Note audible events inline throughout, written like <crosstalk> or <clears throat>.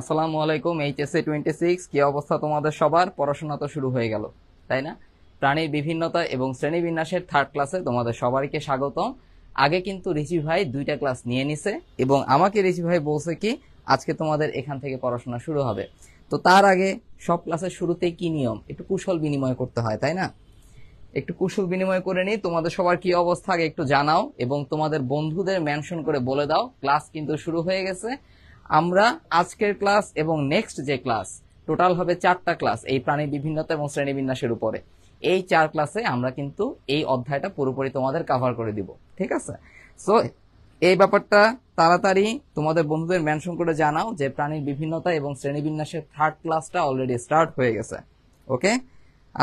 আসসালামু আলাইকুম HSA twenty six কি অবস্থা তোমাদের সবার পড়াশোনা তো শুরু হয়ে গেল তাই না প্রাণীর বিভিন্নতা এবং শ্রেণীবিন্যাসের থার্ড ক্লাসে তোমাদের সবাইকে স্বাগতম আগে কিন্তু ঋষি ভাই দুইটা ক্লাস নিয়ে নিছে এবং আমাকে ঋষি ভাই বলছে কি আজকে তোমাদের এখান থেকে পড়াশোনা শুরু হবে তো তার আগে সব ক্লাসের শুরুতেই কি নিয়ম একটু কুশল বিনিময় করতে হয় তাই না একটু কুশল বিনিময় করে নিই তোমাদের সবার কি অবস্থা আগে একটু জানাও এবং তোমাদের বন্ধুদের মেনশন করে বলে দাও ক্লাস কিন্তু শুরু হয়ে গেছে আমরা আজকের ক্লাস এবং নেক্সট যে ক্লাস টোটাল হবে চারটা ক্লাস এই প্রাণী বিভিন্নতা এবং শ্রেণীবিন্যাসের উপরে এই চার ক্লাসে আমরা কিন্তু এই অধ্যায়টা পুরোপুরি তোমাদের কাভার করে দিব ঠিক আছে সো এই ব্যাপারটা তাড়াতাড়ি তোমাদের বন্ধুদের মেনশন করে জানাও যে প্রাণীর বিভিন্নতা এবং শ্রেণীবিন্যাসের থার্ড ক্লাসটা অলরেডি স্টার্ট হয়ে গেছে ওকে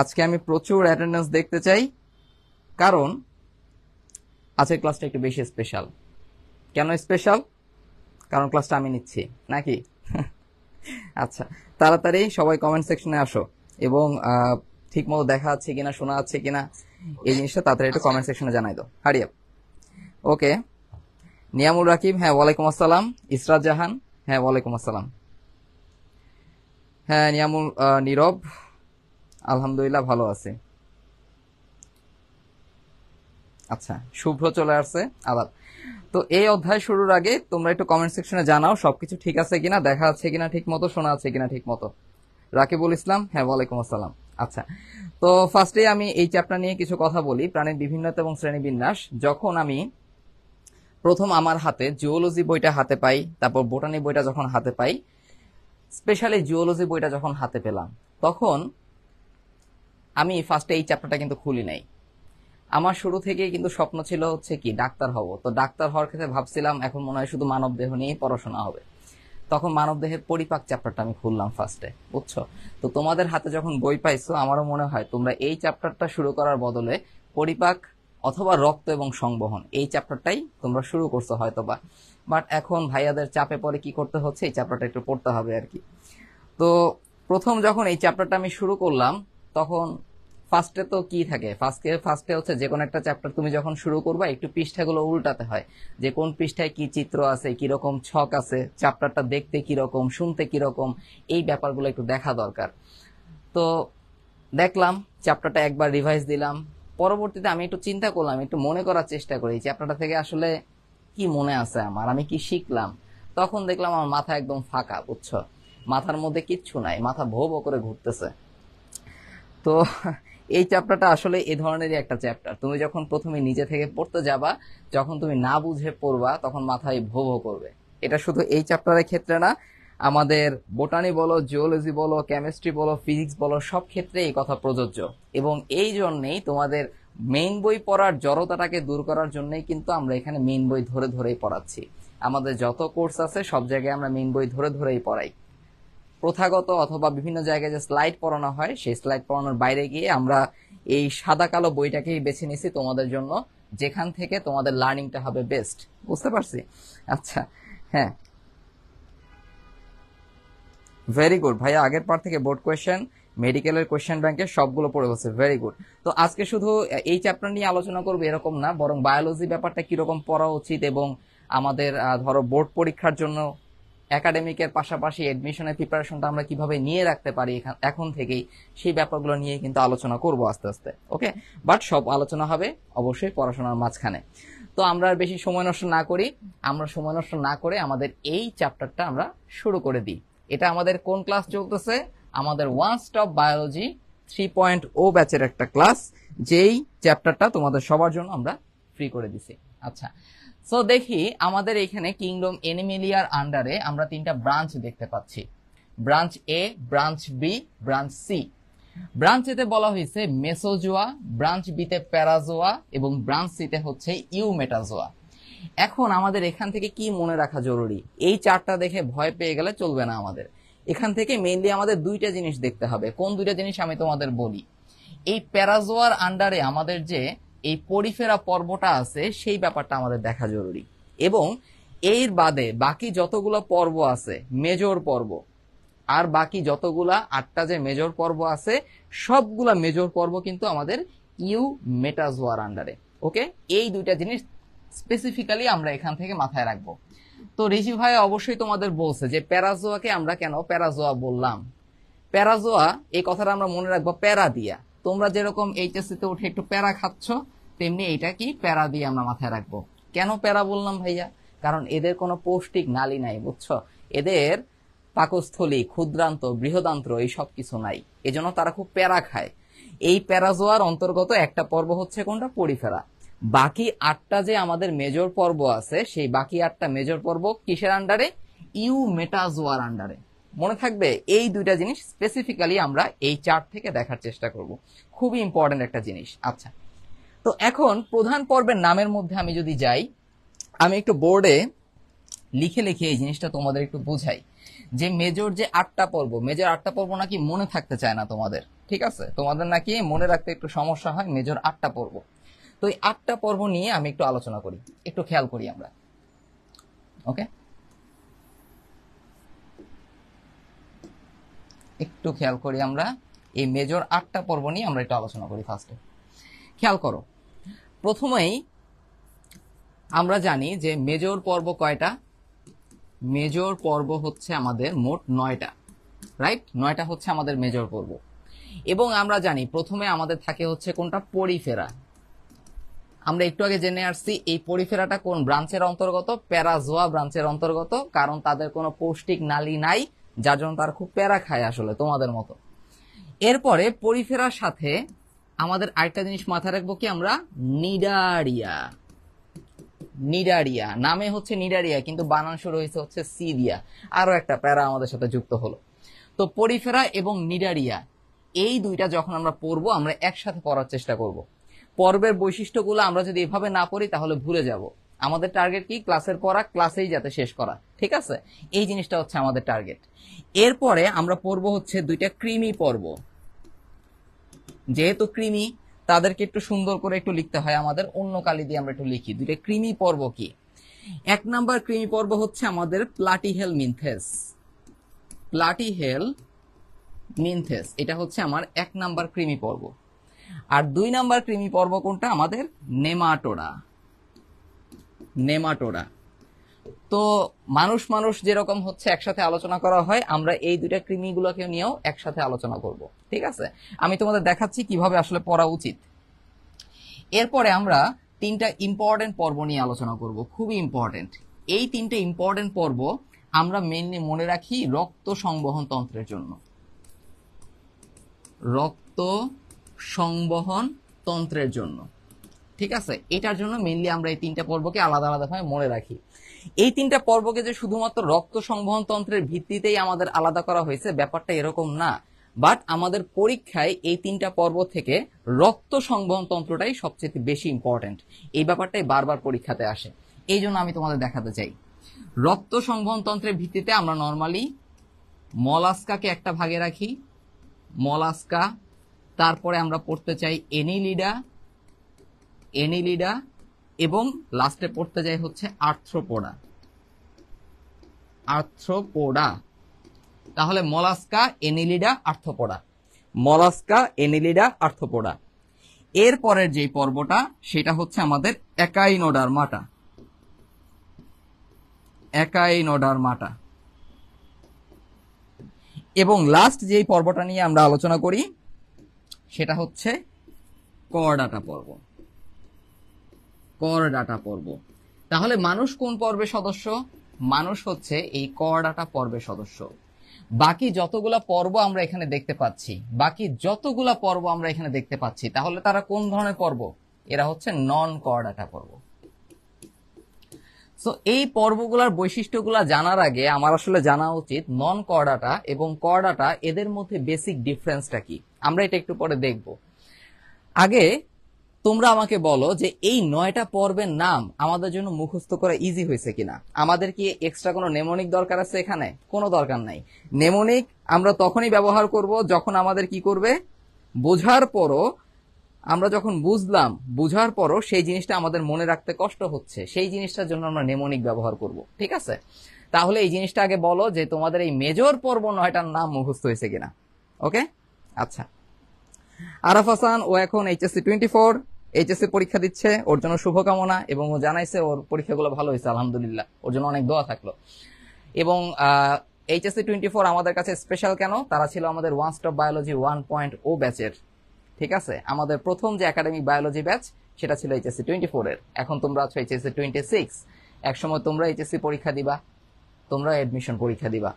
আজকে আমি প্রচুর অ্যাটেন্ডেন্স দেখতে চাই কারণ আজকের ক্লাসটা একটু বেশি স্পেশাল কেন স্পেশাল কারণ ক্লাসটা আমি নিচ্ছি নাকি আচ্ছা তাড়াতাড়ি সবাই কমেন্ট সেকশনে আসো এবং ঠিকমতো দেখা আছে কিনা শোনা আছে কিনা এই জিনিসটা তাড়াতাড়ি একটু কমেন্ট সেকশনে জানাই দো হারিয়া ওকে নিয়ামুল রাকিব হ্যাঁ ওয়ালাইকুম আসসালাম ইসরাত জাহান হ্যাঁ ওয়ালাইকুম আসসালাম হ্যাঁ নিয়ামুল নীরব আলহামদুলিল্লাহ ভালো আছে আচ্ছা শুভ্র চলে আসছে আবার তো এই অধ্যায় শুরুর আগে তোমরা একটু কমেন্ট সেকশনে জানাও সবকিছু ঠিক আছে কিনা দেখা আছে কিনা ঠিক মতো শোনা আছে কিনা ঠিক মতো রাকিবুল ইসলাম হ্যাঁ ওয়ালাইকুম আসসালাম আচ্ছা তো ফার্স্টে আমি এই চ্যাপ্টার নিয়ে কিছু কথা বলি প্রাণীর বিভিন্নতা এবং শ্রেণীবিন্যাস যখন আমি প্রথম আমার হাতে জিওলজি বইটা হাতে পাই তারপর বোটানি বইটা যখন হাতে পাই স্পেশালি জিওলজি বইটা যখন হাতে পেলাম তখন আমি ফার্স্টে এই চ্যাপ্টারটা কিন্তু খুলি নাই আমার শুরু থেকে কিন্তু স্বপ্ন ছিল হচ্ছে কি ডাক্তার হব তো ডাক্তার হওয়ার ক্ষেত্রে ভাবছিলাম এখন মনে হয় শুধু মানব দেহ নিয়েই পড়াশোনা হবে তখন মানব দেহের পরিপাক চ্যাপ্টারটা আমি খুললাম ফার্স্টে বুঝছো তো তোমাদের হাতে যখন বই পাইছো আমারও মনে হয় তোমরা এই চ্যাপ্টারটা শুরু করার বদলে পরিপাক অথবা রক্ত এবং সংবহন এই চ্যাপ্টারটাই তোমরা শুরু করছো হয়তো বা বাট এখন ভাইয়াদের চাপে পরে কি করতে হচ্ছে এই চ্যাপ্টারটা একটু পড়তে হবে আর কি তো প্রথম যখন এই চ্যাপ্টারটা আমি শুরু করলাম তখন ফার্স্টে তো কি থাকে ফার্স্টে ফার্স্টে হচ্ছে যে কোনো একটা চ্যাপ্টার তুমি যখন শুরু করবা একটু পৃষ্ঠাগুলো উল্টাতে হয় যে কোন পৃষ্ঠায় কি চিত্র আছে কি রকম ছক আছে চ্যাপ্টারটা দেখতে কি রকম শুনতে কি রকম এই ব্যাপারগুলো একটু দেখা দরকার তো দেখলাম চ্যাপ্টারটা একবার রিভাইজ দিলাম পরবর্তীতে আমি একটু চিন্তা করলাম একটু মনে করার চেষ্টা করি চ্যাপ্টারটা থেকে আসলে কি মনে আছে আমার আমি কি শিখলাম তখন দেখলাম আমার মাথা একদম ফাঁকা বুঝছো মাথার মধ্যে কিচ্ছু নাই মাথা ভো ভো করে ঘুরতেছে তো এই চ্যাপ্টারটা আসলে এ ধরনেরই একটা চ্যাপ্টার তুমি যখন প্রথমে নিজে থেকে পড়তে যাবা যখন তুমি না বুঝে পড়বা তখন মাথায় ভো ভো করবে এটা শুধু এই চ্যাপ্টারের ক্ষেত্রে না আমাদের বোটানি বলো জিওলজি বলো কেমিস্ট্রি বলো ফিজিক্স বলো সব ক্ষেত্রে এই কথা প্রযোজ্য এবং এই জন্যেই তোমাদের মেইন বই পড়ার জড়তাটাকে দূর করার জন্যই কিন্তু আমরা এখানে মেইন বই ধরে ধরেই পড়াচ্ছি আমাদের যত কোর্স আছে সব জায়গায় আমরা মেইন বই ধরে ধরেই পড়াই প্রথাগত অথবা বিভিন্ন জায়গায় যে স্লাইড পড়ানো হয় সেই স্লাইড পড়ানোর বাইরে গিয়ে আমরা এই সাদা কালো বইটাকেই বেছে নিছি তোমাদের জন্য যেখান থেকে তোমাদের লার্নিংটা হবে বেস্ট বুঝতে পারছি আচ্ছা হ্যাঁ ভেরি গুড ভাইয়া আগের পার থেকে বোর্ড কোয়েশ্চেন মেডিকেলের কোয়েশ্চেন ব্যাংকের সবগুলো পড়ে গেছে ভেরি গুড তো আজকে শুধু এই চ্যাপ্টার নিয়ে আলোচনা করবো এরকম না বরং বায়োলজি ব্যাপারটা কিরকম পড়া উচিত এবং আমাদের ধরো বোর্ড পরীক্ষার জন্য একাডেমিকের পাশাপাশি এডমিশনের প্রিপারেশনটা আমরা কিভাবে নিয়ে রাখতে পারি এখন থেকেই সেই ব্যাপারগুলো নিয়ে কিন্তু আলোচনা করব আস্তে আস্তে ওকে বাট সব আলোচনা হবে অবশ্যই পড়াশোনার মাঝখানে তো আমরা বেশি সময় নষ্ট না করি আমরা সময় নষ্ট না করে আমাদের এই চ্যাপ্টারটা আমরা শুরু করে দিই এটা আমাদের কোন ক্লাস চলতেছে আমাদের one stop biology three point o ব্যাচের একটা ক্লাস যেই চ্যাপ্টারটা তোমাদের সবার জন্য আমরা ফ্রি করে দিছি আচ্ছা সো দেখি আমাদের এখানে কিংডম এনিমেলিয়ার আন্ডারে আমরা তিনটা ব্রাঞ্চ দেখতে পাচ্ছি branch A branch B branch C branch এতে বলা হয়েছে মেসোজোয়া ব্রাঞ্চ বিতে প্যারাজোয়া এবং ব্রাঞ্চ সিতে হচ্ছে ইউমেটাজোয়া এখন আমাদের এখান থেকে কি মনে রাখা জরুরি এই চারটা দেখে ভয় পেয়ে গেলে চলবে না আমাদের এখান থেকে মেইনলি আমাদের দুইটা জিনিস দেখতে হবে কোন দুইটা জিনিস আমি তোমাদের বলি এই প্যারাজোয়ার আন্ডারে আমাদের যে এই পরিফেরা পর্বটা আছে সেই ব্যাপারটা আমাদের দেখা জরুরি এবং এর বাদে বাকি যতগুলো পর্ব আছে মেজর পর্ব আর বাকি যতগুলা আটটা যে মেজর পর্ব আছে সবগুলা মেজর পর্ব কিন্তু আমাদের ইউ মেটাজোয়ার আন্ডারে ওকে এই দুইটা জিনিস স্পেসিফিক্যালি আমরা এখান থেকে মাথায় রাখবো তো ঋষি ভাই অবশ্যই তোমাদের বলছে যে প্যারাজোয়াকে আমরা কেন প্যারাজোয়া বললাম প্যারাজোয়া এই কথাটা আমরা মনে রাখবো প্যারা দিয়া তোমরা যেরকম তে উঠে একটু প্যারা খাচ্ছ তেমনি এটা কি প্যারা দিয়ে আমরা মাথায় রাখবো কেন প্যারা বললাম ভাইয়া কারণ এদের কোনো পৌষ্টিক নালি নাই বুঝছো এদের পাকস্থলী ক্ষুদ্রান্ত বৃহদান্ত্র এই সব কিছু নাই এজন্য তারা খুব প্যারা খায় এই প্যারাজোয়ার অন্তর্গত একটা পর্ব হচ্ছে কোনটা পরিফেরা বাকি আটটা যে আমাদের মেজর পর্ব আছে সেই বাকি আটটা মেজর পর্ব কিসের আন্ডারে ইউ মেটাজোয়ার আন্ডারে মনে থাকবে এই দুইটা জিনিস স্পেসিফিক্যালি আমরা এই চার্ট থেকে দেখার চেষ্টা করব খুবই ইম্পর্টেন্ট একটা জিনিস আচ্ছা তো এখন প্রধান পর্বের নামের মধ্যে আমি যদি যাই আমি একটু বোর্ডে লিখে লিখে এই জিনিসটা তোমাদের একটু বুঝাই যে মেজর যে আটটা পর্ব মেজর আটটা পর্ব নাকি মনে থাকতে চায় না তোমাদের ঠিক আছে তোমাদের নাকি মনে রাখতে একটু সমস্যা হয় মেজর আটটা পর্ব তো এই আটটা পর্ব নিয়ে আমি একটু আলোচনা করি একটু খেয়াল করি আমরা ওকে একটু খেয়াল করি আমরা এই মেজর আটটা পর্ব নিয়ে আমরা একটু আলোচনা করি ফার্স্টে খেয়াল করো প্রথমেই আমরা জানি যে মেজর পর্ব কয়টা মেজর পর্ব হচ্ছে আমাদের মোট নয়টা রাইট নয়টা হচ্ছে আমাদের মেজর পর্ব এবং আমরা জানি প্রথমে আমাদের থাকে হচ্ছে কোনটা পরিফেরা আমরা একটু আগে জেনে আসছি এই পরিফেরাটা কোন ব্রাঞ্চের অন্তর্গত প্যারাজোয়া ব্রাঞ্চের অন্তর্গত কারণ তাদের কোনো পৌষ্টিক নালী নাই যার জন্য তারা খুব প্যারা খায় আসলে তোমাদের মতো এরপরে পরিফেরার সাথে আমাদের আরেকটা জিনিস মাথায় রাখবো কি আমরা নিডারিয়া নিডারিয়া নামে হচ্ছে নিডারিয়া কিন্তু বানান শুরু হয়েছে হচ্ছে সিরিয়া আরও একটা প্যারা আমাদের সাথে যুক্ত হলো তো পরিফেরা এবং নিডারিয়া এই দুইটা যখন আমরা পড়বো আমরা একসাথে পড়ার চেষ্টা করব পর্বের বৈশিষ্ট্যগুলো আমরা যদি এভাবে না পড়ি তাহলে ভুলে যাবো আমাদের টার্গেট কি ক্লাসের পড়া ক্লাসেই যাতে শেষ করা ঠিক আছে এই জিনিসটা হচ্ছে আমাদের টার্গেট এরপরে আমরা পড়ব হচ্ছে দুইটা কৃমি পর্ব যেহেতু কৃমি তাদেরকে একটু সুন্দর করে একটু লিখতে হয় আমাদের অন্য কালি দিয়ে আমরা একটু লিখি দুইটা কৃমি পর্ব কি এক নাম্বার কৃমি পর্ব হচ্ছে আমাদের প্লাটিহেল মিনথেস প্লাটিহেল মিনথেস এটা হচ্ছে আমার এক নাম্বার কৃমি পর্ব আর দুই নাম্বার কৃমি পর্ব কোনটা আমাদের নেমাটোরা নেমাটোরা তো মানুষ মানুষ যেরকম হচ্ছে একসাথে আলোচনা করা হয় আমরা এই দুইটা কৃমিগুলোকে নিয়েও একসাথে আলোচনা করব ঠিক আছে আমি তোমাদের দেখাচ্ছি কিভাবে আসলে পড়া উচিত এরপরে আমরা তিনটা ইম্পর্টেন্ট পর্ব নিয়ে আলোচনা করব খুবই ইম্পর্টেন্ট এই তিনটে ইম্পর্টেন্ট পর্ব আমরা মেনলি মনে রাখি রক্ত সংবহন তন্ত্রের জন্য রক্ত সংবহন তন্ত্রের জন্য ঠিক আছে এটার জন্য মেনলি আমরা এই তিনটা পর্বকে আলাদা আলাদাভাবে মনে রাখি এই তিনটা পর্বকে যে শুধুমাত্র রক্ত সংবহন তন্ত্রের ভিত্তিতেই আমাদের আলাদা করা হয়েছে ব্যাপারটা এরকম না বাট আমাদের পরীক্ষায় এই তিনটা পর্ব থেকে রক্ত সংবহন তন্ত্রটাই সবচেয়ে বেশি ইম্পর্টেন্ট এই ব্যাপারটাই বারবার পরীক্ষাতে আসে এই জন্য আমি তোমাদের দেখাতে চাই রক্ত সংবহন তন্ত্রের ভিত্তিতে আমরা নর্মালি মলাস্কাকে একটা ভাগে রাখি মলাস্কা তারপরে আমরা পড়তে চাই এনিলিডা এনিলিডা এবং লাস্টে পড়তে যাই হচ্ছে আর্থ্রোপোডা আর্থ্রোপোডা তাহলে Mollusca Annelida Arthropoda Mollusca Annelida Arthropoda এরপরের যে পর্বটা সেটা হচ্ছে আমাদের একাইনোডার মাটা একাইনোডার মাটা এবং লাস্ট যেই পর্বটা নিয়ে আমরা আলোচনা করি সেটা হচ্ছে করডাটা পর্ব কর ডাটা পর্ব তাহলে মানুষ কোন পর্বের সদস্য মানুষ হচ্ছে এই কর ডাটা পর্বের সদস্য বাকি যতগুলা পর্ব আমরা এখানে দেখতে পাচ্ছি বাকি যতগুলা পর্ব আমরা এখানে দেখতে পাচ্ছি তাহলে তারা কোন ধরনের পর্ব এরা হচ্ছে নন কর ডাটা পর্ব সো এই পর্বগুলার বৈশিষ্ট্যগুলা জানার আগে আমার আসলে জানা উচিত নন ডাটা এবং ডাটা এদের মধ্যে বেসিক ডিফারেন্সটা কি আমরা এটা একটু পরে দেখব আগে তোমরা আমাকে বলো যে এই নয়টা পর্বের নাম আমাদের জন্য মুখস্থ করা ইজি হয়েছে কিনা আমাদের কি এক্সট্রা কোনো নেমনিক দরকার আছে এখানে কোনো দরকার নাই নেমনিক আমরা তখনই ব্যবহার করব যখন আমাদের কি করবে বোঝার পরও আমরা যখন বুঝলাম বুঝার পরও সেই জিনিসটা আমাদের মনে রাখতে কষ্ট হচ্ছে সেই জিনিসটার জন্য আমরা নেমনিক ব্যবহার করব ঠিক আছে তাহলে এই জিনিসটা আগে বলো যে তোমাদের এই মেজর পর্ব নয়টার নাম মুখস্থ হয়েছে কিনা ওকে আচ্ছা আরাফ হাসান ও এখন HSC twenty four HSC e পরীক্ষা দিচ্ছে ওর জন্য শুভকামনা এবং ও জানাইছে ওর পরীক্ষাগুলো ভালো হয়েছে আলহামদুলিল্লাহ ওর জন্য অনেক দোয়া থাকলো এবং এইচএসসি টোয়েন্টি ফোর আমাদের কাছে স্পেশাল কেন তারা ছিল আমাদের one stop biology one point o ব্যাচের ঠিক আছে আমাদের প্রথম যে একাডেমিক বায়োলজি ব্যাচ সেটা ছিল এইচএসসি টোয়েন্টি ফোরের এখন তোমরা আছো এইচএসসি টোয়েন্টি সিক্স একসময় তোমরা এইচএসসি e পরীক্ষা দিবা তোমরা অ্যাডমিশন পরীক্ষা দিবা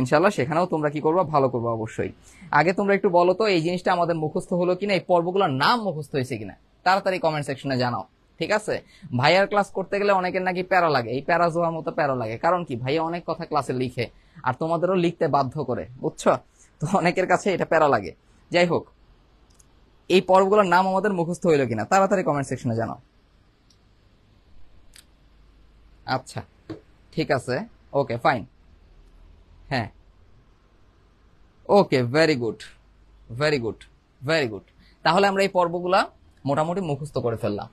ইনশাল্লাহ সেখানেও তোমরা কি করবা ভালো করবা অবশ্যই আগে তোমরা একটু বলো তো এই জিনিসটা আমাদের মুখস্থ হলো কিনা এই পর্বগুলোর নাম মুখস্থ হয়েছে কিনা তাড়াতাড়ি কমেন্ট সেকশনে জানাও ঠিক আছে ভাইয়ার ক্লাস করতে গেলে অনেকের নাকি প্যারা লাগে এই প্যারা জোয়ার মতো প্যারা লাগে কারণ কি ভাইয়া অনেক কথা ক্লাসে লিখে আর তোমাদেরও লিখতে বাধ্য করে বুঝছো তো অনেকের কাছে এটা প্যারা লাগে যাই হোক এই পর্বগুলোর নাম আমাদের মুখস্থ হইল কিনা তাড়াতাড়ি কমেন্ট সেকশনে জানাও আচ্ছা ঠিক আছে ওকে ফাইন হ্যাঁ okay very good very good very good তাহলে আমরা এই পর্বগুলা মোটামুটি মুখস্থ করে ফেললাম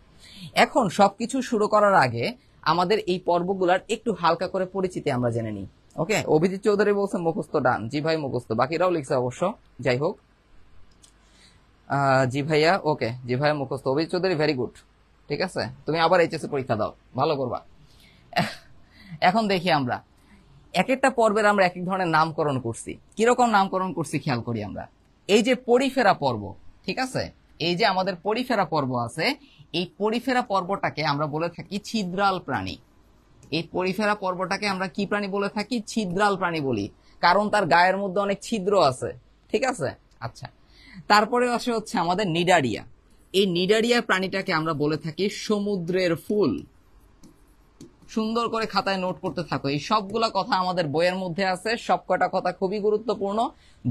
এখন সবকিছু শুরু করার আগে আমাদের এই পর্বগুলার একটু হালকা করে পরিচিতি আমরা জেনে নিই ওকে অভিজিৎ চৌধুরী বলছে মুখস্থ ডান জি ভাই মুখস্থ বাকিরাও লিখছে অবশ্য যাই হোক জি ভাইয়া ওকে জি ভাইয়া মুখস্থ অভিজিৎ চৌধুরী ভেরি গুড ঠিক আছে তুমি আবার এইচএসসি পরীক্ষা দাও ভালো করবা এখন দেখি আমরা এক একটা পর্বের আমরা এক এক ধরনের নামকরণ করছি কিরকম নামকরণ করছি খেয়াল করি আমরা এই যে পরিফেরা পর্ব ঠিক আছে এই যে আমাদের পরিফেরা পর্ব আছে এই পরিফেরা পর্বটাকে আমরা বলে থাকি ছিদ্রাল প্রাণী এই পরিফেরা পর্বটাকে আমরা কি প্রাণী বলে থাকি ছিদ্রাল প্রাণী বলি কারণ তার গায়ের মধ্যে অনেক ছিদ্র আছে ঠিক আছে আচ্ছা তারপরে আসে হচ্ছে আমাদের নিডারিয়া এই নিডারিয়া প্রাণীটাকে আমরা বলে থাকি সমুদ্রের ফুল সুন্দর করে খাতায় নোট করতে থাকো এই সবগুলা কথা আমাদের বইয়ের মধ্যে আছে সব কটা কথা খুবই গুরুত্বপূর্ণ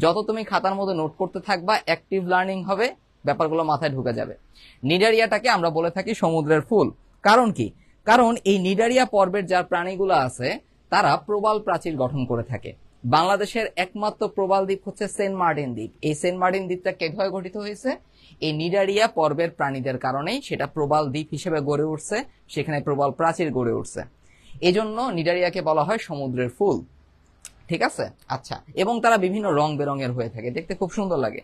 যত তুমি খাতার মধ্যে নোট করতে থাকবা অ্যাক্টিভ লার্নিং হবে ব্যাপারগুলো মাথায় ঢুকে যাবে নিডারিয়াটাকে আমরা বলে থাকি সমুদ্রের ফুল কারণ কি কারণ এই নিডারিয়া পর্বের যার প্রাণীগুলো আছে তারা প্রবাল প্রাচীর গঠন করে থাকে বাংলাদেশের একমাত্র প্রবাল দ্বীপ হচ্ছে সেন্ট মার্টিন দ্বীপ এই সেন্ট মার্টিন দ্বীপটা কেভাবে গঠিত হয়েছে এই নিডারিয়া পর্বের প্রাণীদের কারণেই সেটা প্রবাল দ্বীপ হিসেবে গড়ে উঠছে সেখানে প্রবাল প্রাচীর গড়ে উঠছে এজন্য নিডারিয়াকে বলা হয় সমুদ্রের ফুল ঠিক আছে আচ্ছা এবং তারা বিভিন্ন রং বেরঙের হয়ে থাকে দেখতে খুব সুন্দর লাগে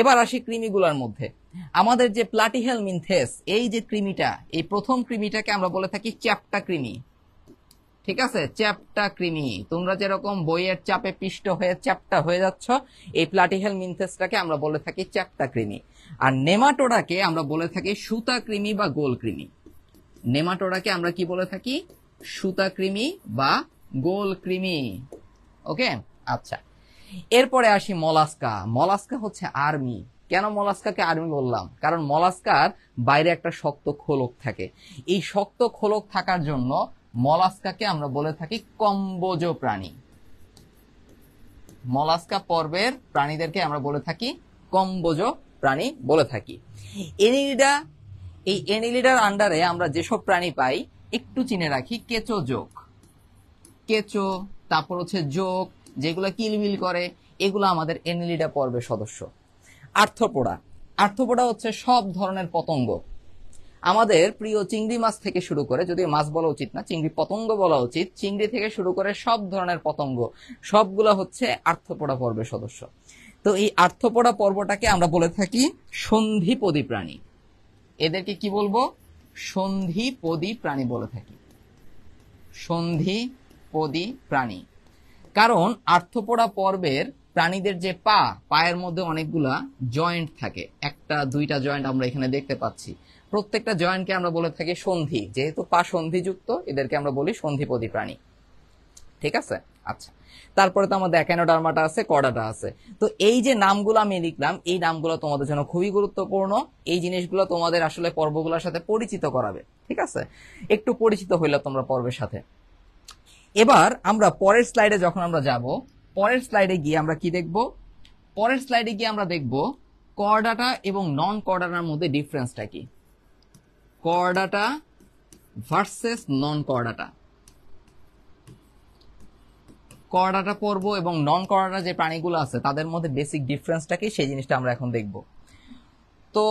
এবার আসি কৃমিগুলোর মধ্যে আমাদের যে প্লাটিহেল মিনথেস এই যে কৃমিটা এই প্রথম কৃমিটাকে আমরা বলে থাকি চ্যাপটা কৃমি ঠিক আছে চ্যাপটা কৃমি তোমরা যেরকম বইয়ের চাপে পিষ্ট হয়ে চ্যাপটা হয়ে যাচ্ছ এই প্লাটিহেল মিনথেসটাকে আমরা বলে থাকি চ্যাপটা কৃমি আর নেমাটোডাকে আমরা বলে থাকি সুতা কৃমি বা গোল কৃমি নেমাটোডাকে আমরা কি বলে থাকি সুতা কৃমি বা গোল কৃমি ওকে আচ্ছা এরপরে আসি মলাস্কা মলাস্কা হচ্ছে আর্মি কেন মলাস্কাকে আর্মি বললাম কারণ মলাস্কার বাইরে একটা শক্ত খোলক থাকে এই শক্ত খোলক থাকার জন্য মলাস্কাকে আমরা বলে থাকি কম্বোজ প্রাণী মলাস্কা পর্বের প্রাণীদেরকে আমরা বলে থাকি কম্বোজ প্রাণী বলে থাকি এনিলিডা এই এনিলিডার আন্ডারে আমরা যেসব প্রাণী পাই একটু চিনে রাখি কেচো যোগ কেচো তারপর হচ্ছে যোগ যেগুলো কিলবিল করে এগুলো আমাদের এনিলিডা পর্বের সদস্য আর্থপোড়া আর্থপোড়া হচ্ছে সব ধরনের পতঙ্গ আমাদের প্রিয় চিংড়ি মাছ থেকে শুরু করে যদি মাছ বলা উচিত না চিংড়ি পতঙ্গ বলা উচিত চিংড়ি থেকে শুরু করে সব ধরনের পতঙ্গ সবগুলো হচ্ছে আর্থপোড়া পর্বের সদস্য তো এই আর্থপোড়া পর্বটাকে আমরা বলে থাকি সন্ধিপদী প্রাণী এদেরকে কি বলবো সন্ধিপদী প্রাণী বলে থাকি সন্ধিপদী প্রাণী কারণ আর্থপোড়া পর্বের প্রাণীদের যে পা পায়ের মধ্যে অনেকগুলা জয়েন্ট থাকে একটা দুইটা জয়েন্ট আমরা এখানে দেখতে পাচ্ছি প্রত্যেকটা জয়েন্টকে আমরা বলে থাকি সন্ধি যেহেতু পা সন্ধিযুক্ত এদেরকে আমরা বলি সন্ধিপদী প্রাণী ঠিক আছে আচ্ছা তারপরে তো আমাদের অ্যাকানোডার্মাটা আছে কডাটা আছে তো এই যে নামগুলো আমি লিখলাম এই নামগুলো তোমাদের জন্য খুবই গুরুত্বপূর্ণ এই জিনিসগুলো তোমাদের আসলে পর্বগুলোর সাথে পরিচিত করাবে ঠিক আছে একটু পরিচিত হইলো তোমরা পর্বের সাথে এবার আমরা পরের স্লাইডে যখন আমরা যাব পরের স্লাইডে গিয়ে আমরা কি দেখব পরের স্লাইডে গিয়ে আমরা দেখব কর্ডাটা এবং নন করডাটার মধ্যে ডিফারেন্সটা কি Chordata versus non Chordata Chordata পর্ব এবং নন করডাটা যে প্রাণীগুলো আছে তাদের মধ্যে বেসিক ডিফারেন্সটা কি সেই জিনিসটা আমরা এখন দেখব তো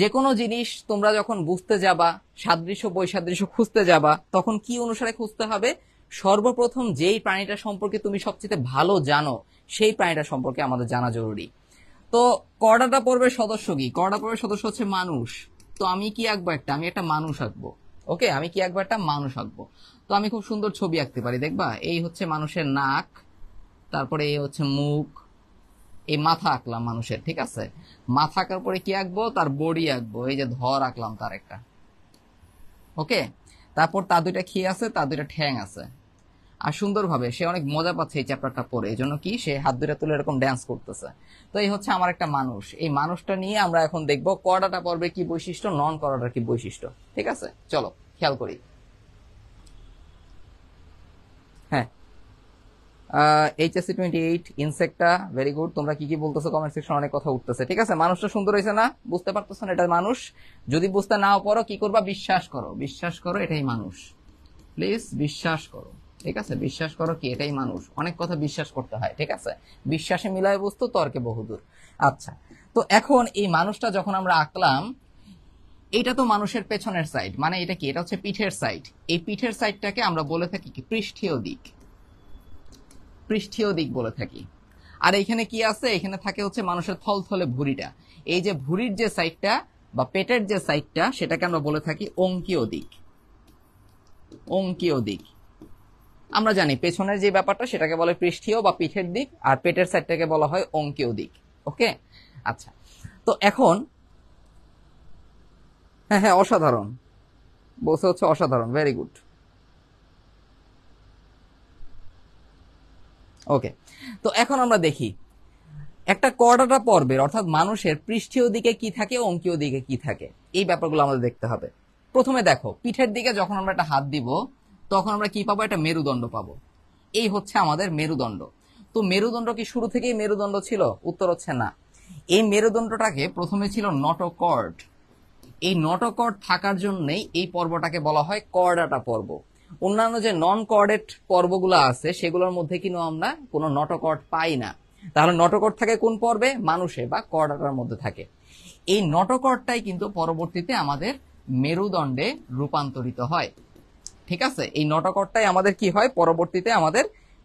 যে কোনো জিনিস তোমরা যখন বুঝতে যাবা সাদৃশ্য বৈসাদৃশ্য খুঁজতে যাবা তখন কি অনুসারে খুঁজতে হবে সর্বপ্রথম যেই প্রাণীটা সম্পর্কে তুমি সবচেয়ে ভালো জানো সেই প্রাণীটা সম্পর্কে আমাদের জানা জরুরি তো কড়াটা পর্বের সদস্য কি করডা পর্বের সদস্য হচ্ছে মানুষ তো আমি কি আঁকবো একটা আমি একটা মানুষ আঁকবো ওকে আমি কি আঁকবো একটা মানুষ আঁকবো তো আমি খুব সুন্দর ছবি আঁকতে পারি দেখবা এই হচ্ছে মানুষের নাক তারপরে এই হচ্ছে মুখ এই মাথা আঁকলাম মানুষের ঠিক আছে মা থাকার পরে কি আঁকবো তার বডি আঁকবো এই যে ধর আঁকলাম তার একটা ওকে তারপর তার দুইটা খেয়ে আছে তার দুইটা ঠ্যাং আছে আর সুন্দরভাবে সে অনেক মজা পাচ্ছে এই চ্যাপ্টারটা পড়ে এই জন্য কি সে হাত দুটা তুলে এরকম ড্যান্স করতেছে তো এই হচ্ছে আমার একটা মানুষ এই মানুষটা নিয়ে আমরা এখন দেখব কড়াটা পর্বে কি বৈশিষ্ট্য নন কড়াটার কি বৈশিষ্ট্য ঠিক আছে চলো খেয়াল করি এইচএসসি টোয়েন্টি এইট ইনসেক্টটা ভেরি গুড তোমরা কি কি বলতেছো কমেন্ট সেকশন অনেক কথা উঠতেছে ঠিক আছে মানুষটা সুন্দর হয়েছে না বুঝতে পারতেছো না এটা মানুষ যদি বুঝতে নাও পারো কি করবা বিশ্বাস করো বিশ্বাস করো এটাই মানুষ প্লিজ বিশ্বাস করো ঠিক আছে বিশ্বাস করো কি এটাই মানুষ অনেক কথা বিশ্বাস করতে হয় ঠিক আছে বিশ্বাসে মিলায় বস্তু তর্কে বহুদূর আচ্ছা তো এখন এই মানুষটা যখন আমরা আঁকলাম এটা তো মানুষের পেছনের সাইড মানে এটা কি এটা হচ্ছে পিঠের সাইড এই পিঠের সাইডটাকে আমরা বলে থাকি কি পৃষ্ঠীয় দিক পৃষ্ঠীয় দিক বলে থাকি আর এখানে কি আছে এখানে থাকে হচ্ছে মানুষের থলথলে ভুঁড়িটা এই যে ভুঁড়ির যে সাইডটা বা পেটের যে সাইডটা সেটাকে আমরা বলে থাকি অঙ্কীয় দিক অঙ্কীয় দিক আমরা জানি পেছনের যে ব্যাপারটা সেটাকে বলে পৃষ্ঠীয় বা পিঠের দিক আর পেটের সাইডটাকে বলা হয় অঙ্কীয় দিক ওকে আচ্ছা তো এখন হ্যাঁ হ্যাঁ অসাধারণ বলছে হচ্ছে অসাধারণ ভেরি গুড ওকে তো এখন আমরা দেখি একটা কর্ডাটা পর্বের অর্থাৎ মানুষের পৃষ্ঠীয় দিকে কি থাকে অঙ্কীয় দিকে কি থাকে এই ব্যাপারগুলো আমাদের দেখতে হবে প্রথমে দেখো পিঠের দিকে যখন আমরা একটা হাত দিব তখন আমরা কি পাবো একটা মেরুদণ্ড পাবো এই হচ্ছে আমাদের মেরুদণ্ড তো মেরুদণ্ড কি শুরু থেকেই মেরুদণ্ড ছিল উত্তর হচ্ছে না এই মেরুদণ্ডটাকে প্রথমে ছিল নটকর্ড এই নটকর্ড থাকার জন্যই এই পর্বটাকে বলা হয় কর্ডাটা পর্ব অন্যান্য যে নন কর্ডেট পর্বগুলো আছে সেগুলোর মধ্যে কিন্তু আমরা কোনো নটকট পাই না তাহলে নটকট থাকে কোন পর্বে মানুষে বা কর্ডার মধ্যে থাকে এই নটকটটাই কিন্তু পরবর্তীতে আমাদের মেরুদণ্ডে রূপান্তরিত হয় ঠিক আছে এই নটকটটাই আমাদের কি হয় পরবর্তীতে আমাদের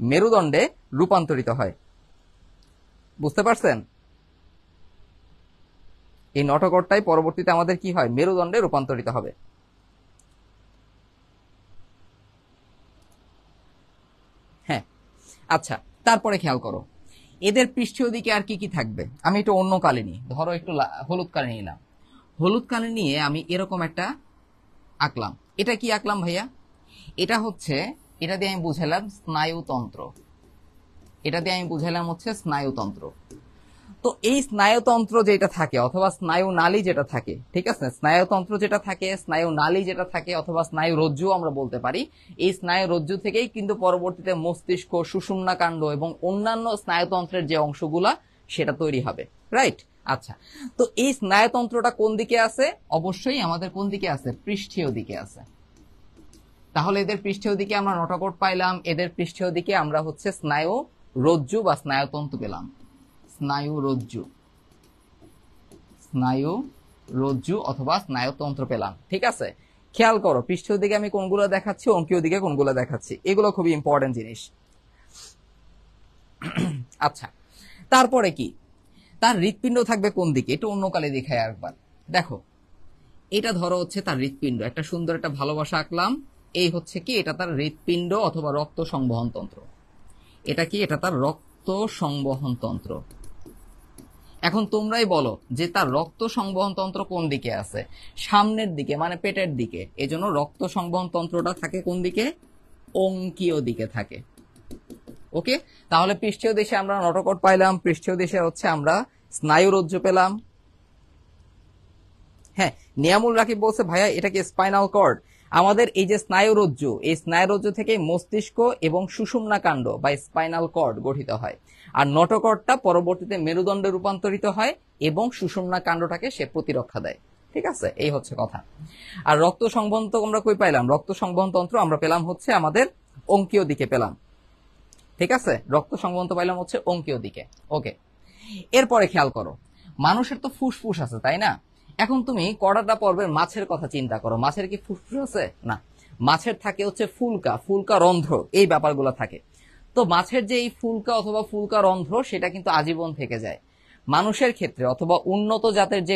মেরুদণ্ডে রূপান্তরিত হয় বুঝতে পারছেন এই নটকটটাই পরবর্তীতে আমাদের কি হয় মেরুদণ্ডে রূপান্তরিত হবে আচ্ছা তারপরে খেয়াল করো এদের পৃষ্ঠীয় দিকে আর কি কি থাকবে আমি একটু অন্য কালে নিই ধরো একটু হলুদ কালে নিলাম হলুদ কালে নিয়ে আমি এরকম একটা আঁকলাম এটা কি আঁকলাম ভাইয়া এটা হচ্ছে এটা দিয়ে আমি বুঝালাম স্নায়ুতন্ত্র এটা দিয়ে আমি বুঝালাম হচ্ছে স্নায়ুতন্ত্র তো এই স্নায়ুতন্ত্র যেটা থাকে অথবা স্নায়ু নালী যেটা থাকে ঠিক আছে স্নায়ুতন্ত্র যেটা থাকে স্নায়ু নালী যেটা থাকে অথবা স্নায়ু রজ্জু আমরা বলতে পারি এই স্নায়ু রজ্জু থেকেই কিন্তু পরবর্তীতে মস্তিষ্ক সুষুম্নাকাণ্ড এবং অন্যান্য স্নায়ুতন্ত্রের যে অংশগুলা সেটা তৈরি হবে রাইট আচ্ছা তো এই স্নায়ুতন্ত্রটা কোন দিকে আছে অবশ্যই আমাদের কোন দিকে আছে পৃষ্ঠীয় দিকে আছে তাহলে এদের পৃষ্ঠীয় দিকে আমরা নটকট পাইলাম এদের পৃষ্ঠীয় দিকে আমরা হচ্ছে স্নায়ু রজ্জু বা স্নায়ুতন্ত্র পেলাম স্নায়ুরজ্জু স্নায়ু রজ্জু অথবা স্নায়ুতন্ত্র পেলাম ঠিক আছে খেয়াল করো পৃষ্ঠের দিকে আমি কোনগুলো দেখাচ্ছি অঙ্কীয় দিকে কোনগুলো দেখাচ্ছি এগুলো খুবই ইম্পর্টেন্ট জিনিস <clears throat> আচ্ছা তারপরে কি তার হৃৎপিণ্ড থাকবে কোন দিকে এটা অন্য কালে দেখায় একবার দেখো এটা ধরো হচ্ছে তার হৃৎপিণ্ড একটা সুন্দর একটা ভালোবাসা আঁকলাম এই হচ্ছে কি এটা তার হৃৎপিণ্ড অথবা রক্ত সংবহন তন্ত্র এটা কি এটা তার রক্ত সংবহন তন্ত্র এখন তোমরাই বলো যে তার রক্ত সংবহন তন্ত্র কোন দিকে আছে সামনের দিকে মানে পেটের দিকে এজন্য রক্ত সংবহন তন্ত্রটা থাকে কোন দিকে অঙ্কীয় দিকে থাকে ওকে তাহলে পৃষ্ঠীয় দেশে আমরা নটকট পাইলাম পৃষ্ঠীয় দেশে হচ্ছে আমরা স্নায়ুরজ্জু পেলাম হ্যাঁ নিয়ামুল রাকিব বলছে ভাইয়া এটা কি স্পাইনাল কর্ড আমাদের এই যে স্নায়ুরজ্জু এই স্নায়ুরজ্জু থেকে মস্তিষ্ক এবং সুষুম্না কাণ্ড বা স্পাইনাল কর্ড গঠিত হয় আর নটকরটা পরবর্তীতে মেরুদণ্ডে রূপান্তরিত হয় এবং সুষুম্না কাণ্ডটাকে সে প্রতিরক্ষা দেয় ঠিক আছে এই হচ্ছে কথা আর রক্ত সংবহন আমরা কই পাইলাম রক্ত সংবহন তন্ত্র আমরা পেলাম হচ্ছে আমাদের অঙ্কীয় দিকে পেলাম ঠিক আছে রক্ত সংবন্ধ পাইলাম হচ্ছে অঙ্কীয় দিকে ওকে এরপরে খেয়াল করো মানুষের তো ফুসফুস আছে তাই না এখন তুমি কড়াটা পর্বের মাছের কথা চিন্তা করো মাছের কি ফুসফুস আছে না মাছের থাকে হচ্ছে ফুলকা ফুলকা রন্ধ্র এই ব্যাপারগুলো থাকে তো মাছের যে এই ফুলকা অথবা ফুলকা রন্ধ্র সেটা কিন্তু আজীবন থেকে যায় মানুষের ক্ষেত্রে অথবা উন্নত জাতের যে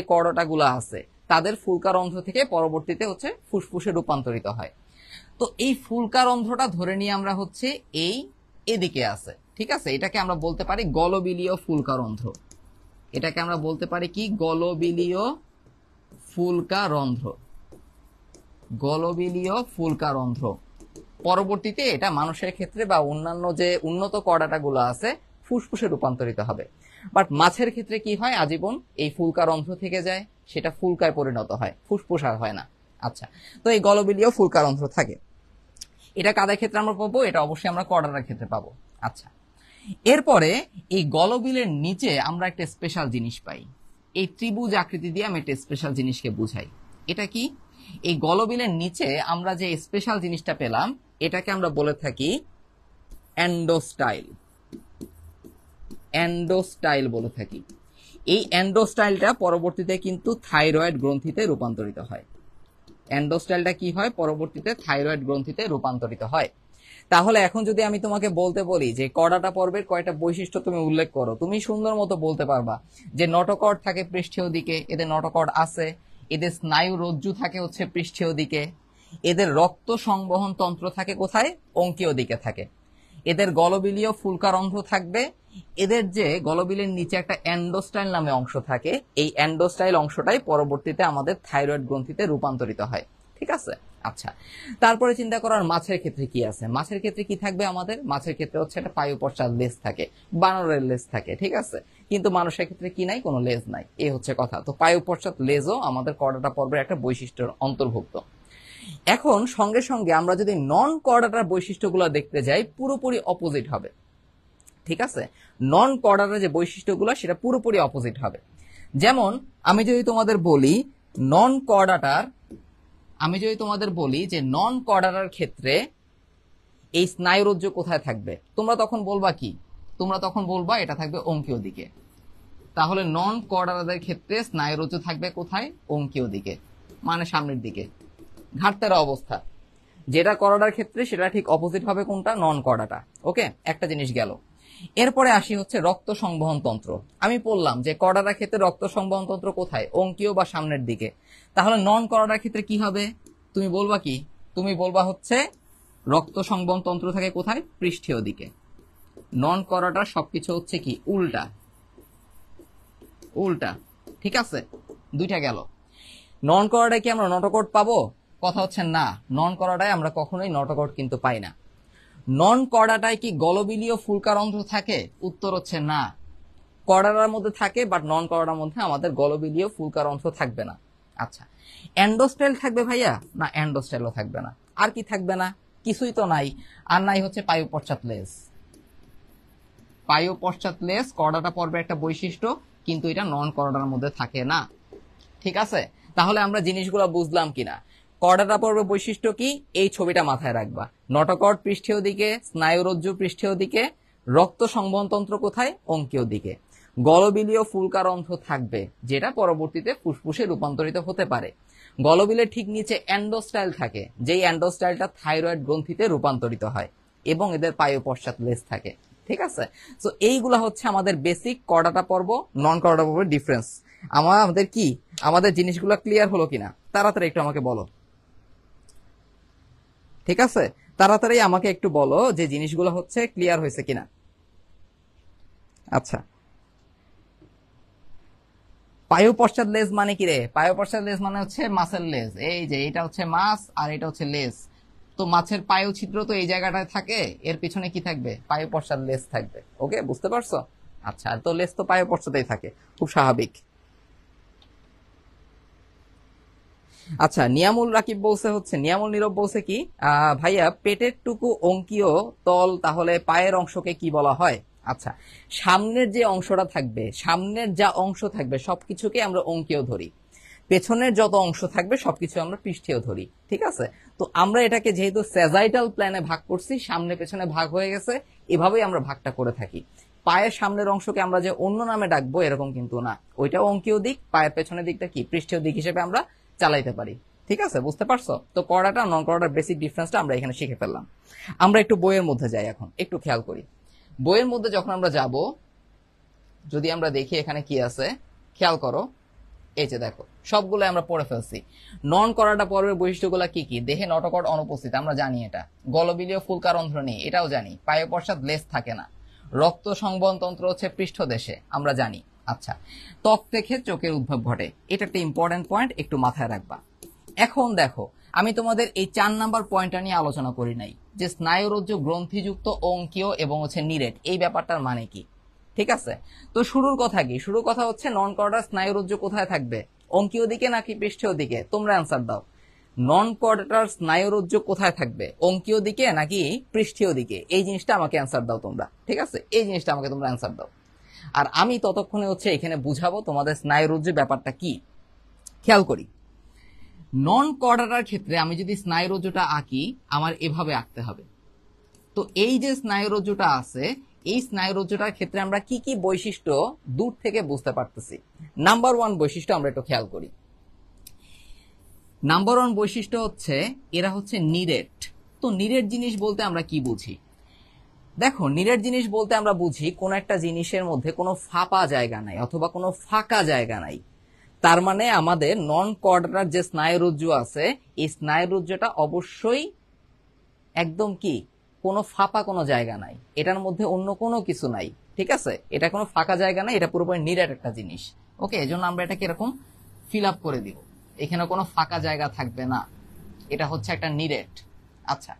গুলা আছে তাদের ফুলকার রন্ধ্র থেকে পরবর্তীতে হচ্ছে ফুসফুসে রূপান্তরিত হয় তো এই ফুলকা রন্ধ্রটা ধরে নিয়ে আমরা হচ্ছে এই এদিকে আছে ঠিক আছে এটাকে আমরা বলতে পারি গলবিলীয় ফুলকা রন্ধ্র এটাকে আমরা বলতে পারি কি গলবিলীয় ফুলকারন্ধ্র গলবিলীয় ফুলকারন্ধ্র পরবর্তীতে এটা মানুষের ক্ষেত্রে বা অন্যান্য যে উন্নত কড়াটা গুলো আছে ফুসফুসে রূপান্তরিত হবে বাট মাছের ক্ষেত্রে কি হয় আজীবন এই ফুলকার অংশ থেকে যায় সেটা ফুলকায় পরিণত হয় ফুসফুস আর হয় না আচ্ছা তো এই গলবিলিও ফুলকার অংশ থাকে এটা কাদের ক্ষেত্রে আমরা পাবো এটা অবশ্যই আমরা কড়াটার ক্ষেত্রে পাবো আচ্ছা এরপরে এই গলবিলের নিচে আমরা একটা স্পেশাল জিনিস পাই এই ত্রিভুজ আকৃতি দিয়ে আমি একটা স্পেশাল জিনিসকে বুঝাই এটা কি এই গলবিলের নিচে আমরা যে স্পেশাল জিনিসটা পেলাম এটাকে আমরা বলে থাকি অ্যান্ডোস্টাইল অ্যান্ডোস্টাইল বলে থাকি এই অ্যান্ডোস্টাইলটা পরবর্তীতে কিন্তু থাইরয়েড গ্রন্থিতে রূপান্তরিত হয় অ্যান্ডোস্টাইলটা কি হয় পরবর্তীতে থাইরয়েড গ্রন্থিতে রূপান্তরিত হয় তাহলে এখন যদি আমি তোমাকে বলতে বলি যে কড়াটা পর্বের কয়টা বৈশিষ্ট্য তুমি উল্লেখ করো তুমি সুন্দর মতো বলতে পারবা যে নটকড থাকে পৃষ্ঠীয় দিকে এদের নটকট আছে এদের স্নায়ু রজ্জু থাকে হচ্ছে পৃষ্ঠীয় দিকে এদের রক্ত সংবহন তন্ত্র থাকে কোথায় অঙ্কীয় দিকে থাকে এদের গলবিলীয় ফুলকার অন্ধ থাকবে এদের যে গলবিলের নিচে একটা অ্যান্ডোস্টাইল নামে অংশ থাকে এই অ্যান্ডোস্টাইল অংশটাই পরবর্তীতে আমাদের থাইরয়েড গ্রন্থিতে রূপান্তরিত হয় ঠিক আছে আচ্ছা তারপরে চিন্তা করার মাছের ক্ষেত্রে কি আছে মাছের ক্ষেত্রে কি থাকবে আমাদের মাছের ক্ষেত্রে হচ্ছে একটা পায়ু পায়ুপর্চার লেস থাকে বানরের লেস থাকে ঠিক আছে কিন্তু মানুষের ক্ষেত্রে কি নাই কোনো লেজ নাই এ হচ্ছে কথা তো পায়ু পায়ুপর্চাত লেজও আমাদের করডাটা পর্বের একটা বৈশিষ্ট্যের অন্তর্ভুক্ত এখন সঙ্গে সঙ্গে আমরা যদি নন কর্ডাটার বৈশিষ্ট্যগুলো দেখতে যাই পুরোপুরি অপোজিট হবে ঠিক আছে নন কর্ডাটার যে বৈশিষ্ট্যগুলো সেটা পুরোপুরি অপোজিট হবে যেমন আমি যদি তোমাদের বলি নন কর্ডাটার আমি যদি তোমাদের বলি যে নন কর্ডাটার ক্ষেত্রে এই স্নায়ুরজ্জ কোথায় থাকবে তোমরা তখন বলবা কি তোমরা তখন বলবা এটা থাকবে অঙ্কীয় দিকে তাহলে নন কর্ডারাদের ক্ষেত্রে স্নায়ুরজ্জ থাকবে কোথায় অঙ্কীয় দিকে মানে সামনের দিকে ঘাটতার অবস্থা যেটা করাটার ক্ষেত্রে সেটা ঠিক অপোজিট হবে কোনটা নন করাটা ওকে একটা জিনিস গেল এরপরে আসি হচ্ছে রক্ত সংবহন তন্ত্র আমি বললাম যে করাটার ক্ষেত্রে রক্ত সংবহন তন্ত্র কোথায় অঙ্কীয় বা সামনের দিকে তাহলে নন করাটার ক্ষেত্রে কি হবে তুমি বলবা কি তুমি বলবা হচ্ছে রক্ত সংবহন তন্ত্র থাকে কোথায় পৃষ্ঠীয় দিকে নন করাটার সবকিছু হচ্ছে কি উল্টা উল্টা ঠিক আছে দুইটা গেল নন করাটা কি আমরা নটকট পাবো কথা হচ্ছে না নন করাটায় আমরা কখনোই নটকট কিন্তু পাই না নন করাটায় কি গলবিলীয় ফুলকার অংশ থাকে উত্তর হচ্ছে না কড়াটার মধ্যে থাকে বাট নন কড়াটার মধ্যে আমাদের গলবিলীয় ফুলকার অংশ থাকবে না আচ্ছা অ্যান্ডোস্টাইল থাকবে ভাইয়া না অ্যান্ডোস্টাইলও থাকবে না আর কি থাকবে না কিছুই তো নাই আর নাই হচ্ছে পায়ু পশ্চাৎ লেস পায়ু পশ্চাৎ লেস কড়াটা পর্বে একটা বৈশিষ্ট্য কিন্তু এটা নন কড়াটার মধ্যে থাকে না ঠিক আছে তাহলে আমরা জিনিসগুলো বুঝলাম কিনা কড়াটা পর্বের বৈশিষ্ট্য কি এই ছবিটা মাথায় রাখবা নটকট পৃষ্ঠীয় দিকে স্নায়ুরজ্জু পৃষ্ঠীয় দিকে রক্ত সংবহনতন্ত্র কোথায় অঙ্কীয় দিকে গলবিলীয় ফুলকার অন্ধ থাকবে যেটা পরবর্তীতে ফুসফুসে রূপান্তরিত হতে পারে গলবিলের ঠিক নিচে অ্যান্ডোস্টাইল থাকে যেই অ্যান্ডোস্টাইলটা থাইরয়েড গ্রন্থিতে রূপান্তরিত হয় এবং এদের পায়ু পশ্চাৎ লেস থাকে ঠিক আছে তো এইগুলা হচ্ছে আমাদের বেসিক কড়াটা পর্ব নন কড়াটা পর্বের ডিফারেন্স আমার আমাদের কি আমাদের জিনিসগুলো ক্লিয়ার হলো কিনা তাড়াতাড়ি একটু আমাকে বলো ঠিক আছে তাড়াতাড়ি আমাকে একটু বলো যে জিনিসগুলো হচ্ছে ক্লিয়ার হয়েছে কিনা আচ্ছা পায়ু পায়োপশ্চাৎ লেজ মানে কি রে পায়ু পায়োপশ্চাৎ লেজ মানে হচ্ছে মাছের লেজ এই যে এটা হচ্ছে মাছ আর এটা হচ্ছে লেজ তো মাছের পায়ু ছিদ্র তো এই জায়গাটায় থাকে এর পিছনে কি থাকবে পায়ু পায়োপশ্চাৎ লেজ থাকবে ওকে বুঝতে পারছো আচ্ছা আর তো লেজ তো পায়ু পায়োপশ্চাতেই থাকে খুব স্বাভাবিক আচ্ছা নিয়ামুল রাকিব বলছে হচ্ছে নিয়ামুল নীরব বলছে কি ভাইয়া পেটের টুকু অঙ্কীয় তল তাহলে পায়ের অংশকে কি বলা হয় আচ্ছা সামনের যে অংশটা থাকবে সামনের যা অংশ থাকবে সবকিছুকে আমরা অঙ্কীয় ধরি পেছনের যত অংশ থাকবে সবকিছু আমরা পৃষ্ঠেও ধরি ঠিক আছে তো আমরা এটাকে যেহেতু সেজাইটাল প্ল্যানে ভাগ করছি সামনে পেছনে ভাগ হয়ে গেছে এভাবেই আমরা ভাগটা করে থাকি পায়ের সামনের অংশকে আমরা যে অন্য নামে ডাকবো এরকম কিন্তু না ওইটাও অঙ্কীয় দিক পায়ের পেছনের দিকটা কি পৃষ্ঠীয় দিক হিসেবে আমরা চালাইতে পারি ঠিক আছে বুঝতে পারছো তো করাটা নন করাটার বেসিক ডিফারেন্সটা আমরা এখানে শিখে ফেললাম আমরা একটু বইয়ের মধ্যে যাই এখন একটু খেয়াল করি বইয়ের মধ্যে যখন আমরা যাব যদি আমরা দেখি এখানে কি আছে খেয়াল করো এই যে দেখো সবগুলো আমরা পড়ে ফেলছি নন করাটা পর্বের বৈশিষ্ট্যগুলো কি কি দেহে নটকট অনুপস্থিত আমরা জানি এটা গলবিলীয় ফুলকার অন্ধ্র নেই এটাও জানি পায়ে পশ্চাৎ লেস থাকে না রক্ত সংবনতন্ত্র হচ্ছে পৃষ্ঠদেশে আমরা জানি আচ্ছা ত্বক থেকে চোখের উদ্ভব ঘটে এটা একটা ইম্পর্টেন্ট পয়েন্ট একটু মাথায় রাখবা এখন দেখো আমি তোমাদের এই চার নাম্বার পয়েন্টটা নিয়ে আলোচনা করি নাই যে স্নায়ুরজ্জ গ্রন্থিযুক্ত অঙ্কীয় এবং হচ্ছে নিরেট এই ব্যাপারটার মানে কি ঠিক আছে তো শুরুর কথা কি শুরুর কথা হচ্ছে নন কর্ডার স্নায়ুরজ্জ কোথায় থাকবে অঙ্কীয় দিকে নাকি পৃষ্ঠীয় দিকে তোমরা অ্যান্সার দাও নন কর্ডার স্নায়ুরজ্জ কোথায় থাকবে অঙ্কীয় দিকে নাকি পৃষ্ঠীয় দিকে এই জিনিসটা আমাকে অ্যান্সার দাও তোমরা ঠিক আছে এই জিনিসটা আমাকে তোমরা অ্যান্সার দাও আর আমি ততক্ষণে হচ্ছে এখানে বুঝাবো তোমাদের স্নায়ুরজ্জু ব্যাপারটা কি খেয়াল করি নন কর্ডাটার ক্ষেত্রে আমি যদি স্নায়ুরজ্জুটা আঁকি আমার এভাবে আঁকতে হবে তো এই যে স্নায়ুরজ্জুটা আছে এই স্নায়ুরজ্জুটার ক্ষেত্রে আমরা কি কি বৈশিষ্ট্য দূর থেকে বুঝতে পারতেছি নাম্বার ওয়ান বৈশিষ্ট্য আমরা একটু খেয়াল করি নাম্বার ওয়ান বৈশিষ্ট্য হচ্ছে এরা হচ্ছে নিরেট তো নিরেট জিনিস বলতে আমরা কি বুঝি দেখো নিরেট জিনিস বলতে আমরা বুঝি কোনো একটা জিনিসের মধ্যে কোনো ফাঁপা জায়গা নাই অথবা কোনো ফাঁকা জায়গা নাই তার মানে আমাদের নন কর্ডার যে স্নায়ুরুজ্জ আছে এই স্নায়ুরুজ্জটা অবশ্যই একদম কি কোনো ফাঁপা কোনো জায়গা নাই এটার মধ্যে অন্য কোনো কিছু নাই ঠিক আছে এটা কোনো ফাঁকা জায়গা নাই এটা পুরোপুরি নিরেট একটা জিনিস ওকে এই জন্য আমরা এটাকে এরকম ফিল আপ করে দিব এখানে কোনো ফাঁকা জায়গা থাকবে না এটা হচ্ছে একটা নিরেট আচ্ছা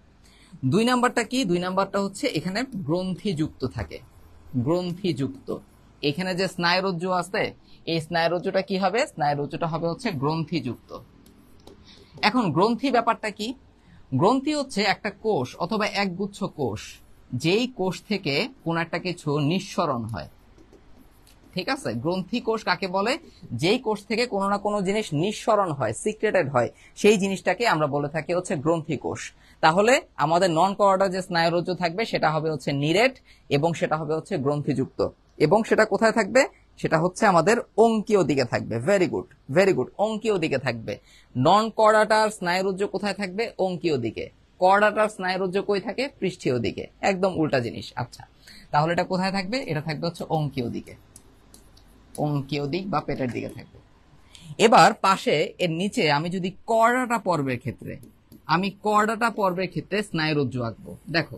দুই নাম্বারটা কি দুই নাম্বারটা হচ্ছে এখানে গ্রন্থিযুক্ত থাকে গ্রন্থিযুক্ত এখানে যে স্নায়ুরজ্জু আছে এই স্নায়ুরজ্জুটা কি হবে স্নায়ুরজ্জুটা হবে হচ্ছে গ্রন্থিযুক্ত এখন গ্রন্থি ব্যাপারটা কি গ্রন্থি হচ্ছে একটা কোষ অথবা একগুচ্ছ কোষ যেই কোষ থেকে কোন একটা কিছু নিঃসরণ হয় ঠিক আছে গ্রন্থি কোষ কাকে বলে যেই কোষ থেকে কোনো না কোনো জিনিস নিঃসরণ হয় সিক্রেটেড হয় সেই জিনিসটাকে আমরা বলে থাকি হচ্ছে গ্রন্থি কোষ তাহলে আমাদের নন করোডাল যে স্নায়ুরজ্জ থাকবে সেটা হবে হচ্ছে নিরেট এবং সেটা হবে হচ্ছে গ্রন্থিযুক্ত এবং সেটা কোথায় থাকবে সেটা হচ্ছে আমাদের অঙ্কীয় দিকে থাকবে ভেরি গুড ভেরি গুড অঙ্কীয় দিকে থাকবে নন করাটার স্নায়ুরজ্জ কোথায় থাকবে অঙ্কীয় দিকে করাটার স্নায়ুরজ্জ কই থাকে পৃষ্ঠীয় দিকে একদম উল্টা জিনিস আচ্ছা তাহলে এটা কোথায় থাকবে এটা থাকবে হচ্ছে অঙ্কীয় দিকে অঙ্কীয় দিক বা পেটের দিকে থাকবে এবার পাশে এর নিচে আমি যদি কড়াটা পর্বের ক্ষেত্রে আমি কডাটা পর্বের ক্ষেত্রে স্নায়ুরজ্জু আঁকবো দেখো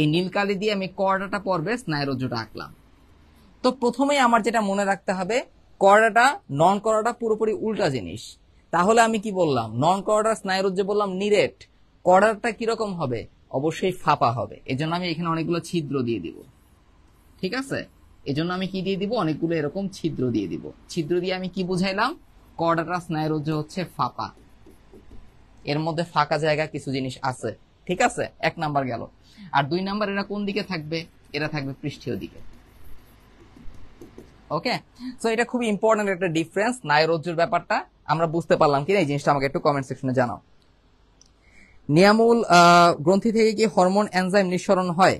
এই নীলকালি দিয়ে আমি কডাটা পর্বে স্নায়ুরজ্জুটা আঁকলাম তো প্রথমেই আমার যেটা মনে রাখতে হবে করাটা নন করাটা পুরোপুরি উল্টা জিনিস তাহলে আমি কি বললাম নন করাটা স্নায়ুরজ্জু বললাম নিরেট করাটা কিরকম হবে অবশ্যই ফাঁপা হবে এজন্য আমি এখানে অনেকগুলো ছিদ্র দিয়ে দিব ঠিক আছে এজন্য আমি কি দিয়ে দিব অনেকগুলো এরকম ছিদ্র দিয়ে দিব ছিদ্র দিয়ে আমি কি বুঝাইলাম করাটা স্নায়ুরজ্জু হচ্ছে ফাঁপা এর মধ্যে ফাঁকা জায়গা কিছু জিনিস আছে ঠিক আছে এক নাম্বার গেল আর দুই নাম্বার এরা কোন দিকে থাকবে এরা থাকবে পৃষ্ঠীয় দিকে ওকে সো এটা খুব ইম্পর্টেন্ট একটা ডিফারেন্স নায়রজ্জুর ব্যাপারটা আমরা বুঝতে পারলাম কিনা এই জিনিসটা আমাকে একটু কমেন্ট সেকশনে জানাও নিয়ামুল গ্রন্থি থেকে কি হরমোন এনজাইম নিঃসরণ হয়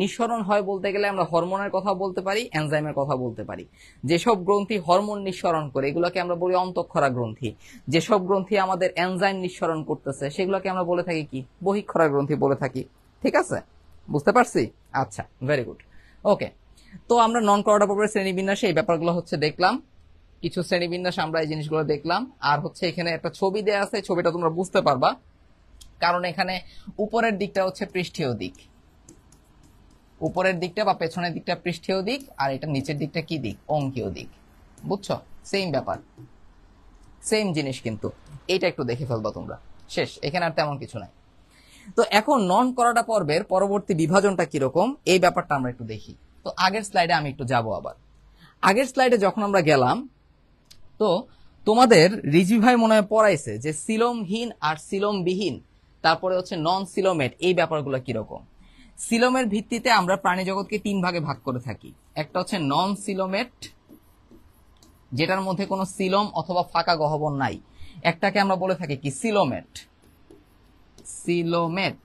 নিঃসরণ হয় বলতে গেলে আমরা হরমোনের কথা বলতে পারি এনজাইমের কথা বলতে পারি যেসব গ্রন্থি হরমোন নিঃসরণ করে এগুলোকে আমরা বলি অন্তঃক্ষরা গ্রন্থি যেসব গ্রন্থি আমাদের এনজাইম নিঃসরণ করতেছে সেগুলোকে আমরা বলে থাকি কি বহিক্ষরা গ্রন্থি বলে থাকি ঠিক আছে বুঝতে পারছি আচ্ছা ভেরি গুড ওকে তো আমরা নন করোটা প্রপারের শ্রেণীবিন্যাসে এই ব্যাপারগুলো হচ্ছে দেখলাম কিছু শ্রেণীবিন্যাস আমরা এই জিনিসগুলো দেখলাম আর হচ্ছে এখানে একটা ছবি দেয়া আছে ছবিটা তোমরা বুঝতে পারবা কারণ এখানে উপরের দিকটা হচ্ছে পৃষ্ঠীয় দিক উপরের দিকটা বা পেছনের দিকটা পৃষ্ঠীয় দিক আর এটা নিচের দিকটা কি দিক অঙ্কীয় দিক বুঝছো সেম ব্যাপার সেম জিনিস কিন্তু এটা একটু দেখে ফেলবো তোমরা শেষ এখানে আর তেমন কিছু নাই তো এখন নন করাটা পর্বের পরবর্তী বিভাজনটা কিরকম এই ব্যাপারটা আমরা একটু দেখি তো আগের স্লাইডে আমি একটু যাব আবার আগের স্লাইডে যখন আমরা গেলাম তো তোমাদের রিজি ভাই মনে হয় পড়াইছে যে সিলমহীন আর সিলমবিহীন তারপরে হচ্ছে নন সিলোমেট এই ব্যাপারগুলো কিরকম সিলোমের ভিত্তিতে আমরা প্রাণী জগৎকে তিন ভাগে ভাগ করে থাকি একটা হচ্ছে নন সিলোমেট যেটার মধ্যে কোনো সিলম অথবা ফাঁকা গহবর নাই একটাকে আমরা বলে থাকি কি সিলোমেট সিলোমেট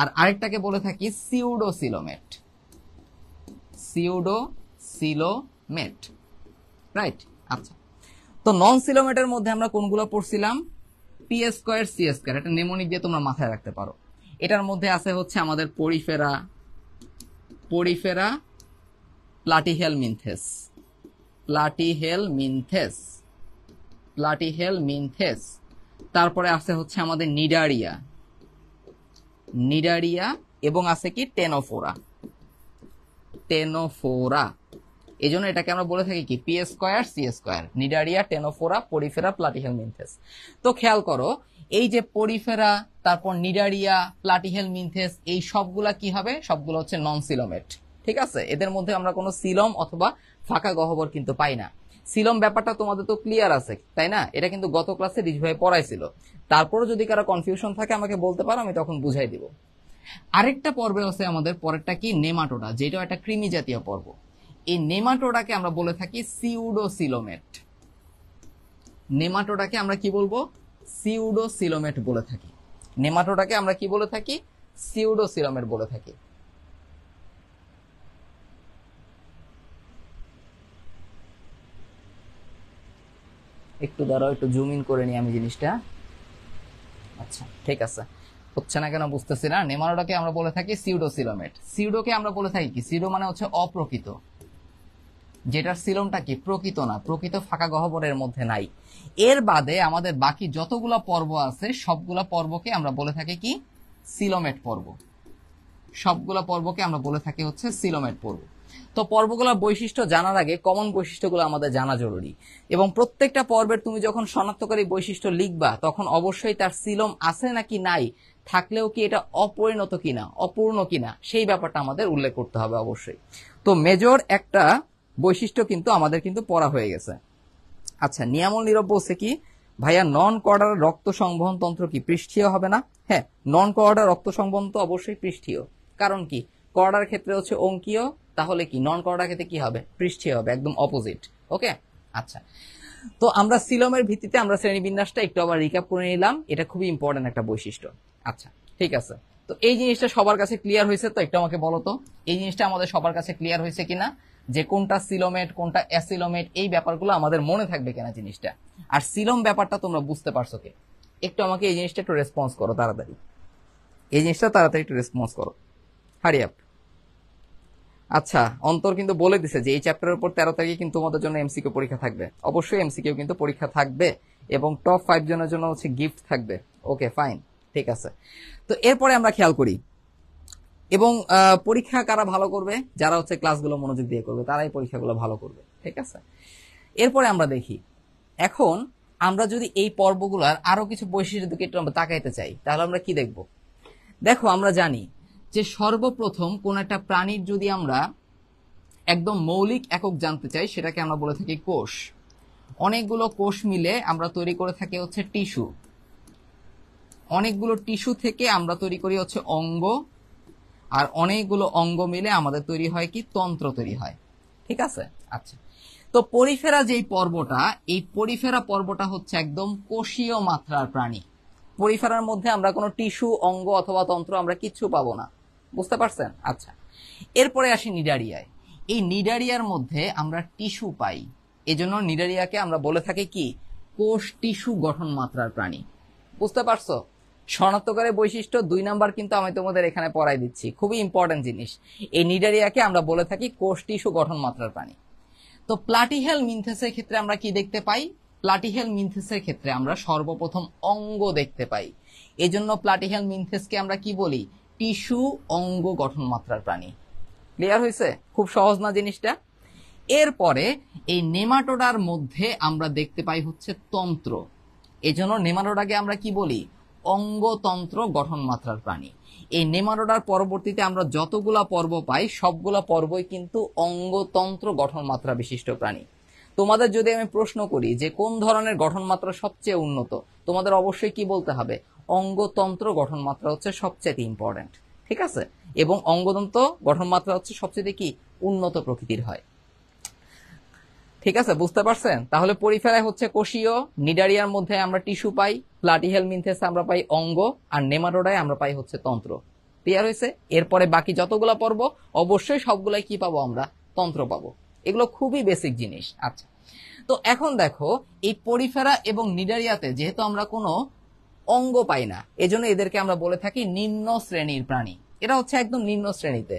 আর আরেকটাকে বলে থাকি pseudo coelomate pseudo coelomate right আচ্ছা তো নন সিলোমেটের মধ্যে আমরা কোনগুলো পড়ছিলাম পি স্কোয়ার সি স্কোয়ার এটা নেমোনিক দিয়ে তোমরা মাথায় রাখতে পারো এটার মধ্যে আছে হচ্ছে আমাদের পরিফেরা পরিফেরা প্লাটিহেল মিনথেস প্লাটিহেল মিনথেস প্লাটিহেল মিনথেস তারপরে আছে হচ্ছে আমাদের নিডারিয়া নিডারিয়া এবং আছে কি টেনোফোরা টেনোফোরা এই জন্য এটাকে আমরা বলে থাকি কি P square C square Cnidaria Ctenophora Porifera Platyhelminthes তো খেয়াল করো এই যে পরিফেরা তারপর নিডারিয়া প্লাটিহেল মিনথেস এই সবগুলা কি হবে সবগুলো হচ্ছে নন সিলোমেট ঠিক আছে এদের মধ্যে আমরা কোনো সিলম অথবা ফাঁকা গহবর কিন্তু পাই না সিলম ব্যাপারটা তোমাদের তো ক্লিয়ার আছে তাই না এটা কিন্তু গত ক্লাসে রিজ ভাই পড়াইছিল তারপরও যদি কারো কনফিউশন থাকে আমাকে বলতে পারো আমি তখন বুঝাই দিব আরেকটা পর্বে আছে আমাদের পরেরটা কি নেমাটোডা যেটা একটা কৃমি জাতীয় পর্ব এই নেমাটোডাকে আমরা বলে থাকি সিউডো সিলোমেট নেমাটোডাকে আমরা কি বলবো সিউডো সিলোমেট বলে থাকি নেমাটোটাকে আমরা কি বলে থাকি সিউডো সিরামের বলে থাকি একটু দাঁড়াও একটু জুম ইন করে নিই আমি জিনিসটা আচ্ছা ঠিক আছে হচ্ছে না কেন বুঝতেছি না নেমারোটাকে আমরা বলে থাকি সিউডো সিলোমেট সিউডোকে আমরা বলে থাকি কি সিউডো মানে হচ্ছে অপ্রকৃত যেটার সিলনটা কি প্রকৃত না প্রকৃত ফাঁকা গহ্বরের মধ্যে নাই এর বাদে আমাদের বাকি যতগুলো পর্ব আছে সবগুলা পর্বকে আমরা বলে থাকি কি সিলোমেট পর্ব সবগুলা পর্বকে আমরা বলে থাকি হচ্ছে সিলোমেট পর্ব তো পর্বগুলোর বৈশিষ্ট্য জানার আগে কমন বৈশিষ্ট্যগুলো আমাদের জানা জরুরি এবং প্রত্যেকটা পর্বের তুমি যখন শনাক্তকারী বৈশিষ্ট্য লিখবা তখন অবশ্যই তার সিলম আছে নাকি নাই থাকলেও কি এটা অপরিণত কিনা অপূর্ণ কিনা সেই ব্যাপারটা আমাদের উল্লেখ করতে হবে অবশ্যই তো মেজর একটা বৈশিষ্ট্য কিন্তু আমাদের কিন্তু পড়া হয়ে গেছে আচ্ছা নিয়ামল নীরব বলছে কি ভাইয়া নন কর্ডার রক্ত সংবহন তন্ত্র কি পৃষ্ঠীয় হবে না হ্যাঁ নন কর্ডার রক্ত সংবহন তো অবশ্যই পৃষ্ঠীয় কারণ কি কর্ডার ক্ষেত্রে হচ্ছে অঙ্কীয় তাহলে কি নন কর্ডার ক্ষেত্রে কি হবে পৃষ্ঠীয় হবে একদম অপোজিট ওকে আচ্ছা তো আমরা সিলমের ভিত্তিতে আমরা শ্রেণীবিন্যাসটা একটু আবার রিক্যাপ করে নিলাম এটা খুবই ইম্পর্টেন্ট একটা বৈশিষ্ট্য আচ্ছা ঠিক আছে তো এই জিনিসটা সবার কাছে ক্লিয়ার হয়েছে তো একটু আমাকে বলো তো এই জিনিসটা আমাদের সবার কাছে ক্লিয়ার হয়েছে কিনা যে কোনটা সিলোমেট কোনটা অ্যাসিলোমেট এই ব্যাপারগুলো আমাদের মনে থাকবে কেনা জিনিসটা আর সিলম ব্যাপারটা তোমরা বুঝতে পারছো কে একটু আমাকে এই জিনিসটা একটু রেসপন্স করো তাড়াতাড়ি এই জিনিসটা তাড়াতাড়ি একটু রেসপন্স করো হারি আপ আচ্ছা অন্তর কিন্তু বলে দিছে যে এই চ্যাপ্টারের উপর তেরো তারিখে কিন্তু তোমাদের জন্য এমসিকিউ পরীক্ষা থাকবে অবশ্যই এমসিকিউ কিন্তু পরীক্ষা থাকবে এবং টপ ফাইভ জনের জন্য হচ্ছে গিফট থাকবে ওকে ফাইন ঠিক আছে তো এরপরে আমরা খেয়াল করি এবং পরীক্ষা কারা ভালো করবে যারা হচ্ছে ক্লাসগুলো মনোযোগ দিয়ে করবে তারাই পরীক্ষাগুলো ভালো করবে ঠিক আছে এরপরে আমরা দেখি এখন আমরা যদি এই পর্বগুলোর আরও কিছু বৈশিষ্ট্য দিকে একটু আমরা তাকাইতে চাই তাহলে আমরা কি দেখব দেখো আমরা জানি যে সর্বপ্রথম কোন একটা প্রাণীর যদি আমরা একদম মৌলিক একক জানতে চাই সেটাকে আমরা বলে থাকি কোষ অনেকগুলো কোষ মিলে আমরা তৈরি করে থাকি হচ্ছে টিস্যু অনেকগুলো টিস্যু থেকে আমরা তৈরি করি হচ্ছে অঙ্গ আর অনেকগুলো অঙ্গ মিলে আমাদের তৈরি হয় কি তন্ত্র তৈরি হয় ঠিক আছে আচ্ছা তো পরিফেরা যেই পর্বটা এই পরিফেরা পর্বটা হচ্ছে একদম কোষীয় মাত্রার প্রাণী পরিফেরার মধ্যে আমরা কোনো টিস্যু অঙ্গ অথবা তন্ত্র আমরা কিচ্ছু পাবো না বুঝতে পারছেন আচ্ছা এরপরে আসি নিডারিয়ায় এই নিডারিয়ার মধ্যে আমরা টিস্যু পাই এজন্য নিডারিয়াকে আমরা বলে থাকি কি কোষ টিস্যু গঠন মাত্রার প্রাণী বুঝতে পারছো শনাক্তকারের বৈশিষ্ট্য দুই নাম্বার কিন্তু আমি তোমাদের এখানে পড়াই দিচ্ছি খুবই ইম্পর্টেন্ট জিনিস এই নিডারিয়াকে আমরা বলে থাকি কোষ টিস্যু গঠন মাত্রার প্রাণী তো প্লাটিহেল মিনথেসের ক্ষেত্রে আমরা কি দেখতে পাই প্লাটিহেল মিনথেসের ক্ষেত্রে আমরা সর্বপ্রথম অঙ্গ দেখতে পাই এজন্য প্লাটিহেল মিনথেসকে আমরা কি বলি টিস্যু অঙ্গ গঠন মাত্রার প্রাণী ক্লিয়ার হয়েছে খুব সহজ না জিনিসটা এরপরে এই নেমাটোডার মধ্যে আমরা দেখতে পাই হচ্ছে তন্ত্র এজন্য নেমাটোডাকে আমরা কি বলি অঙ্গতন্ত্র গঠন মাত্রার প্রাণী এই নেমারোডার পরবর্তীতে আমরা যতগুলা পর্ব পাই সবগুলা পর্বই কিন্তু অঙ্গতন্ত্র গঠন মাত্রা বিশিষ্ট প্রাণী তোমাদের যদি আমি প্রশ্ন করি যে কোন ধরনের গঠন মাত্রা সবচেয়ে উন্নত তোমাদের অবশ্যই কি বলতে হবে অঙ্গতন্ত্র গঠন মাত্রা হচ্ছে সবচেয়ে ইম্পর্টেন্ট ঠিক আছে এবং অঙ্গতন্ত্র গঠন মাত্রা হচ্ছে সবচেয়ে কি উন্নত প্রকৃতির হয় ঠিক আছে বুঝতে পারছেন তাহলে পরিফেরায় হচ্ছে কোষীয় নিডারিয়ার মধ্যে আমরা টিস্যু পাই প্লাটিহেলমিনথেসে আমরা পাই অঙ্গ আর নেমাটোডায় আমরা পাই হচ্ছে তন্ত্র ক্লিয়ার হয়েছে এরপরে বাকি যতগুলো পর্ব অবশ্যই সবগুলাই কি পাবো আমরা তন্ত্র পাবো এগুলো খুবই বেসিক জিনিস আচ্ছা তো এখন দেখো এই পরিফেরা এবং নিডারিয়াতে যেহেতু আমরা কোনো অঙ্গ পাই না এজন্য এদেরকে আমরা বলে থাকি নিম্ন শ্রেণীর প্রাণী এটা হচ্ছে একদম নিম্ন শ্রেণীতে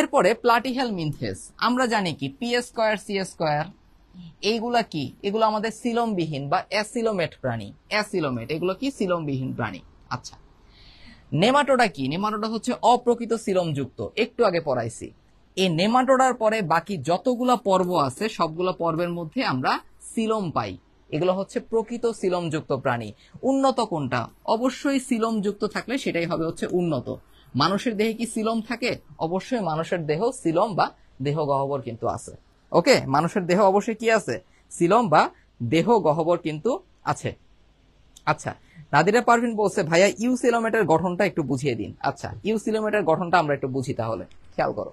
এরপরে প্লাটিহেল মিনথেস আমরা জানি কি পি স্কোয়ার সি স্কোয়ার এইগুলা কি এগুলো আমাদের সিলমবিহীন বা অ্যাসিলোমেট প্রাণী অ্যাসিলোমেট এগুলো কি সিলমবিহীন প্রাণী আচ্ছা নেমাটোডা কি নেমাটোডা হচ্ছে অপ্রকৃত সিলমযুক্ত একটু আগে পড়াইছি এই নেমাটোডার পরে বাকি যতগুলা পর্ব আছে সবগুলো পর্বের মধ্যে আমরা সিলম পাই এগুলো হচ্ছে প্রকৃত সিলমযুক্ত প্রাণী উন্নত কোনটা অবশ্যই সিলমযুক্ত থাকলে সেটাই হবে হচ্ছে উন্নত মানুষের দেহে কি সিলম থাকে অবশ্যই মানুষের দেহ সিলম বা দেহ গহবর কিন্তু আছে ওকে মানুষের দেহ অবশ্যই কি আছে সিলম বা দেহ গহবর কিন্তু আছে আচ্ছা নাদিরা পারভিন বলছে ভাইয়া ইউ সিলোমিটার গঠনটা একটু বুঝিয়ে দিন আচ্ছা ইউ সিলোমিটার গঠনটা আমরা একটু বুঝি তাহলে খেয়াল করো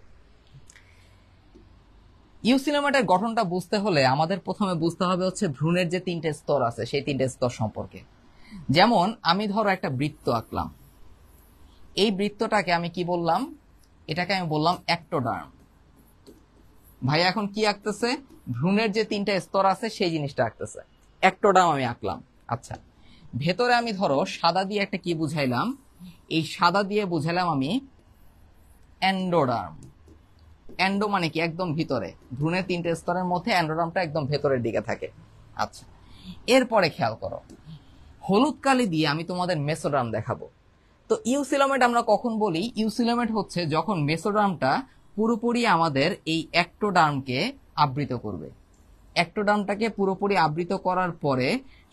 ইউ সিলোমিটার গঠনটা বুঝতে হলে আমাদের প্রথমে বুঝতে হবে হচ্ছে ভ্রূণের যে তিনটে স্তর আছে সেই তিনটে স্তর সম্পর্কে যেমন আমি ধরো একটা বৃত্ত আঁকলাম এই বৃত্তটাকে আমি কি বললাম এটাকে আমি বললাম অ্যাক্টোডার্ম ভাইয়া এখন কি আঁকতেছে ভ্রূণের যে তিনটা স্তর আছে সেই জিনিসটা আঁকতেছে অ্যাক্টোডার্ম আমি আঁকলাম আচ্ছা ভেতরে আমি ধরো সাদা দিয়ে একটা কি বুঝাইলাম এই সাদা দিয়ে বুঝাইলাম আমি অ্যান্ডোডার্ম অ্যান্ডো মানে কি একদম ভিতরে ভ্রূণের তিনটে স্তরের মধ্যে অ্যান্ডোডার্মটা একদম ভেতরের দিকে থাকে আচ্ছা এরপরে খেয়াল করো হলুদ কালি দিয়ে আমি তোমাদের মেসোডার্ম দেখাবো তো ইউসিলোমেট আমরা কখন বলি ইউসিলোমেট হচ্ছে যখন মেসোডার্মটা পুরোপুরি আমাদের এই অ্যাক্টোডার্মকে আবৃত করবে অ্যাক্টোডার্মটাকে পুরোপুরি আবৃত করার পরে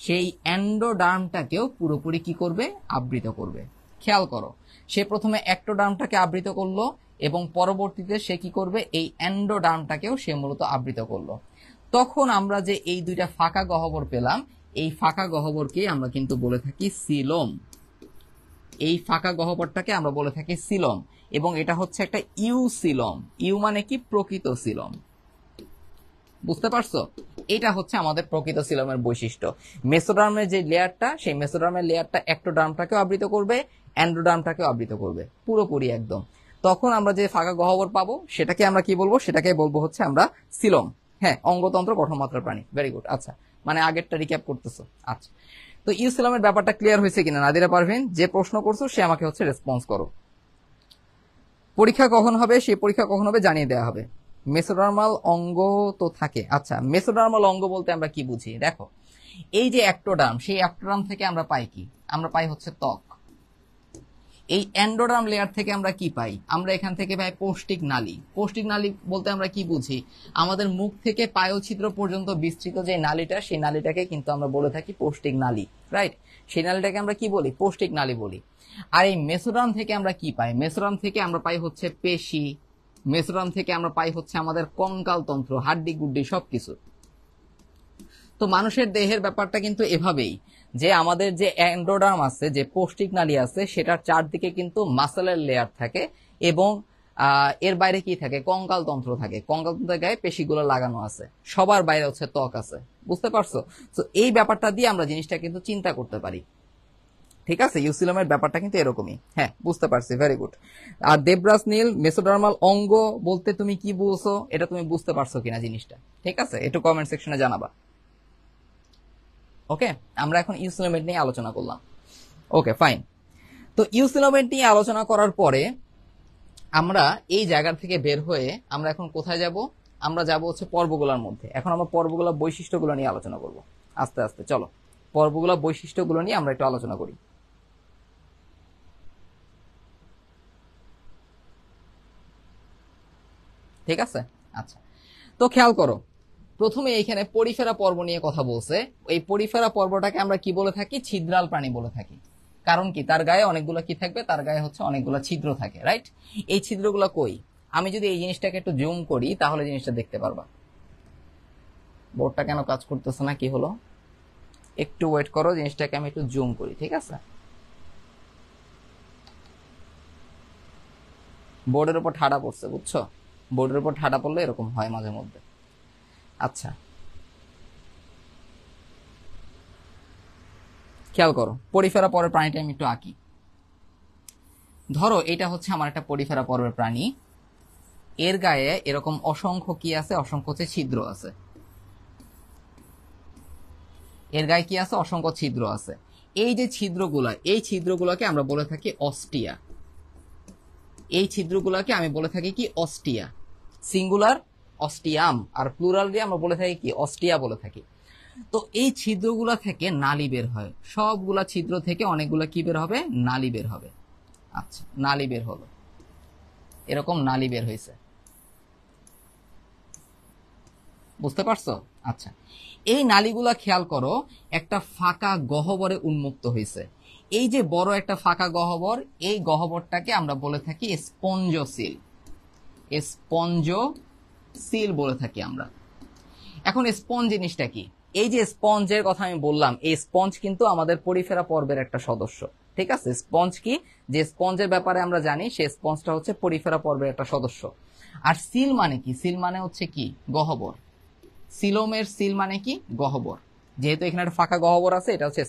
সেই অ্যান্ডোডার্মটাকেও পুরোপুরি কি করবে আবৃত করবে খেয়াল করো সে প্রথমে অ্যাক্টোডার্মটাকে আবৃত করলো এবং পরবর্তীতে সে কি করবে এই অ্যান্ডোডার্মটাকেও সে মূলত আবৃত করলো তখন আমরা যে এই দুইটা ফাঁকা গহবর পেলাম এই ফাঁকা গহবরকেই আমরা কিন্তু বলে থাকি সিলোম এই ফাঁকা গহ্বরটাকে আমরা বলে থাকি সিলম এবং এটা হচ্ছে একটা ইউ সিলম ইউ মানে কি প্রকৃত সিলম বুঝতে পারছো এটা হচ্ছে আমাদের প্রকৃত সিলমের বৈশিষ্ট্য মেসোডার্মের যে লেয়ারটা সেই মেসোডার্মের লেয়ারটা অ্যাক্টোডার্মটাকেও আবৃত করবে অ্যান্ড্রোডার্মটাকেও আবৃত করবে পুরোপুরি একদম তখন আমরা যে ফাঁকা গহ্বর পাবো সেটাকে আমরা কি বলবো সেটাকে বলবো হচ্ছে আমরা সিলম হ্যাঁ অঙ্গতন্ত্র গঠনমাত্রার প্রাণী ভেরি গুড আচ্ছা মানে আগেরটা রিক্যাপ করতেছো আচ্ছা তো ইসলামের ব্যাপারটা ক্লিয়ার হয়েছে কিনা নাদিরা পারভিন যে প্রশ্ন করছো সে আমাকে হচ্ছে রেসপন্স করো পরীক্ষা কখন হবে সেই পরীক্ষা কখন হবে জানিয়ে দেওয়া হবে মেসোডার্মাল অঙ্গ তো থাকে আচ্ছা মেসোডার্মাল অঙ্গ বলতে আমরা কি বুঝি দেখো এই যে অ্যাক্টোডার্ম সেই অ্যাক্টোডার্ম থেকে আমরা পাই কি আমরা পাই হচ্ছে ত্বক এই অ্যান্ডোডার্ম লেয়ার থেকে আমরা কি পাই আমরা এখান থেকে পাই পৌষ্টিক নালী পৌষ্টিক নালী বলতে আমরা কি বুঝি আমাদের মুখ থেকে ছিদ্র পর্যন্ত বিস্তৃত যে নালীটা সেই নালীটাকে কিন্তু আমরা বলে থাকি পৌষ্টিক নালী রাইট সেই নালীটাকে আমরা কি বলি পৌষ্টিক নালী বলি আর এই মেসোরাম থেকে আমরা কি পাই মেসোরাম থেকে আমরা পাই হচ্ছে পেশি মেসোরাম থেকে আমরা পাই হচ্ছে আমাদের কঙ্কালতন্ত্র হাড্ডি গুড্ডি সবকিছু তো মানুষের দেহের ব্যাপারটা কিন্তু এভাবেই যে আমাদের যে অ্যান্ড্রোডার্ম আছে যে পৌষ্টিক নালী আছে সেটার চারদিকে কিন্তু মাসেলের লেয়ার থাকে এবং এর বাইরে কি থাকে কঙ্কাল তন্ত্র থাকে কঙ্কাল তন্ত্রের গায়ে পেশিগুলো লাগানো আছে সবার বাইরে হচ্ছে ত্বক আছে বুঝতে পারছো তো এই ব্যাপারটা দিয়ে আমরা জিনিসটা কিন্তু চিন্তা করতে পারি ঠিক আছে ইউসিলমের ব্যাপারটা কিন্তু এরকমই হ্যাঁ বুঝতে পারছি ভেরি গুড আর দেবরাজ নীল মেসোডার্মাল অঙ্গ বলতে তুমি কি বলছো এটা তুমি বুঝতে পারছো কিনা জিনিসটা ঠিক আছে একটু কমেন্ট সেকশনে জানাবা ওকে আমরা এখন ইউসিলোমেট নিয়ে আলোচনা করলাম ওকে ফাইন তো ইউসিলোমেট নিয়ে আলোচনা করার পরে আমরা এই জায়গা থেকে বের হয়ে আমরা এখন কোথায় যাব আমরা যাব হচ্ছে পর্বগুলোর মধ্যে এখন আমরা পর্বগুলোর বৈশিষ্ট্যগুলো নিয়ে আলোচনা করব আস্তে আস্তে চলো পর্বগুলোর বৈশিষ্ট্যগুলো নিয়ে আমরা একটু আলোচনা করি ঠিক আছে আচ্ছা তো খেয়াল করো প্রথমে এখানে পরিফেরা পর্ব নিয়ে কথা বলছে এই পরিফেরা পর্বটাকে আমরা কি বলে থাকি ছিদ্রাল প্রাণী বলে থাকি কারণ কি তার গায়ে অনেকগুলো কি থাকবে তার গায়ে হচ্ছে অনেকগুলো ছিদ্র থাকে রাইট এই ছিদ্রগুলো কই আমি যদি এই জিনিসটাকে একটু জুম করি তাহলে জিনিসটা দেখতে পারবা বোর্ডটা কেন কাজ করতেছে না কি হলো একটু ওয়েট করো জিনিসটাকে আমি একটু জুম করি ঠিক আছে বোর্ডের উপর ঠাডা পড়ছে বুঝছো বোর্ডের উপর ঠাডা পড়লে এরকম হয় মাঝে মধ্যে আচ্ছা খেয়াল করো পরিফেরা পরের প্রাণীটা আমি একটু আঁকি ধরো এটা হচ্ছে আমার একটা পরিফেরা পর্বের প্রাণী এর গায়ে এরকম অসংখ্য কি আছে অসংখ্য হচ্ছে ছিদ্র আছে এর গায়ে কি আছে অসংখ্য ছিদ্র আছে এই যে ছিদ্রগুলা এই ছিদ্রগুলোকে আমরা বলে থাকি অস্টিয়া এই ছিদ্রগুলোকে আমি বলে থাকি কি অস্টিয়া সিঙ্গুলার অস্টিয়াম আর প্লুরাল দিয়ে আমরা বলে থাকি কি অস্টিয়া বলে থাকি তো এই ছিদ্রগুলা থেকে নালি বের হয় সবগুলা ছিদ্র থেকে অনেকগুলা কি বের হবে নালি বের হবে আচ্ছা নালি বের হলো এরকম নালি বের হয়েছে বুঝতে পারছো আচ্ছা এই নালিগুলা খেয়াল করো একটা ফাঁকা গহ্বরে উন্মুক্ত হয়েছে এই যে বড় একটা ফাঁকা গহ্বর এই গহ্বরটাকে আমরা বলে থাকি স্পঞ্জসিল স্পঞ্জ সিল বলে থাকি আমরা এখন স্পঞ্জ জিনিসটা কি এই যে স্পঞ্জের কথা আমি বললাম এই স্পঞ্জ কিন্তু আমাদের পরিফেরা পর্বের একটা সদস্য ঠিক আছে স্পঞ্জ কি যে স্পঞ্জের ব্যাপারে আমরা জানি সেই স্পঞ্জটা হচ্ছে পরিফেরা পর্বের একটা সদস্য আর সিল মানে কি সিল মানে হচ্ছে কি গহবর সিলোমের সিল মানে কি গহবর যেহেতু এখানে একটা ফাঁকা গহ্বর আছে এটা হচ্ছে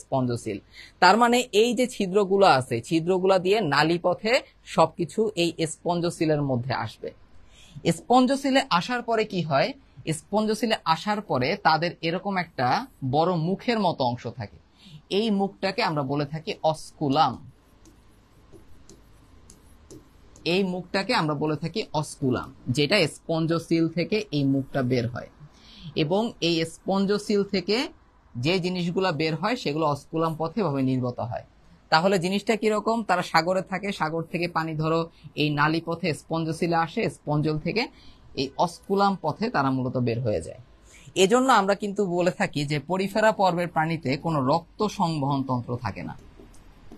সিল তার মানে এই যে ছিদ্রগুলো আছে ছিদ্রগুলো দিয়ে নালী পথে সবকিছু এই স্পঞ্জ সিলের মধ্যে আসবে স্পঞ্জশিলে আসার পরে কি হয় স্পঞ্জশিলে আসার পরে তাদের এরকম একটা বড় মুখের মতো অংশ থাকে এই মুখটাকে আমরা বলে থাকি অস্কুলাম এই মুখটাকে আমরা বলে থাকি অস্কুলাম যেটা স্পঞ্জশিল থেকে এই মুখটা বের হয় এবং এই স্পঞ্জশিল থেকে যে জিনিসগুলো বের হয় সেগুলো অস্কুলাম পথে ভাবে নির্গত হয় তাহলে জিনিসটা কিরকম তারা সাগরে থাকে সাগর থেকে পানি ধরো এই নালী পথে স্পঞ্জশিলা আসে স্পঞ্জল থেকে এই অস্কুলাম পথে তারা মূলত বের হয়ে যায় এজন্য আমরা কিন্তু বলে থাকি যে পরিফেরা পর্বের প্রাণীতে কোনো রক্ত সংবহন তন্ত্র থাকে না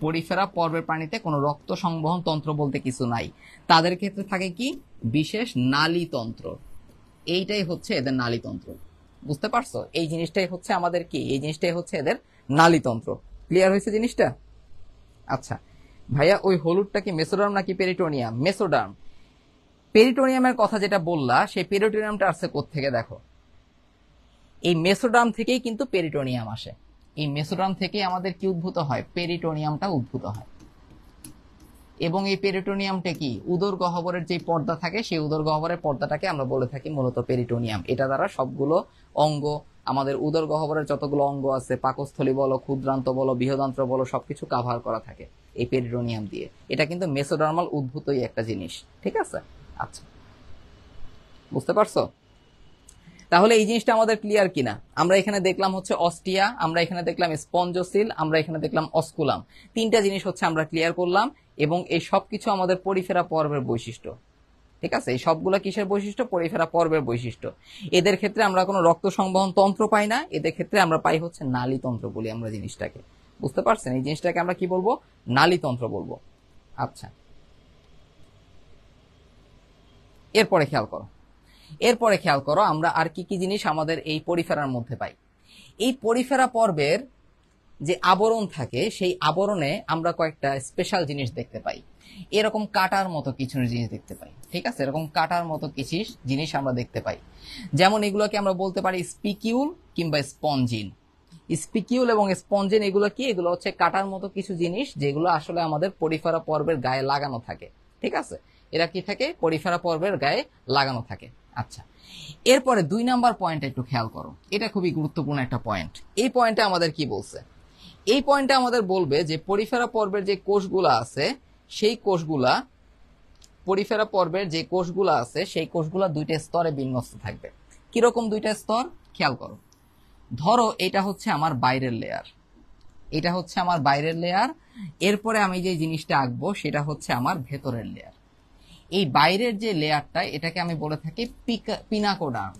পরিফেরা পর্বের প্রাণীতে কোনো রক্ত সংবহন তন্ত্র বলতে কিছু নাই তাদের ক্ষেত্রে থাকে কি বিশেষ নালীতন্ত্র এইটাই হচ্ছে এদের নালীতন্ত্র বুঝতে পারছো এই জিনিসটাই হচ্ছে আমাদের কি এই জিনিসটাই হচ্ছে এদের নালীতন্ত্র ক্লিয়ার হয়েছে জিনিসটা আচ্ছা ভাইয়া ওই হলুদটা কি মেসোডার্ম নাকি পেরিটোনিয়াম মেসোডার্ম পেরিটোনিয়ামের কথা যেটা বললা সেই পেরিটোনিয়ামটা আসছে থেকে দেখো এই মেসোডার্ম থেকেই কিন্তু পেরিটোনিয়াম আসে এই মেসোডার্ম থেকেই আমাদের কি উদ্ভূত হয় পেরিটোনিয়ামটা উদ্ভূত হয় এবং এই পেরিটোনিয়ামটা কি উদর গহ্বরের যে পর্দা থাকে সেই উদর গহ্বরের পর্দাটাকে আমরা বলে থাকি মূলত পেরিটোনিয়াম এটা দ্বারা সবগুলো অঙ্গ আমাদের উদর গহ্বরের যতগুলো অঙ্গ আছে পাকস্থলী বলো ক্ষুদ্রান্ত বলো বৃহদান্ত বলো সবকিছু কাভার করা থাকে এই পেরিডোনিয়াম দিয়ে এটা কিন্তু মেসোডার্মাল উদ্ভূতই একটা জিনিস ঠিক আছে আচ্ছা বুঝতে পারছো তাহলে এই জিনিসটা আমাদের ক্লিয়ার কিনা আমরা এখানে দেখলাম হচ্ছে অস্টিয়া আমরা এখানে দেখলাম স্পঞ্জসিল আমরা এখানে দেখলাম অস্কুলাম তিনটা জিনিস হচ্ছে আমরা ক্লিয়ার করলাম এবং এই সবকিছু আমাদের পরিফেরা পর্বের বৈশিষ্ট্য ঠিক আছে এই সবগুলো কিসের বৈশিষ্ট্য পরিফেরা পর্বের বৈশিষ্ট্য এদের ক্ষেত্রে আমরা কোনো রক্ত সংবহন তন্ত্র পাই না এদের ক্ষেত্রে আমরা পাই হচ্ছে নালীতন্ত্র বলি আমরা জিনিসটাকে বুঝতে পারছেন এই জিনিসটাকে আমরা কি বলবো নালীতন্ত্র বলবো আচ্ছা এরপরে খেয়াল করো এরপরে খেয়াল করো আমরা আর কি কি জিনিস আমাদের এই পরিফেরার মধ্যে পাই এই পরিফেরা পর্বের যে আবরণ থাকে সেই আবরণে আমরা কয়েকটা স্পেশাল জিনিস দেখতে পাই এরকম কাটার মতো কিছু জিনিস দেখতে পাই ঠিক আছে এরকম কাটার মতো কিছু জিনিস আমরা দেখতে পাই যেমন এগুলোকে আমরা বলতে পারি স্পিকিউল কিংবা স্পঞ্জিন স্পিকিউল এবং স্পঞ্জিন এগুলো কি এগুলো হচ্ছে কাটার মতো কিছু জিনিস যেগুলো আসলে আমাদের পরিফেরা পর্বের গায়ে লাগানো থাকে ঠিক আছে এরা কি থাকে পরিফেরা পর্বের গায়ে লাগানো থাকে আচ্ছা এরপরে দুই নাম্বার পয়েন্টটা একটু খেয়াল করো এটা খুবই গুরুত্বপূর্ণ একটা পয়েন্ট এই পয়েন্টে আমাদের কি বলছে এই পয়েন্টটা আমাদের বলবে যে পরিফেরা পর্বের যে কোষগুলো আছে সেই কোষগুলা পরিফেরা পর্বের যে কোষগুলো আছে সেই কোষগুলো দুইটা স্তরে বিন্যস্ত থাকবে কিরকম দুইটা স্তর খেয়াল করো ধরো এটা হচ্ছে আমার বাইরের লেয়ার এটা হচ্ছে আমার বাইরের লেয়ার এরপরে আমি যে জিনিসটা আঁকবো সেটা হচ্ছে আমার ভেতরের লেয়ার এই বাইরের যে লেয়ারটা এটাকে আমি বলে থাকি পিনাকোডার্ম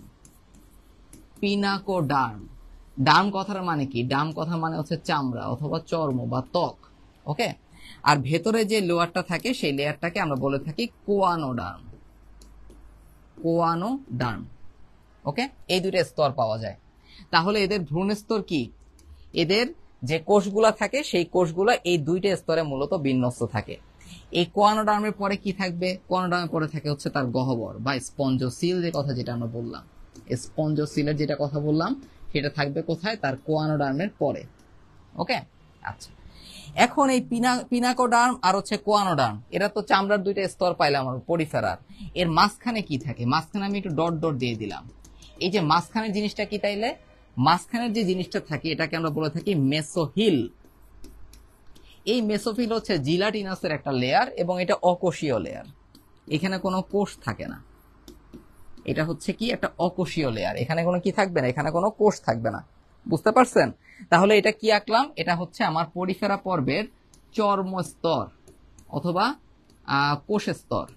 পিনাকোডার্ম ডার্ম কথার মানে কি ডার্ম কথার মানে হচ্ছে চামড়া অথবা চর্ম বা ত্বক ওকে আর ভেতরে যে লেয়ারটা থাকে সেই লেয়ারটাকে আমরা বলে থাকি কোয়ানো ডার্ম কোয়ানো ডার্ম ওকে এই দুইটা স্তর পাওয়া যায় তাহলে এদের ভ্রূণ স্তর কি এদের যে কোষগুলা থাকে সেই কোষগুলা এই দুইটা স্তরে মূলত বিন্যস্ত থাকে এই কোয়ানোডার্মের পরে কি থাকবে কোয়ানোডার্মের পরে থাকে হচ্ছে তার গহ্বর বা স্পঞ্জসিল যে কথা যেটা আমরা বললাম স্পঞ্জসিলের যেটা কথা বললাম সেটা থাকবে কোথায় তার কোয়ানোডার্মের পরে ওকে আচ্ছা এখন এই পিনা পিনাকোডার্ম আর হচ্ছে কোয়ানোডার্ম এরা তো চামড়ার দুইটা স্তর পাইলাম আমার পরিফেরার এর মাঝখানে কি থাকে মাঝখানে আমি একটু ডট ডট দিয়ে দিলাম এই যে মাঝখানের জিনিসটা কি তাইলে মাঝখানের যে জিনিসটা থাকে এটাকে আমরা বলে থাকি মেসোহিল এই মেসোফিল হচ্ছে জিলাটিনাসের একটা লেয়ার এবং এটা অকোষীয় লেয়ার এখানে কোনো কোষ থাকে না এটা হচ্ছে কি একটা অকোষীয় লেয়ার এখানে কোনো কি থাকবে না এখানে কোনো কোষ থাকবে না বুঝতে পারছেন তাহলে এটা কি আঁকলাম এটা হচ্ছে আমার পরিফেরা পর্বের চর্মস্তর অথবা কোষ স্তর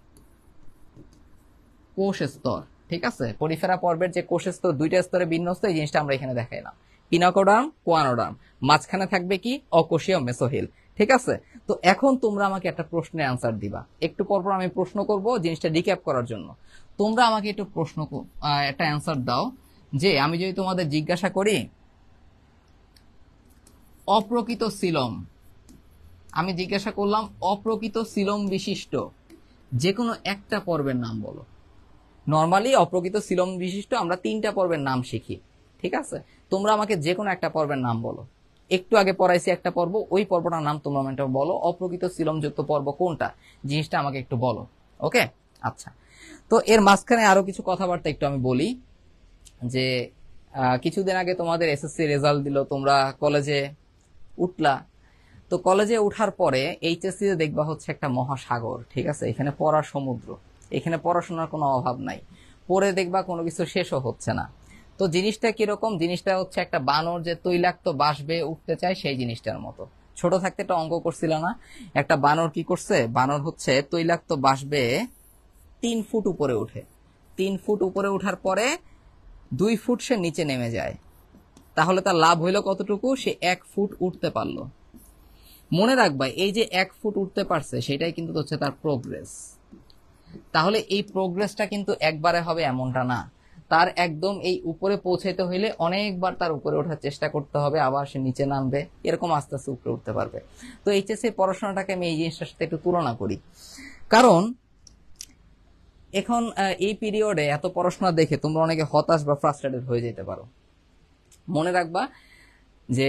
কোষ স্তর ঠিক আছে পরিফেরা পর্বের যে কোষ স্তর দুইটা স্তরে বিন্যস্ত এই জিনিসটা আমরা এখানে দেখাইলাম পিনাকোডার্ম কোয়ানোডার্ম মাঝখানে থাকবে কি অকোষীয় মেসোহিল ঠিক আছে তো এখন তোমরা আমাকে একটা প্রশ্নের আনসার দিবা একটু পরপর আমি প্রশ্ন করব জিনিসটা রিক্যাপ করার জন্য তোমরা আমাকে একটু প্রশ্ন একটা অ্যান্সার দাও যে আমি যদি তোমাদের জিজ্ঞাসা করি অপ্রকৃত সিলম আমি জিজ্ঞাসা করলাম অপ্রকৃত সিলম বিশিষ্ট যে কোনো একটা পর্বের নাম বলো নর্মালি অপ্রকৃত সিলম বিশিষ্ট আমরা তিনটা পর্বের নাম শিখি ঠিক আছে তোমরা আমাকে যে কোনো একটা পর্বের নাম বলো একটু আগে পড়াইছি একটা পর্ব ওই পর্বটার নাম তোমরা আমাকে বলো অপ্রকৃত সিলমযুক্ত পর্ব কোনটা জিনিসটা আমাকে একটু বলো ওকে আচ্ছা তো এর মাঝখানে আরো কিছু কথাবার্তা একটু আমি বলি যে কিছুদিন আগে তোমাদের এসএসসি রেজাল্ট দিল তোমরা কলেজে উঠলা তো কলেজে উঠার পরে এইচএসসিতে দেখবা হচ্ছে একটা মহাসাগর ঠিক আছে এখানে পড়ার সমুদ্র এখানে পড়াশোনার কোনো অভাব নাই পরে দেখবা কোনো কিছু শেষও হচ্ছে না তো জিনিসটা কিরকম জিনিসটা হচ্ছে একটা বানর যে তৈলাক্ত বাসবে উঠতে চায় সেই জিনিসটার মতো ছোট থাকতে একটা অঙ্ক করছিল না একটা বানর কি করছে বানর হচ্ছে তৈলাক্ত বাসবে তিন ফুট উপরে উঠে তিন ফুট উপরে উঠার পরে দুই ফুট সে নিচে নেমে যায় তাহলে তার লাভ হইলো কতটুকু সে এক ফুট উঠতে পারলো মনে রাখবা এই যে এক ফুট উঠতে পারছে সেটাই কিন্তু হচ্ছে তার প্রোগ্রেস তাহলে এই প্রোগ্রেসটা কিন্তু একবারে হবে এমনটা না তার একদম এই উপরে পৌঁছাইতে হইলে অনেকবার তার উপরে ওঠার চেষ্টা করতে হবে আবার সে নিচে নামবে এরকম আস্তে আস্তে উপরে উঠতে পারবে তো চেষ্টা পড়াশোনাটাকে আমি এই জিনিসটার সাথে একটু তুলনা করি কারণ এখন এই পিরিয়ডে এত পড়াশোনা দেখে তোমরা অনেকে হতাশ বা ফ্রাস্ট্রেটেড হয়ে যেতে পারো মনে রাখবা যে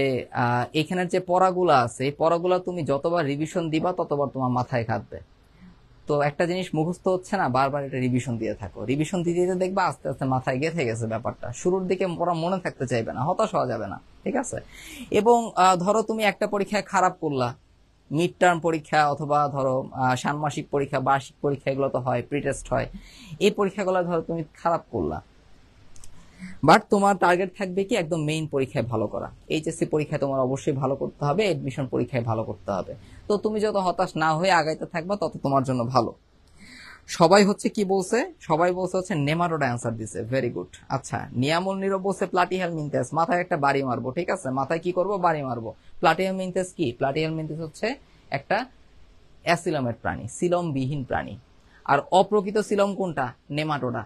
এখানের যে পড়াগুলো আছে এই পড়াগুলো তুমি যতবার রিভিশন দিবা ততবার তোমার মাথায় খাটবে তো একটা জিনিস মুখস্থ হচ্ছে না বারবার এটা রিভিশন দিয়ে থাকো রিভিশন দিতে দিতে দেখবা আস্তে আস্তে মাথায় গেঁথে গেছে ব্যাপারটা শুরুর দিকে পড়া মনে থাকতে চাইবে না হতাশ হওয়া যাবে না ঠিক আছে এবং ধরো তুমি একটা পরীক্ষায় খারাপ করলা মিড টার্ম পরীক্ষা অথবা ধরো ষান্মাসিক পরীক্ষা বার্ষিক পরীক্ষা এগুলো তো হয় প্রিটেস্ট হয় এই পরীক্ষাগুলো ধরো তুমি খারাপ করলা বাট তোমার টার্গেট থাকবে কি একদম মেইন পরীক্ষায় ভালো করা এইচএসসি পরীক্ষায় তোমার অবশ্যই ভালো করতে হবে এডমিশন পরীক্ষায় ভালো করতে হবে তো তুমি যত হতাশ না হয়ে আগাইতে থাকবা তত তোমার জন্য ভালো সবাই হচ্ছে কি বলছে সবাই বলছে হচ্ছে নেমারোড অ্যান্সার দিছে ভেরি গুড আচ্ছা নিয়ামল নীরব বলছে প্লাটিহাল মিনতেস মাথায় একটা বাড়ি মারবো ঠিক আছে মাথায় কি করব বাড়ি মারবো প্লাটিহাল মিনতেস কি প্লাটিহাল মিনতেস হচ্ছে একটা অ্যাসিলমের প্রাণী বিহীন প্রাণী আর অপ্রকৃত সিলম কোনটা নেমাটোডা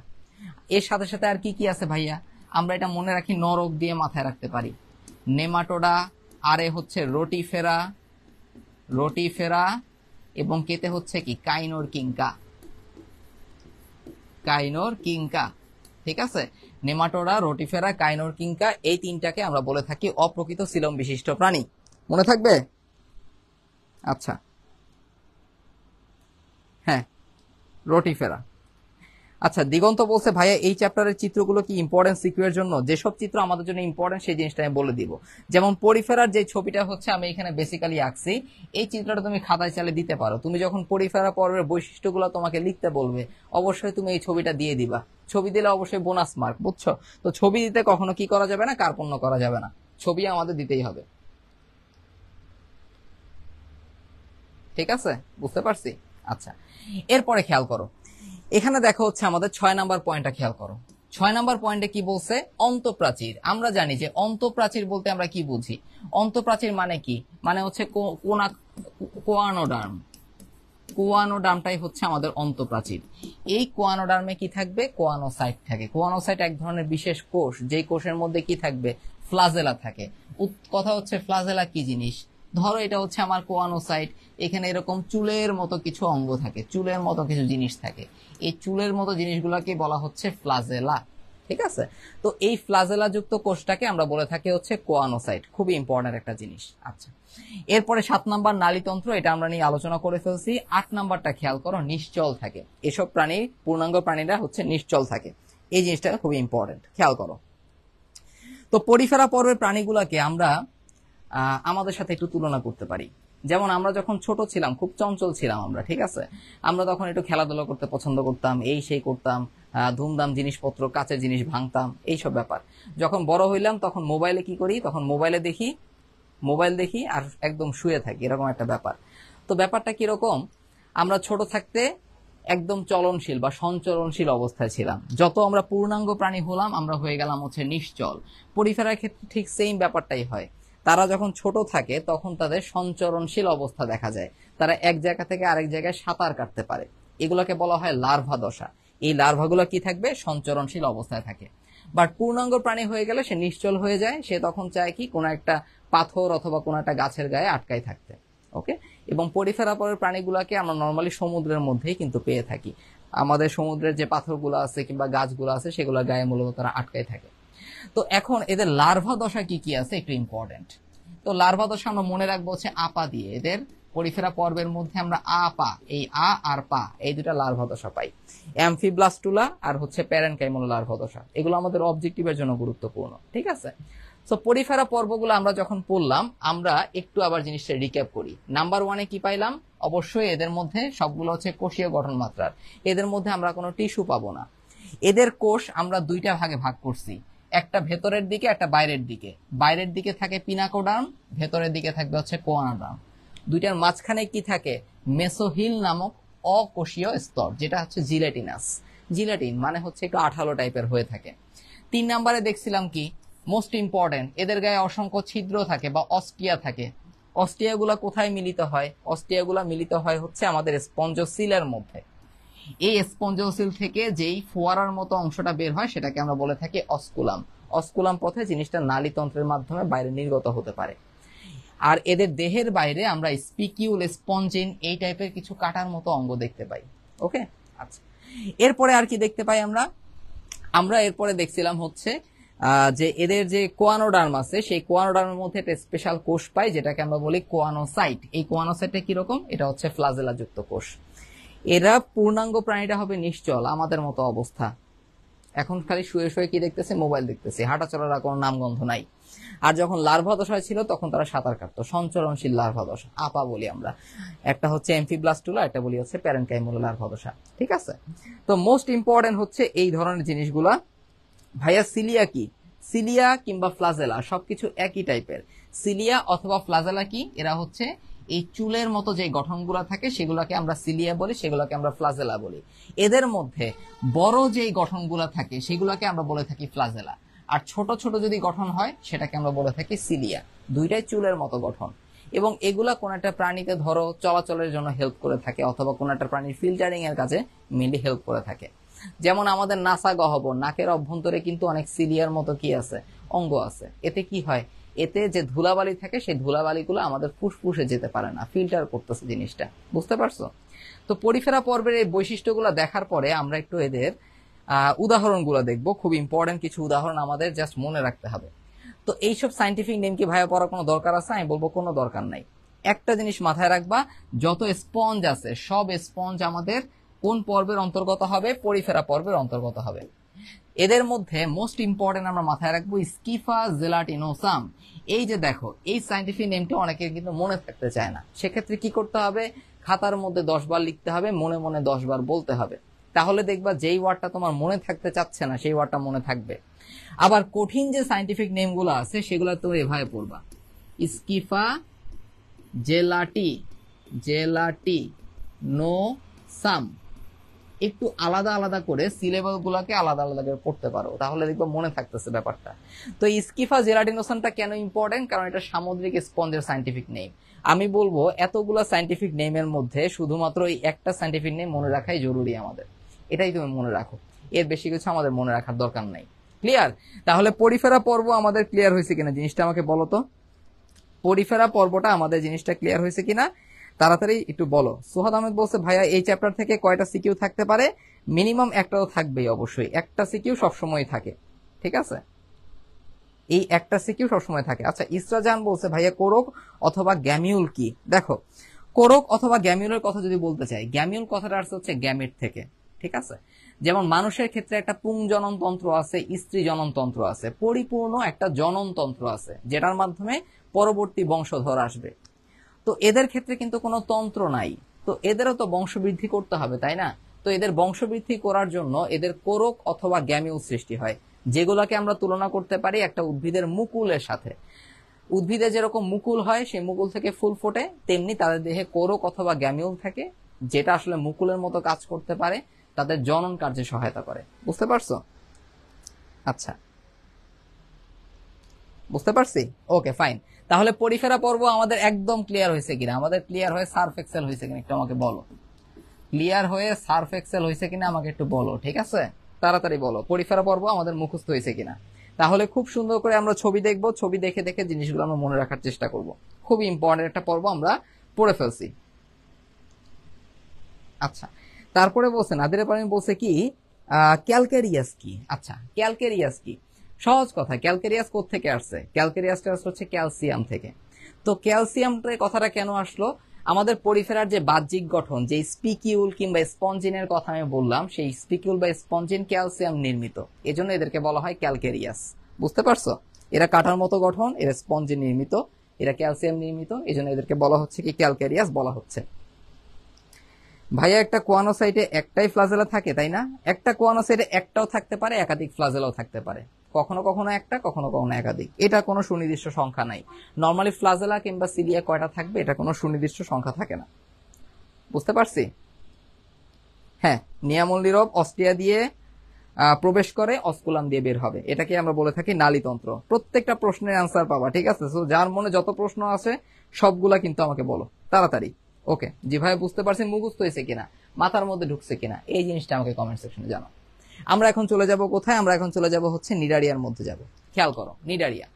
এর সাথে সাথে আর কি কি আছে ভাইয়া আমরা এটা মনে রাখি নরক দিয়ে মাথায় রাখতে পারি নেমাটোডা আরে হচ্ছে রোটি ফেরা রোটি ফেরা এবং কেতে হচ্ছে কি কাইনোর কিংকা কাইনোর কিংকা ঠিক আছে নেমাটোরা রোটিফেরা কাইনোর কিংকা এই তিনটাকে আমরা বলে থাকি অপ্রকৃত সিলম বিশিষ্ট প্রাণী মনে থাকবে আচ্ছা হ্যাঁ রোটিফেরা আচ্ছা দিগন্ত বলছে ভাইয়া এই চ্যাপ্টারের চিত্রগুলো কি ইম্পর্টেন্ট সিকিউর জন্য যেসব চিত্র আমাদের জন্য ইম্পর্টেন্ট সেই জিনিসটা আমি বলে দিব যেমন পরিফেরার যে ছবিটা হচ্ছে আমি এখানে বেসিক্যালি আঁকছি এই চিত্রটা তুমি খাতায় চালে দিতে পারো তুমি যখন পরিফেরা পর্বের বৈশিষ্ট্যগুলো তোমাকে লিখতে বলবে অবশ্যই তুমি এই ছবিটা দিয়ে দিবা ছবি দিলে অবশ্যই বোনাস মার্ক বুঝছো তো ছবি দিতে কখনো কি করা যাবে না কার্পণ্য করা যাবে না ছবি আমাদের দিতেই হবে ঠিক আছে বুঝতে পারছি আচ্ছা এরপরে খেয়াল করো এখানে দেখা হচ্ছে আমাদের ছয় নাম্বার পয়েন্টটা খেয়াল করো ছয় নাম্বার পয়েন্টে কি বলছে অন্তপ্রাচীর আমরা জানি যে অন্তপ্রাচীর বলতে আমরা কি বুঝি অন্তপ্রাচীর মানে কি মানে হচ্ছে কোয়ানোডার্ম কোয়ানোডার্মটাই হচ্ছে আমাদের অন্তপ্রাচীর এই কোয়ানোডার্মে কি থাকবে কোয়ানোসাইট থাকে কোয়ানোসাইট এক ধরনের বিশেষ কোষ যেই কোষের মধ্যে কি থাকবে ফ্লাজেলা থাকে কথা হচ্ছে ফ্লাজেলা কি জিনিস ধরো এটা হচ্ছে আমার কোয়ানোসাইট এখানে এরকম চুলের মতো কিছু অঙ্গ থাকে চুলের মতো কিছু জিনিস থাকে এই চুলের মতো জিনিসগুলোকে বলা হচ্ছে ফ্লাজেলা ঠিক আছে তো এই ফ্লাজেলা যুক্ত কোষটাকে আমরা বলে থাকি হচ্ছে কোয়ানোসাইট খুবই ইম্পর্টেন্ট একটা জিনিস আচ্ছা এরপরে সাত নাম্বার নালীতন্ত্র এটা আমরা নিয়ে আলোচনা করে ফেলছি আট নাম্বারটা খেয়াল করো নিশ্চল থাকে এসব প্রাণী পূর্ণাঙ্গ প্রাণীরা হচ্ছে নিশ্চল থাকে এই জিনিসটা খুবই ইম্পর্টেন্ট খেয়াল করো তো পরিফেরা পর্বের প্রাণীগুলোকে আমরা আমাদের সাথে একটু তুলনা করতে পারি যেমন আমরা যখন ছোট ছিলাম খুব চঞ্চল ছিলাম আমরা ঠিক আছে আমরা তখন একটু খেলাধুলা করতে পছন্দ করতাম এই সেই করতাম ধুমধাম জিনিসপত্র কাঁচের জিনিস ভাঙতাম এইসব ব্যাপার যখন বড় হইলাম তখন মোবাইলে কি করি তখন মোবাইলে দেখি মোবাইল দেখি আর একদম শুয়ে থাকি এরকম একটা ব্যাপার তো ব্যাপারটা কিরকম আমরা ছোট থাকতে একদম চলনশীল বা সঞ্চলনশীল অবস্থায় ছিলাম যত আমরা পূর্ণাঙ্গ প্রাণী হলাম আমরা হয়ে গেলাম হচ্ছে নিশ্চল পরিফেরার ক্ষেত্রে ঠিক সেম ব্যাপারটাই হয় তারা যখন ছোট থাকে তখন তাদের সঞ্চরণশীল অবস্থা দেখা যায় তারা এক জায়গা থেকে আরেক জায়গায় সাঁতার কাটতে পারে এগুলোকে বলা হয় লার্ভা দশা এই লার্ভাগুলো কি থাকবে সঞ্চরণশীল অবস্থায় থাকে বাট পূর্ণাঙ্গ প্রাণী হয়ে গেলে সে নিশ্চল হয়ে যায় সে তখন চায় কি কোনো একটা পাথর অথবা কোনো একটা গাছের গায়ে আটকাই থাকতে ওকে এবং পরিফেরা পরের প্রাণীগুলোকে আমরা নর্মালি সমুদ্রের মধ্যেই কিন্তু পেয়ে থাকি আমাদের সমুদ্রের যে পাথরগুলো আছে কিংবা গাছগুলো আছে সেগুলো গায়ে মূলত তারা আটকাই থাকে তো এখন এদের লার্ভা দশা কি কি আছে একটু ইম্পর্টেন্ট তো লার্ভা দশা আমরা মনে রাখবো হচ্ছে আপা দিয়ে এদের পরিফেরা পর্বের মধ্যে আমরা আ পা এই আ আর পা এই দুটা লার্ভা দশা পাই অ্যামফিব্লাস্টুলা আর হচ্ছে প্যারেনকাইমোলা লার্ভা দশা এগুলো আমাদের অবজেক্টিভের জন্য গুরুত্বপূর্ণ ঠিক আছে সো পরিফেরা পর্বগুলো আমরা যখন পড়লাম আমরা একটু আবার জিনিসটা রিক্যাপ করি নাম্বার ওয়ানে কি পাইলাম অবশ্যই এদের মধ্যে সবগুলো হচ্ছে কোষীয় গঠন মাত্রার এদের মধ্যে আমরা কোনো টিস্যু পাবো না এদের কোষ আমরা দুইটা ভাগে ভাগ করছি একটা ভেতরের দিকে একটা বাইরের দিকে বাইরের দিকে থাকে পিনাকোডার্ম ভেতরের দিকে থাকবে হচ্ছে কোয়ানাডার্ম দুইটার মাঝখানে কি থাকে মেসোহিল নামক অকোষীয় স্তর যেটা হচ্ছে জিলেটিনাস জিলেটিন মানে হচ্ছে একটু আঠালো টাইপের হয়ে থাকে তিন নম্বরে দেখছিলাম কি মোস্ট ইম্পর্টেন্ট এদের গায়ে অসংখ্য ছিদ্র থাকে বা অস্টিয়া থাকে অস্টিয়াগুলো কোথায় মিলিত হয় অস্টিয়াগুলো মিলিত হয় হচ্ছে আমাদের স্পঞ্জসিলের মধ্যে এই স্পঞ্জোসিল থেকে যেই ফোয়ারার মতো অংশটা বের হয় সেটাকে আমরা বলে থাকি অস্কুলাম অস্কুলাম পথে জিনিসটা নালীতন্ত্রের মাধ্যমে বাইরে নির্গত হতে পারে আর এদের দেহের বাইরে আমরা স্পিকিউল স্পঞ্জিন এই টাইপের কিছু কাটার মতো অঙ্গ দেখতে পাই ওকে আচ্ছা এরপরে আর কি দেখতে পাই আমরা আমরা এরপরে দেখছিলাম হচ্ছে যে এদের যে কোয়ানোডার্ম আছে সেই কোয়ানোডার্মের মধ্যে একটা স্পেশাল কোষ পাই যেটাকে আমরা বলি কোয়ানোসাইট এই কোয়ানোসাইটটা কিরকম এটা হচ্ছে ফ্লাজেলা যুক্ত কোষ এরা পূর্ণাঙ্গ প্রাণীটা হবে নিশ্চল আমাদের মতো অবস্থা এখন খালি শুয়ে শুয়ে কি দেখতেছে মোবাইল দেখতেছে হাঁটা চলার কোনো নামগন্ধ নাই আর যখন লার্ভা দশায় ছিল তখন তারা সাঁতার কাটতো সঞ্চরণশীল লার্ভা দশা আপা বলি আমরা একটা হচ্ছে এমফিব্লাস্টুলা একটা বলি হচ্ছে প্যারেনকাইমুলা লার্ভা দশা ঠিক আছে তো মোস্ট ইম্পর্টেন্ট হচ্ছে এই ধরনের জিনিসগুলা ভাইয়া সিলিয়া কি সিলিয়া কিংবা ফ্লাজেলা সবকিছু একই টাইপের সিলিয়া অথবা ফ্লাজেলা কি এরা হচ্ছে এই চুলের মতো যে গঠনগুলো থাকে সেগুলোকে আমরা সিলিয়া বলি সেগুলোকে আমরা ফ্লাজেলা বলি এদের মধ্যে বড় যেই গঠনগুলো থাকে সেগুলোকে আমরা বলে থাকি ফ্লাজেলা আর ছোট ছোট যদি গঠন হয় সেটাকে আমরা বলে থাকি সিলিয়া দুইটাই চুলের মতো গঠন এবং এগুলা কোন একটা প্রাণীকে ধরো চলাচলের জন্য হেল্প করে থাকে অথবা কোন একটা প্রাণীর ফিল্টারিং এর কাজে মেনলি হেল্প করে থাকে যেমন আমাদের নাসা গহবর নাকের অভ্যন্তরে কিন্তু অনেক সিলিয়ার মতো কি আছে অঙ্গ আছে এতে কি হয় এতে যে ধুলাবালি থাকে সেই ধুলাবালিগুলো আমাদের ফুসফুসে যেতে পারে না ফিল্টার করতেছে জিনিসটা বুঝতে পারছো তো পরিফেরা পর্বের এই বৈশিষ্ট্যগুলো দেখার পরে আমরা একটু এদের উদাহরণগুলো দেখব খুব ইম্পর্টেন্ট কিছু উদাহরণ আমাদের জাস্ট মনে রাখতে হবে তো এইসব সাইন্টিফিক নেম কি ভাইয়া পড়ার কোনো দরকার আছে আমি বলবো কোনো দরকার নাই একটা জিনিস মাথায় রাখবা যত স্পঞ্জ আছে সব স্পঞ্জ আমাদের কোন পর্বের অন্তর্গত হবে পরিফেরা পর্বের অন্তর্গত হবে এদের মধ্যে মোস্ট ইম্পর্টেন্ট আমরা মাথায় রাখবো স্কিফা জেলাটিনোসাম এই যে দেখো এই সাইন্টিফিক নেমটা অনেকের কিন্তু মনে থাকতে চায় না সেক্ষেত্রে কি করতে হবে খাতার মধ্যে দশ বার লিখতে হবে মনে মনে দশ বার বলতে হবে তাহলে দেখবা যেই ওয়ার্ডটা তোমার মনে থাকতে চাচ্ছে না সেই ওয়ার্ডটা মনে থাকবে আবার কঠিন যে সাইন্টিফিক নেমগুলো আছে সেগুলো তুমি এভাবে পড়বা স্কিফা জেলাটি জেলাটি নো সাম একটু আলাদা আলাদা করে সিলেবাস গুলাকে আলাদা আলাদা করে পড়তে পারো তাহলে দেখবো মনে থাকতেছে ব্যাপারটা তো স্কিফা জেরাটিনোসানটা কেন ইম্পর্টেন্ট কারণ এটা সামুদ্রিক স্পঞ্জের সাইন্টিফিক নেম আমি বলবো এতগুলো সাইন্টিফিক নেমের মধ্যে শুধুমাত্র এই একটা সাইন্টিফিক নেম মনে রাখাই জরুরি আমাদের এটাই তুমি মনে রাখো এর বেশি কিছু আমাদের মনে রাখার দরকার নাই ক্লিয়ার তাহলে পরিফেরা পর্ব আমাদের ক্লিয়ার হয়েছে কিনা জিনিসটা আমাকে বলো তো পরিফেরা পর্বটা আমাদের জিনিসটা ক্লিয়ার হয়েছে কিনা তাড়াতাড়ি একটু বলো সোহাদ আহমেদ বলছে ভাইয়া এই চ্যাপ্টার থেকে কয়টা সিকিউ থাকতে পারে মিনিমাম একটাও থাকবেই অবশ্যই একটা সিকিউ সবসময় থাকে ঠিক আছে এই একটা সিকিউ সবসময় থাকে আচ্ছা ইসরাজান বলছে ভাইয়া কোরক অথবা গ্যামিউল কি দেখো কোরক অথবা গ্যামিউলের কথা যদি বলতে চাই গ্যামিউল কথাটা আসছে হচ্ছে গ্যামের থেকে ঠিক আছে যেমন মানুষের ক্ষেত্রে একটা পুং জননতন্ত্র আছে স্ত্রী জননতন্ত্র আছে পরিপূর্ণ একটা জননতন্ত্র আছে যেটার মাধ্যমে পরবর্তী বংশধর আসবে তো এদের ক্ষেত্রে কিন্তু কোনো তন্ত্র নাই তো এদেরও তো বংশবৃদ্ধি করতে হবে তাই না তো এদের বংশবৃদ্ধি করার জন্য এদের কোরক অথবা গ্যামিউল সৃষ্টি হয় যেগুলোকে আমরা তুলনা করতে পারি একটা উদ্ভিদের মুকুলের সাথে উদ্ভিদে যেরকম মুকুল হয় সেই মুকুল থেকে ফুল ফোটে তেমনি তাদের দেহে কোরক অথবা গ্যামিউল থাকে যেটা আসলে মুকুলের মতো কাজ করতে পারে তাদের জনন কার্যে সহায়তা করে বুঝতে পারছো আচ্ছা বুঝতে পারছি ওকে ফাইন তাহলে পরিফেরা পর্ব আমাদের একদম ক্লিয়ার হয়েছে কিনা আমাদের ক্লিয়ার হয়ে সার্ফ এক্সেল হয়েছে কিনা একটু আমাকে বলো ক্লিয়ার হয়ে সার্ফ এক্সেল হয়েছে কিনা আমাকে একটু বলো ঠিক আছে তাড়াতাড়ি বলো পরিফেরা পর্ব আমাদের মুখস্থ হয়েছে কিনা তাহলে খুব সুন্দর করে আমরা ছবি দেখব ছবি দেখে দেখে জিনিসগুলো আমরা মনে রাখার চেষ্টা করব খুব ইম্পর্টেন্ট একটা পর্ব আমরা পড়ে ফেলছি আচ্ছা তারপরে বলছে নাদিরে পারমিন বলছে কি ক্যালকেরিয়াস কি আচ্ছা ক্যালকেরিয়াস কি সহজ কথা ক্যালকেরিয়াস থেকে আসছে ক্যালকেরিয়াসটা হচ্ছে ক্যালসিয়াম থেকে তো ক্যালসিয়ামটা কথাটা কেন আসলো আমাদের পরিফেরার যে বাহ্যিক গঠন যে স্পিকিউল কিংবা স্পঞ্জিনের কথা আমি বললাম সেই স্পিকিউল বা স্পঞ্জিন ক্যালসিয়াম নির্মিত এজন্য এদেরকে বলা হয় ক্যালকেরিয়াস বুঝতে পারছো এরা কাঠার মতো গঠন এরা স্পঞ্জিন নির্মিত এরা ক্যালসিয়াম নির্মিত এজন্য এদেরকে বলা হচ্ছে কি ক্যালকেরিয়াস বলা হচ্ছে ভাইয়া একটা কোয়ানোসাইটে একটাই ফ্লাজেলা থাকে তাই না একটা কোয়ানোসাইটে একটাও থাকতে পারে একাধিক ফ্লাজেলাও থাকতে পারে কখনো কখনো একটা কখনো কখনো একাধিক এটা কোনো সুনির্দিষ্ট সংখ্যা নাই নর্মালি ফ্লাজেলা কিংবা সিলিয়া কয়টা থাকবে এটা কোনো সুনির্দিষ্ট সংখ্যা থাকে না বুঝতে পারছি হ্যাঁ নিয়ামল নীরব অস্ট্রিয়া দিয়ে প্রবেশ করে অস্কুলাম দিয়ে বের হবে এটাকে আমরা বলে থাকি নালীতন্ত্র প্রত্যেকটা প্রশ্নের আনসার পাবা ঠিক আছে যার মনে যত প্রশ্ন আছে সবগুলা কিন্তু আমাকে বলো তাড়াতাড়ি ওকে যেভাবে বুঝতে পারছি মুখস্থ হয়েছে কিনা মাথার মধ্যে ঢুকছে কিনা এই জিনিসটা আমাকে কমেন্ট সেকশনে জানাও আমরা এখন চলে যাব কোথায় আমরা এখন চলে যাব হচ্ছে নিডারিয়ার মধ্যে যাব খেয়াল করো নিডারিয়া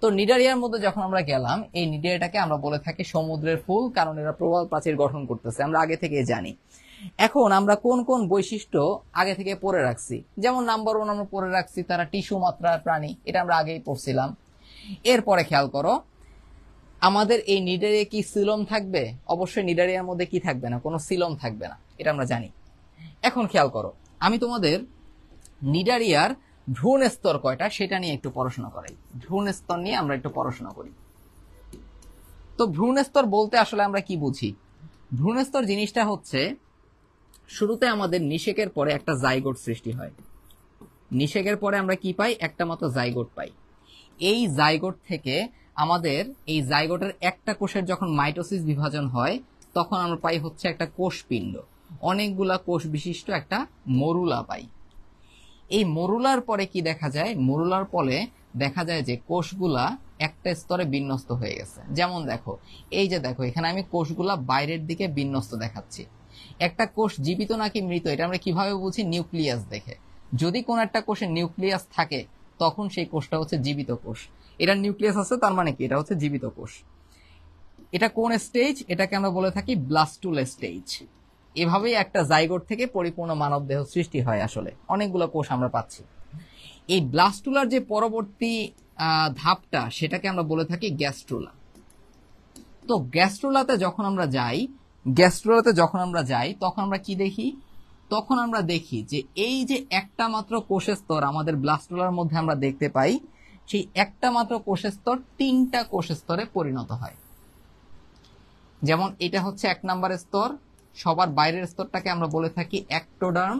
তো নিডারিয়ার মধ্যে যখন আমরা গেলাম এই নিডারিয়াটাকে আমরা বলে থাকি সমুদ্রের ফুল কারণ এরা প্রবাল প্রাচীর গঠন করতেছে আমরা আগে থেকে জানি এখন আমরা কোন কোন বৈশিষ্ট্য আগে থেকে পড়ে রাখছি যেমন নাম্বার ওয়ান আমরা পড়ে রাখছি তারা টিস্যু মাত্রার প্রাণী এটা আমরা আগেই পড়ছিলাম এরপরে খেয়াল করো আমাদের এই নিডারে কি সিলম থাকবে অবশ্যই নিডারিয়ার মধ্যে কি থাকবে না কোনো সিলম থাকবে না এটা আমরা জানি এখন খেয়াল করো আমি তোমাদের নিডারিয়ার ভ্রূণ স্তর কয়টা সেটা নিয়ে একটু পড়াশোনা করাই ভ্রূণ স্তর নিয়ে আমরা একটু পড়াশোনা করি তো ভ্রূণ স্তর বলতে আসলে আমরা কি বুঝি ভ্রূণ স্তর জিনিসটা হচ্ছে শুরুতে আমাদের নিষেকের পরে একটা জাইগোট সৃষ্টি হয় নিষেকের পরে আমরা কি পাই একটা মতো জাইগোট পাই এই জাইগোট থেকে আমাদের এই জাইগোটের একটা কোষের যখন মাইটোসিস বিভাজন হয় তখন আমরা পাই হচ্ছে একটা কোষপিণ্ড অনেকগুলা কোষ বিশিষ্ট একটা মরুলা পাই এই মরুলার পরে কি দেখা যায় মরুলার পরে দেখা যায় যে কোষগুলা একটা স্তরে বিন্যস্ত হয়ে গেছে যেমন দেখো এই যে দেখো এখানে আমি কোষগুলা বাইরের দিকে বিন্যস্ত দেখাচ্ছি একটা কোষ জীবিত নাকি মৃত এটা আমরা কিভাবে বুঝি নিউক্লিয়াস দেখে যদি কোন একটা কোষে নিউক্লিয়াস থাকে তখন সেই কোষটা হচ্ছে জীবিত কোষ এটা নিউক্লিয়াস আছে তার মানে কি এটা হচ্ছে জীবিত কোষ এটা কোন স্টেজ এটাকে আমরা বলে থাকি ব্লাস্টুল স্টেজ এভাবেই একটা জাইগোট থেকে পরিপূর্ণ দেহ সৃষ্টি হয় আসলে অনেকগুলো কোষ আমরা পাচ্ছি এই ব্লাস্টুলার যে পরবর্তী ধাপটা সেটাকে আমরা বলে থাকি গ্যাস্ট্রোলা তো গ্যাস্ট্রোলাতে যখন আমরা যাই গ্যাস্ট্রোলাতে যখন আমরা যাই তখন আমরা কি দেখি তখন আমরা দেখি যে এই যে একটা মাত্র কোষের স্তর আমাদের ব্লাস্টুলার মধ্যে আমরা দেখতে পাই সেই একটা মাত্র কোষের স্তর তিনটা কোষের স্তরে পরিণত হয় যেমন এটা হচ্ছে এক নাম্বার স্তর সবার বাইরের স্তরটাকে আমরা বলে থাকি অ্যাক্টোডার্ম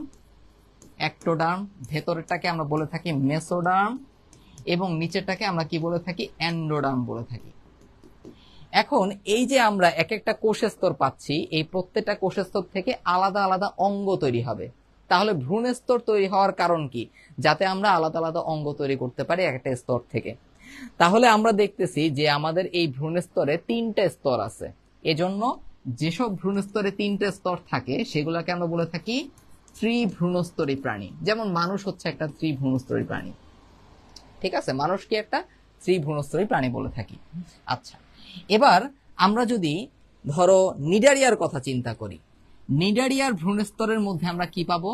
অ্যাক্টোডার্ম ভেতরেরটাকে আমরা বলে থাকি মেসোডার্ম এবং নিচেরটাকে আমরা কি বলে থাকি অ্যান্ডোডার্ম বলে থাকি এখন এই যে আমরা এক একটা কোষের স্তর পাচ্ছি এই প্রত্যেকটা কোষের স্তর থেকে আলাদা আলাদা অঙ্গ তৈরি হবে তাহলে ভ্রূণের স্তর তৈরি হওয়ার কারণ কি যাতে আমরা আলাদা আলাদা অঙ্গ তৈরি করতে পারি একটা স্তর থেকে তাহলে আমরা দেখতেছি যে আমাদের এই ভ্রূণের স্তরে তিনটা স্তর আছে এজন্য যেসব ভ্রূণস্তরে তিনটে স্তর থাকে সেগুলোকে আমরা বলে থাকি ত্রিভ্রূণস্তরী প্রাণী যেমন মানুষ হচ্ছে একটা ত্রিভ্রূণস্তরী প্রাণী ঠিক আছে মানুষকে একটা ত্রিভ্রূণস্তরী প্রাণী বলে থাকি আচ্ছা এবার আমরা যদি ধরো নিডারিয়ার কথা চিন্তা করি নিডারিয়ার ভ্রূণস্তরের মধ্যে আমরা কি পাবো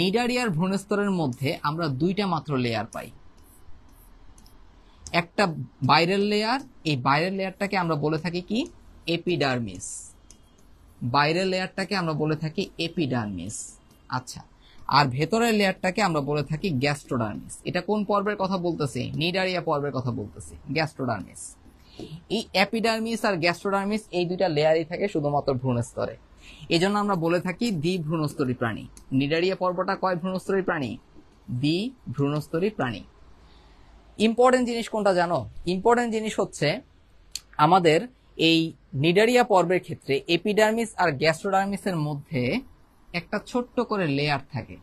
নিডারিয়ার ভ্রূণস্তরের মধ্যে আমরা দুইটা মাত্র লেয়ার পাই একটা বাইরের লেয়ার এই বাইরের লেয়ারটাকে আমরা বলে থাকি কি এপিডার্মিস বাইরের লেয়ারটাকে আমরা বলে থাকি এপিডার্মিস আচ্ছা আর ভেতরের লেয়ারটাকে আমরা বলে থাকি গ্যাস্ট্রোডার্মিস এটা কোন পর্বের কথা বলতেছি নিডারিয়া পর্বের কথা বলতেছি গ্যাস্ট্রোডার্মিস এই অ্যাপিডার্মিস আর গ্যাস্ট্রোডার্মিস এই দুইটা লেয়ারই থাকে শুধুমাত্র ভ্রূণস্তরে এই জন্য আমরা বলে থাকি দ্বি ভ্রূণস্তরী প্রাণী নিডারিয়া পর্বটা কয় ভ্রূণস্তরী প্রাণী দ্বি ভ্রূণস্তরী প্রাণী ইম্পর্টেন্ট জিনিস কোনটা জানো ইম্পর্টেন্ট জিনিস হচ্ছে আমাদের এই নিডারিয়া পর্বের ক্ষেত্রে এপিডার্মিস আর গ্যাস্ট্রোডার্মিসের মধ্যে একটা ছোট্ট করে লেয়ার থাকে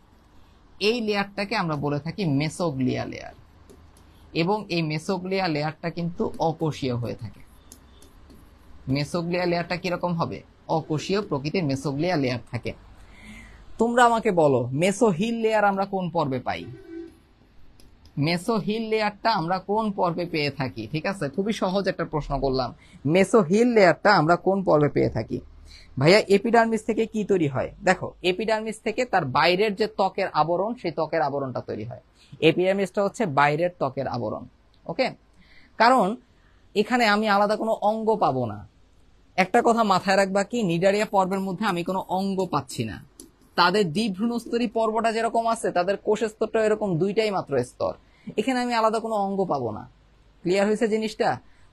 এই লেয়ারটাকে আমরা বলে থাকি মেসোগ্লিয়া লেয়ার এবং এই মেসোগ্লিয়া লেয়ারটা কিন্তু অকোষীয় হয়ে থাকে মেসোগ্লিয়া লেয়ারটা কিরকম হবে অকোষীয় প্রকৃতির মেসোগ্লিয়া লেয়ার থাকে তোমরা আমাকে বলো মেসোহিল লেয়ার আমরা কোন পর্বে পাই মেসো হিল লেয়ারটা আমরা কোন পর্বে পেয়ে থাকি ঠিক আছে খুবই সহজ একটা প্রশ্ন করলাম মেসো হিল লেয়ারটা আমরা কোন পর্বে পেয়ে থাকি ভাইয়া এপিডার্মিস থেকে কি তৈরি হয় দেখো এপিডার্মিস থেকে তার বাইরের যে ত্বকের আবরণ সেই ত্বকের আবরণটা তৈরি হয় এপিডার্মিসটা হচ্ছে বাইরের ত্বকের আবরণ ওকে কারণ এখানে আমি আলাদা কোনো অঙ্গ পাবো না একটা কথা মাথায় রাখবা কি নিডারিয়া পর্বের মধ্যে আমি কোনো অঙ্গ পাচ্ছি না তাদের দ্বিভ্রূণস্তরী পর্বটা যেরকম আছে তাদের কোষস্তরটা এরকম দুইটাই মাত্র স্তর এখানে আমি আলাদা কোনো অঙ্গ পাবো না ক্লিয়ার হয়েছে জিনিসটা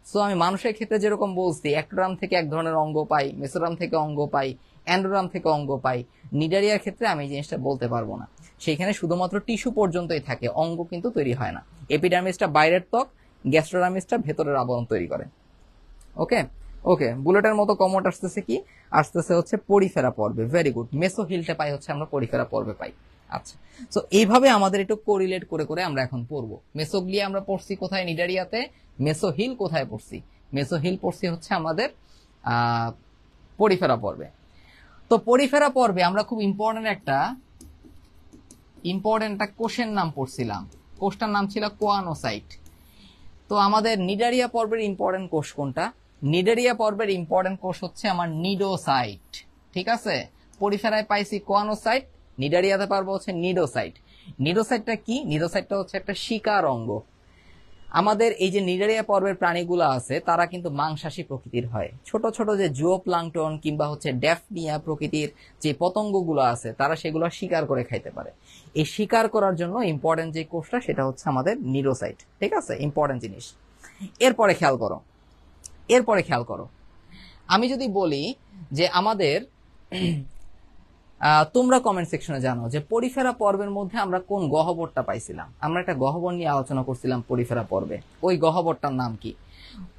সো আমি মানুষের ক্ষেত্রে যেরকম বলছি অ্যাক্টোরাম থেকে এক ধরনের অঙ্গ পাই মেসোরাম থেকে অঙ্গ পাই অ্যান্ড্রোরাম থেকে অঙ্গ পাই নিডারিয়ার ক্ষেত্রে আমি এই জিনিসটা বলতে পারবো না সেখানে শুধুমাত্র টিস্যু পর্যন্তই থাকে অঙ্গ কিন্তু তৈরি হয় না এপিডার্মিসটা বাইরের ত্বক গ্যাস্ট্রোডার্মিসটা ভেতরের আবরণ তৈরি করে ওকে ওকে বুলেটের মতো কমট আসতেছে কি আসতেছে হচ্ছে পরিফেরা পর্বে ভেরি গুড মেসো হিলটা পাই হচ্ছে আমরা পরিফেরা পর্বে পাই আচ্ছা সো এইভাবে আমাদের একটু কোরিলেট করে করে আমরা এখন পড়ব মেসোগ্লিয়া আমরা পড়ছি কোথায় নিডারিয়াতে মেসোহিল কোথায় পড়ছি মেসোহিল পড়ছি হচ্ছে আমাদের পরিফেরা পর্বে তো পরিফেরা পর্বে আমরা খুব ইম্পর্টেন্ট একটা ইম্পর্টেন্ট একটা কোষের নাম পড়ছিলাম কোষটার নাম ছিল কোয়ানোসাইট তো আমাদের নিডারিয়া পর্বের ইম্পর্টেন্ট কোষ কোনটা নিডারিয়া পর্বের ইম্পর্টেন্ট কোষ হচ্ছে আমার নিডোসাইট ঠিক আছে পরিফেরায় পাইছি কোয়ানোসাইট নিডারিয়াতে পারবো হচ্ছে নিডোসাইট নিডোসাইটটা কি নিডোসাইটটা হচ্ছে একটা শিকার অঙ্গ আমাদের এই যে নিডারিয়া পর্বের প্রাণীগুলো আছে তারা কিন্তু মাংসাশী প্রকৃতির হয় ছোট ছোট যে জুও প্লাংটন কিংবা হচ্ছে ড্যাফনিয়া প্রকৃতির যে পতঙ্গগুলো আছে তারা সেগুলো শিকার করে খাইতে পারে এই শিকার করার জন্য ইম্পর্টেন্ট যে কোষটা সেটা হচ্ছে আমাদের নিরোসাইট ঠিক আছে ইম্পর্টেন্ট জিনিস এরপরে খেয়াল করো এরপরে খেয়াল করো আমি যদি বলি যে আমাদের তোমরা কমেন্ট সেকশনে জানো যে পরিফেরা পর্বের মধ্যে আমরা কোন গহ্বরটা পাইছিলাম আমরা একটা গহ্বর নিয়ে আলোচনা করছিলাম পরিফেরা পর্বে ওই গহ্বরটার নাম কি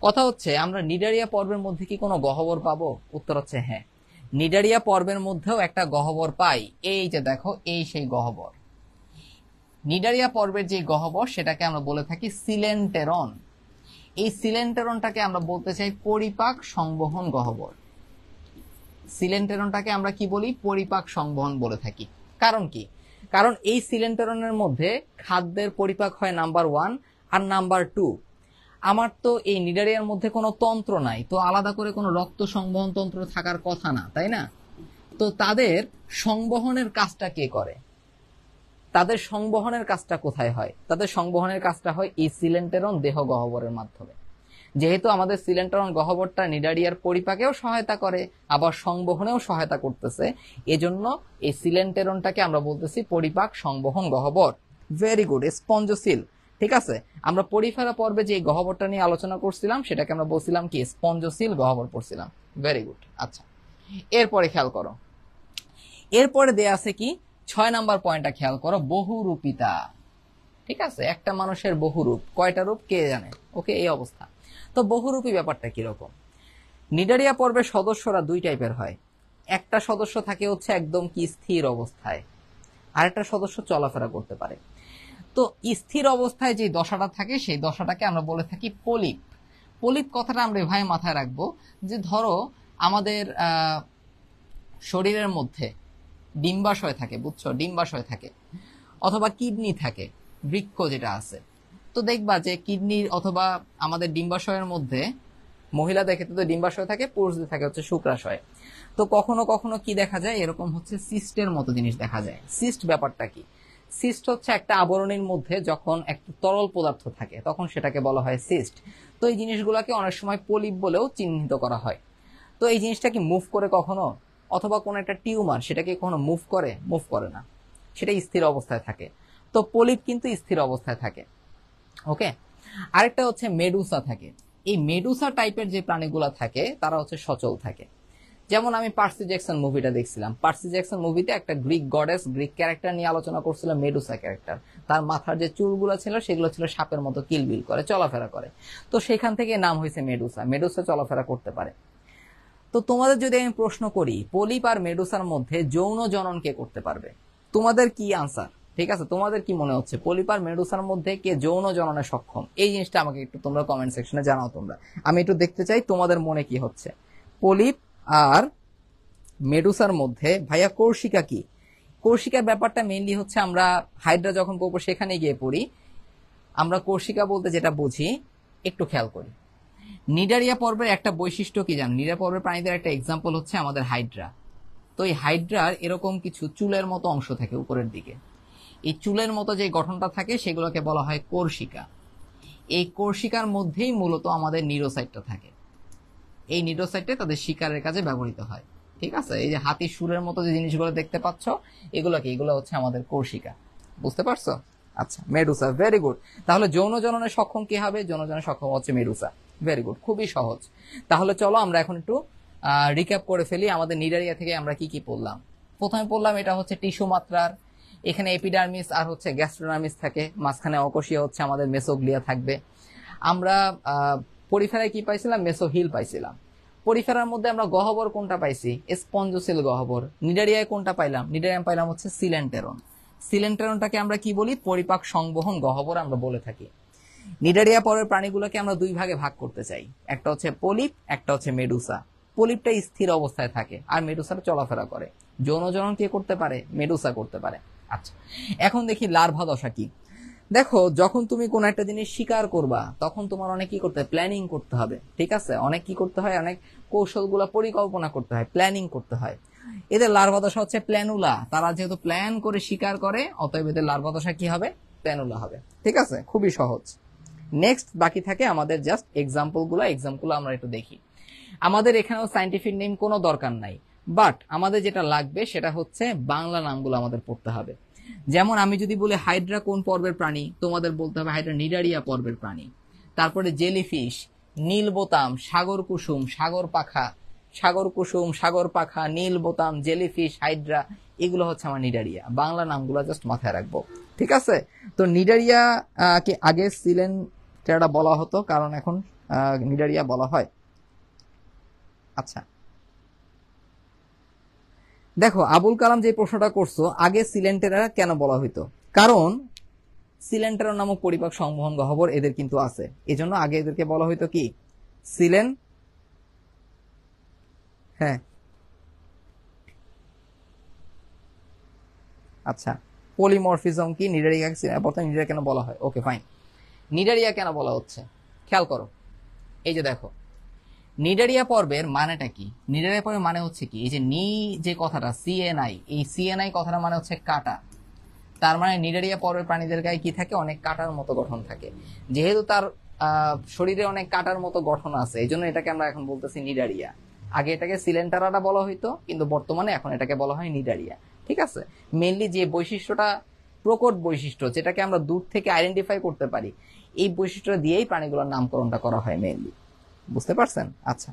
কথা হচ্ছে আমরা নিডারিয়া পর্বের মধ্যে কি কোনো গহ্বর পাবো উত্তর হচ্ছে হ্যাঁ নিডারিয়া পর্বের মধ্যেও একটা গহবর পাই এই যে দেখো এই সেই গহ্বর নিডারিয়া পর্বের যে গহ্বর সেটাকে আমরা বলে থাকি সিলেন্টেরন এই সিলেন্টেরনটাকে আমরা বলতে চাই পরিপাক সংবহন গহ্বর সিলেন্টেরনটাকে আমরা কি বলি পরিপাক সংবহন বলে থাকি কারণ কি কারণ এই সিলেন্টেরনের মধ্যে খাদ্যের পরিপাক হয় নাম্বার ওয়ান আর নাম্বার টু আমার তো এই নিডারিয়ার মধ্যে কোনো তন্ত্র নাই তো আলাদা করে কোনো রক্ত সংবহন তন্ত্র থাকার কথা না তাই না তো তাদের সংবহনের কাজটা কে করে তাদের সংবহনের কাজটা কোথায় হয় তাদের সংবহনের কাজটা হয় এই সিলেন্টেরন দেহ গহ্বরের মাধ্যমে যেহেতু আমাদের সিলেন্টন গহ্বরটা নিডারিয়ার পরিপাকেও সহায়তা করে আবার সংবহনেও সহায়তা করতেছে এজন্য এই সিলেন্টেরনটাকে আমরা বলতেছি পরিপাক সংবহন গহ্বর ভেরি গুড স্পঞ্জসিল ঠিক আছে আমরা পরিফেরা পর্বে যে গহ্বরটা নিয়ে আলোচনা করছিলাম সেটাকে আমরা বলছিলাম কি স্পঞ্জসিল গহ্বর পড়ছিলাম ভেরি গুড আচ্ছা এরপরে খেয়াল করো এরপরে দেয়া আছে কি ছয় নাম্বার পয়েন্টটা খেয়াল করো বহুরূপিতা ঠিক আছে একটা মানুষের বহুরূপ কয়টা রূপ কে জানে ওকে এই অবস্থা তো বহুরূপী ব্যাপারটা কিরকম নিডারিয়া পর্বের সদস্যরা দুই টাইপের হয় একটা সদস্য থাকে হচ্ছে একদম কি স্থির অবস্থায় আরেকটা সদস্য চলাফেরা করতে পারে তো স্থির অবস্থায় যে দশাটা থাকে সেই দশাটাকে আমরা বলে থাকি পলিপ পলিপ কথাটা আমরা এভাবে মাথায় রাখবো যে ধরো আমাদের শরীরের মধ্যে ডিম্বাশয় থাকে বুঝছো ডিম্বাশয় থাকে অথবা কিডনি থাকে বৃক্ষ যেটা আছে তো দেখবা যে কিডনির অথবা আমাদের ডিম্বাশয়ের মধ্যে মহিলা দেখে তো ডিম্বাশয় থাকে পুরুষদের থাকে হচ্ছে শুক্রাশয় তো কখনো কখনো কি দেখা যায় এরকম হচ্ছে সিস্টের মতো জিনিস দেখা যায় সিস্ট ব্যাপারটা কি সিস্ট হচ্ছে একটা আবরণের মধ্যে যখন একটা তরল পদার্থ থাকে তখন সেটাকে বলা হয় সিস্ট তো এই জিনিসগুলোকে অনেক সময় পলিপ বলেও চিহ্নিত করা হয় তো এই জিনিসটা কি মুভ করে কখনো অথবা কোনো একটা টিউমার সেটাকে কখনো মুভ করে মুভ করে না সেটা স্থির অবস্থায় থাকে তো পলিপ কিন্তু স্থির অবস্থায় থাকে ওকে আরেকটা হচ্ছে মেডুসা থাকে এই মেডুসা টাইপের যে প্রাণীগুলা থাকে তারা হচ্ছে সচল থাকে যেমন আমি পার্সি জ্যাকসন মুভিটা দেখছিলাম পার্সি জ্যাকসন মুভিতে একটা গ্রিক গডেস গ্রিক ক্যারেক্টার নিয়ে আলোচনা করছিল মেডুসা ক্যারেক্টার তার মাথার যে চুলগুলো ছিল সেগুলো ছিল সাপের মতো কিলবিল করে চলাফেরা করে তো সেখান থেকে নাম হয়েছে মেডুসা মেডুসা চলাফেরা করতে পারে তো তোমাদের যদি আমি প্রশ্ন করি পলিপ আর মেডুসার মধ্যে যৌন জনন কে করতে পারবে তোমাদের কি আনসার ঠিক আছে তোমাদের কি মনে হচ্ছে পলিপার মেডুসার মধ্যে কে যৌন জননে সক্ষম এই জিনিসটা আমাকে একটু তোমরা কমেন্ট সেকশনে জানাও তোমরা আমি একটু দেখতে চাই তোমাদের মনে কি হচ্ছে পলিপ আর মেডুসার মধ্যে ভাইয়া কৌশিকা কি কৌশিকার ব্যাপারটা মেইনলি হচ্ছে আমরা হাইড্রা যখন পড়বো সেখানে গিয়ে পড়ি আমরা কৌশিকা বলতে যেটা বুঝি একটু খেয়াল করি নিডারিয়া পর্বের একটা বৈশিষ্ট্য কি জানো নিডা পর্বের প্রাণীদের একটা এক্সাম্পল হচ্ছে আমাদের হাইড্রা তো এই হাইড্রার এরকম কিছু চুলের মতো অংশ থাকে উপরের দিকে এই চুলের মতো যে গঠনটা থাকে সেগুলোকে বলা হয় কর্ষিকা এই কর্ষিকার মধ্যেই মূলত আমাদের নিরোসাইটটা থাকে এই নিরোসাইটে তাদের শিকারের কাজে ব্যবহৃত হয় ঠিক আছে এই যে হাতি সুরের মতো যে জিনিসগুলো দেখতে পাচ্ছ এগুলো কি এগুলো হচ্ছে আমাদের কর্ষিকা বুঝতে পারছো আচ্ছা মেডুসা ভেরি গুড তাহলে যৌন জননের সক্ষম কি হবে যৌন জনের সক্ষম হচ্ছে মেডুসা ভেরি গুড খুবই সহজ তাহলে চলো আমরা এখন একটু রিক্যাপ করে ফেলি আমাদের নিডারিয়া থেকে আমরা কি কি পড়লাম প্রথমে পড়লাম এটা হচ্ছে টিস্যু মাত্রার এখানে এপিডার্মিস আর হচ্ছে গ্যাস্ট্রোনার্মিস থাকে মাঝখানে অকোষীয় হচ্ছে আমাদের মেসোগ্লিয়া থাকবে আমরা পরিফেরায় কি পাইছিলাম মেসোহিল পাইছিলাম পরিফেরার মধ্যে আমরা গহবর কোনটা পাইছি স্পঞ্জসিল গহবর নিডারিয়ায় কোনটা পাইলাম নিডারিয়াম পাইলাম হচ্ছে সিলেন্টেরন সিলেন্টেরনটাকে আমরা কি বলি পরিপাক সংবহন গহবর আমরা বলে থাকি নিডারিয়া পরের প্রাণীগুলোকে আমরা দুই ভাগে ভাগ করতে চাই একটা হচ্ছে পলিপ একটা হচ্ছে মেডুসা পলিপটা স্থির অবস্থায় থাকে আর মেডুসাটা চলাফেরা করে যৌনজনন কে করতে পারে মেডুসা করতে পারে আচ্ছা এখন দেখি লার্ভা দশা কি দেখো যখন তুমি কোন একটা জিনিস স্বীকার করবা তখন তোমার অনেক কি করতে হয় প্ল্যানিং করতে হবে ঠিক আছে অনেক কি করতে হয় অনেক কৌশলগুলো পরিকল্পনা করতে হয় প্ল্যানিং করতে হয় এদের লার্ভা দশা হচ্ছে প্ল্যানুলা তারা যেহেতু প্ল্যান করে স্বীকার করে অতএব এদের লার্ভা দশা কি হবে প্ল্যানুলা হবে ঠিক আছে খুবই সহজ নেক্সট বাকি থাকে আমাদের জাস্ট এক্সাম্পলগুলো এক্সাম্পল আমরা একটু দেখি আমাদের এখানেও সাইন্টিফিক নেম কোনো দরকার নাই বাট আমাদের যেটা লাগবে সেটা হচ্ছে বাংলা নামগুলো আমাদের পড়তে হবে যেমন আমি যদি বলি হাইড্রা কোন পর্বের প্রাণী তোমাদের বলতে হবে হাইড্রা নিডারিয়া পর্বের প্রাণী তারপরে জেলিফিশ নীলবোতাম সাগর কুসুম সাগর পাখা সাগর কুসুম সাগর পাখা নীল বোতাম জেলিফিশ হাইড্রা এগুলো হচ্ছে আমার নিডারিয়া বাংলা নামগুলো জাস্ট মাথায় রাখবো ঠিক আছে তো নিডারিয়া কে আগে ছিলেন বলা হতো কারণ এখন নিডারিয়া বলা হয় আচ্ছা দেখো আবুল কালাম যে প্রশ্নটা করছো আগে সিলেন্টেরা কেন বলা হইতো কারণ সিলেন্টেরা নামক পরিপাক সংবহন গহবর এদের কিন্তু আছে এজন্য আগে এদেরকে বলা হইতো কি সিলেন হ্যাঁ আচ্ছা পলিমরফিজম কি নিডারিয়া বর্তমানে নিডারিয়া কেন বলা হয় ওকে ফাইন নিডারিয়া কেন বলা হচ্ছে খেয়াল করো এই যে দেখো নিডারিয়া পর্বের মানেটা কি নিডারিয়া পর্বের মানে হচ্ছে কি এই যে নি যে কথাটা সিএনআই এই সিএনআই কথাটা মানে হচ্ছে কাটা তার মানে নিডারিয়া পর্বের প্রাণীদের গায়ে কি থাকে অনেক কাটার মতো গঠন থাকে যেহেতু তার শরীরে অনেক কাটার মতো গঠন আছে এই জন্য এটাকে আমরা এখন বলতেছি নিডারিয়া আগে এটাকে সিলেন্টারাটা বলা হইতো কিন্তু বর্তমানে এখন এটাকে বলা হয় নিডারিয়া ঠিক আছে মেনলি যে বৈশিষ্ট্যটা প্রকট বৈশিষ্ট্য যেটাকে আমরা দূর থেকে আইডেন্টিফাই করতে পারি এই বৈশিষ্ট্য দিয়েই প্রাণীগুলোর নামকরণটা করা হয় মেনলি বুঝতে পারছেন আচ্ছা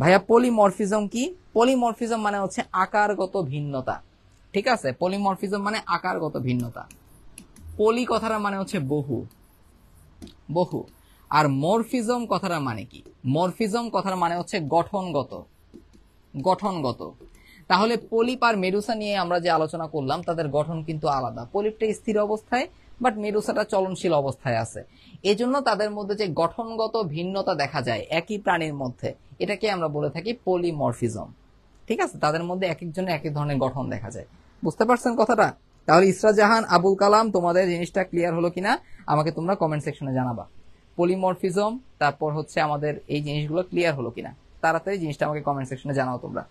ভাইয়া পলিমরফিজম কি পলিমরফিজম মানে হচ্ছে আকারগত ভিন্নতা ঠিক আছে পলিমরফিজম মানে আকারগত ভিন্নতা পলি কথাটা মানে হচ্ছে বহু বহু আর মরফিজম কথাটা মানে কি মরফিজম কথার মানে হচ্ছে গঠনগত গঠনগত তাহলে পলিপ আর মেডুসা নিয়ে আমরা যে আলোচনা করলাম তাদের গঠন কিন্তু আলাদা পলিপটা স্থির অবস্থায় বাট মেরুসাটা চলনশীল অবস্থায় আছে এজন্য তাদের মধ্যে যে গঠনগত ভিন্নতা দেখা যায় একই প্রাণীর মধ্যে এটাকে আমরা বলে থাকি পলিমরফিজম ঠিক আছে তাদের মধ্যে এক একজন এক এক ধরনের গঠন দেখা যায় বুঝতে পারছেন কথাটা তাহলে ইসরা জাহান আবুল কালাম তোমাদের জিনিসটা ক্লিয়ার হলো কিনা আমাকে তোমরা কমেন্ট সেকশনে জানাবা পলিমরফিজম তারপর হচ্ছে আমাদের এই জিনিসগুলো ক্লিয়ার হলো কিনা তাড়াতাড়ি জিনিসটা আমাকে কমেন্ট সেকশনে জানাও তোমরা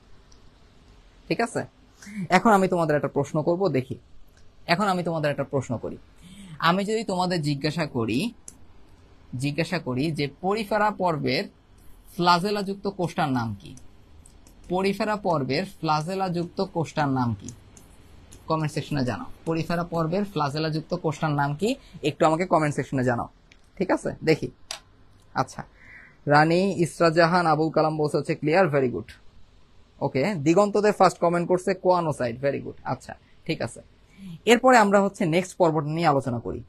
ঠিক আছে এখন আমি তোমাদের একটা প্রশ্ন করব দেখি এখন আমি তোমাদের একটা প্রশ্ন করি আমি যদি তোমাদের জিজ্ঞাসা করি জিজ্ঞাসা করি যে পরিফেরা পর্বের ফ্লাজেলাযুক্ত কোষ্টার নাম কি পরিফেরা পর্বের ফ্লাজেলাযুক্ত কোষ্টার নাম কি কমেন্ট সেকশনে জানাও পরিফেরা পর্বের ফ্লাজেলাযুক্ত কোষ্টার নাম কি একটু আমাকে কমেন্ট সেকশনে জানাও ঠিক আছে দেখি আচ্ছা রানী ইসরাজাহান আবুল কালাম বলছে হচ্ছে ক্লিয়ার ভেরি গুড ওকে দিগন্তদের ফার্স্ট কমেন্ট করছে কোয়ানোসাইড ভেরি গুড আচ্ছা ঠিক আছে এরপরে আমরা হচ্ছে নেক্সট পর্বটা নিয়ে আলোচনা করি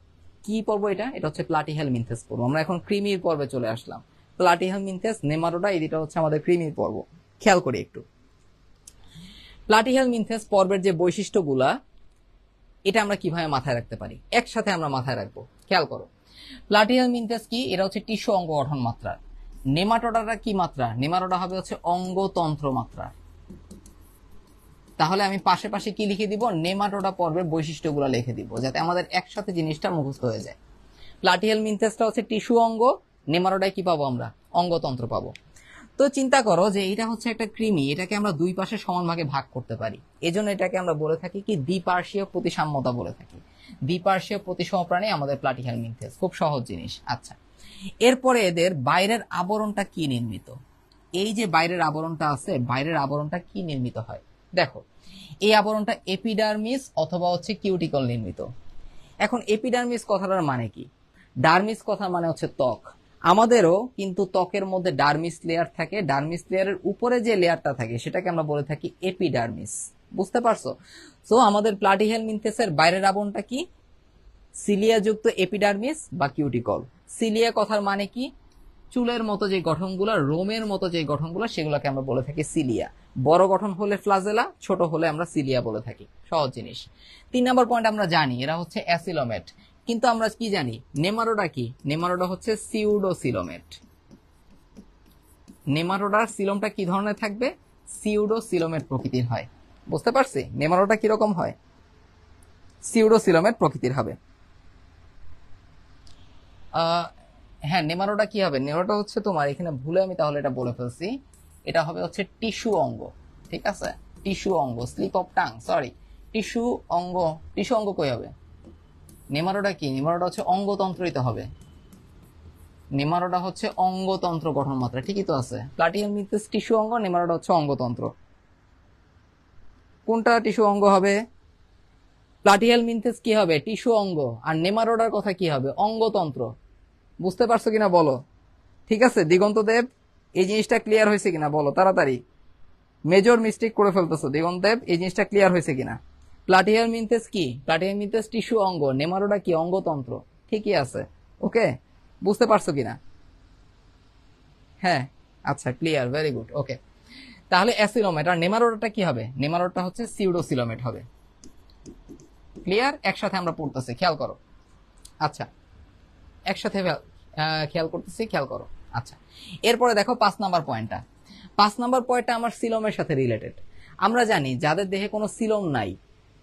কি পর্ব এটা এটা হচ্ছে প্লাটিহেল মিনথেস পর্ব আমরা এখন ক্রিমির পর্বে চলে আসলাম প্লাটিহেল মিনথেস নেমারোডা এটা হচ্ছে আমাদের ক্রিমির পর্ব খেয়াল করি একটু প্লাটিহেল মিনথেস পর্বের যে বৈশিষ্ট্যগুলা এটা আমরা কিভাবে মাথায় রাখতে পারি একসাথে আমরা মাথায় রাখবো খেয়াল করো প্লাটিহেল মিনথেস কি এটা হচ্ছে টিস্যু অঙ্গ গঠন মাত্রা নেমাটোডাটা কি মাত্রা নেমাটোডা হবে হচ্ছে অঙ্গতন্ত্র মাত্রা তাহলে আমি পাশে পাশে কি লিখে দিব নেমাটোডা পর্বের বৈশিষ্ট্যগুলো লিখে দিব যাতে আমাদের একসাথে জিনিসটা মুখস্থ হয়ে যায় প্লাটিহেল মিনথেসটা হচ্ছে টিস্যু অঙ্গ নেমাটোডায় কি পাবো আমরা অঙ্গতন্ত্র পাবো তো চিন্তা করো যে এটা হচ্ছে একটা কৃমি এটাকে আমরা দুই পাশে সমান ভাগে ভাগ করতে পারি এজন্য এটাকে আমরা বলে থাকি কি দ্বিপার্শ্বীয় প্রতিসাম্যতা বলে থাকি দ্বিপার্শ্বীয় প্রতিসম প্রাণী আমাদের প্লাটিহেল মিনথেস খুব সহজ জিনিস আচ্ছা এরপরে এদের বাইরের আবরণটা কি নির্মিত এই যে বাইরের আবরণটা আছে বাইরের আবরণটা কি নির্মিত হয় দেখো এই আবরণটা এপিডার্মিস অথবা হচ্ছে কিউটিকল নির্মিত এখন এপিডার্মিস কথাটার মানে কি ডার্মিস কথা মানে হচ্ছে ত্বক আমাদেরও কিন্তু ত্বকের মধ্যে ডার্মিস লেয়ার থাকে ডার্মিস লেয়ারের উপরে যে লেয়ারটা থাকে সেটাকে আমরা বলে থাকি এপিডার্মিস বুঝতে পারছো তো আমাদের প্লাটিহেল মিনথেসের বাইরের আবরণটা কি সিলিয়াযুক্ত এপিডার্মিস বা কিউটিকল সিলিয়া কথার মানে কি চুলের মতো যে গঠনগুলো রোমের মতো যে গঠনগুলো সেগুলোকে আমরা বলে থাকি সিলিয়া বড় গঠন হলে ফ্লাজেলা ছোট হলে আমরা সিলিয়া বলে থাকি সহজ জিনিস তিন নম্বর পয়েন্ট আমরা জানি এরা হচ্ছে অ্যাসিলোমেট কিন্তু আমরা কি জানি নেমারোডা কি নেমারোডা হচ্ছে সিউডোসিলোমেট নেমারোডার সিলোমটা কি ধরনের থাকবে সিউডোসিলোমেট প্রকৃতির হয় বুঝতে পারছি নেমারোডা কিরকম হয় সিউডোসিলোমেট প্রকৃতির হবে হ্যাঁ নেমারোটা কি হবে নেমারোটা হচ্ছে তোমার এখানে ভুলে আমি তাহলে এটা বলে ফেলছি এটা হবে হচ্ছে টিস্যু অঙ্গ ঠিক আছে টিস্যু অঙ্গ slip of tongue sorry tissue অঙ্গ টিস্যু অঙ্গ কই হবে নেমারোটা কি নেমারোটা হচ্ছে অঙ্গতন্ত্রই তো হবে নেমারোটা হচ্ছে অঙ্গতন্ত্র গঠন মাত্রা ঠিকই তো আছে প্লাটিয়াম মিথেস টিস্যু অঙ্গ নেমারোটা হচ্ছে অঙ্গতন্ত্র কোনটা টিস্যু অঙ্গ হবে প্লাটিয়াল মিনথেস কি হবে টিস্যু অঙ্গ আর নেমারোডার কথা কি হবে অঙ্গতন্ত্র বুঝতে পারছো কিনা বলো ঠিক আছে দিগন্ত দেব এই জিনিসটা ক্লিয়ার হয়েছে কিনা বলো তাড়াতাড়ি মেজর মিস্টেক করে ফেলতেছো দিগন্ত দেব এই জিনিসটা ক্লিয়ার হয়েছে কিনা প্লাটিয়ার মিনথেস কি প্লাটিয়ার মিনথেস টিস্যু অঙ্গ নেমারোডা কি অঙ্গতন্ত্র ঠিকই আছে ওকে বুঝতে পারছো কিনা হ্যাঁ আচ্ছা ক্লিয়ার ভেরি গুড ওকে তাহলে অ্যাসিলোমেট আর নেমারোডাটা কি হবে নেমারোডটা হচ্ছে সিউডোসিলোমেট হবে ক্লিয়ার একসাথে আমরা পড়তেছি খেয়াল করো আচ্ছা একসাথে খেয়াল করতেছি খেয়াল করো আচ্ছা এরপরে দেখো পাঁচ নাম্বার পয়েন্টটা পাঁচ নাম্বার পয়েন্টটা আমার সিলমের সাথে রিলেটেড আমরা জানি যাদের দেহে কোনো সিলম নাই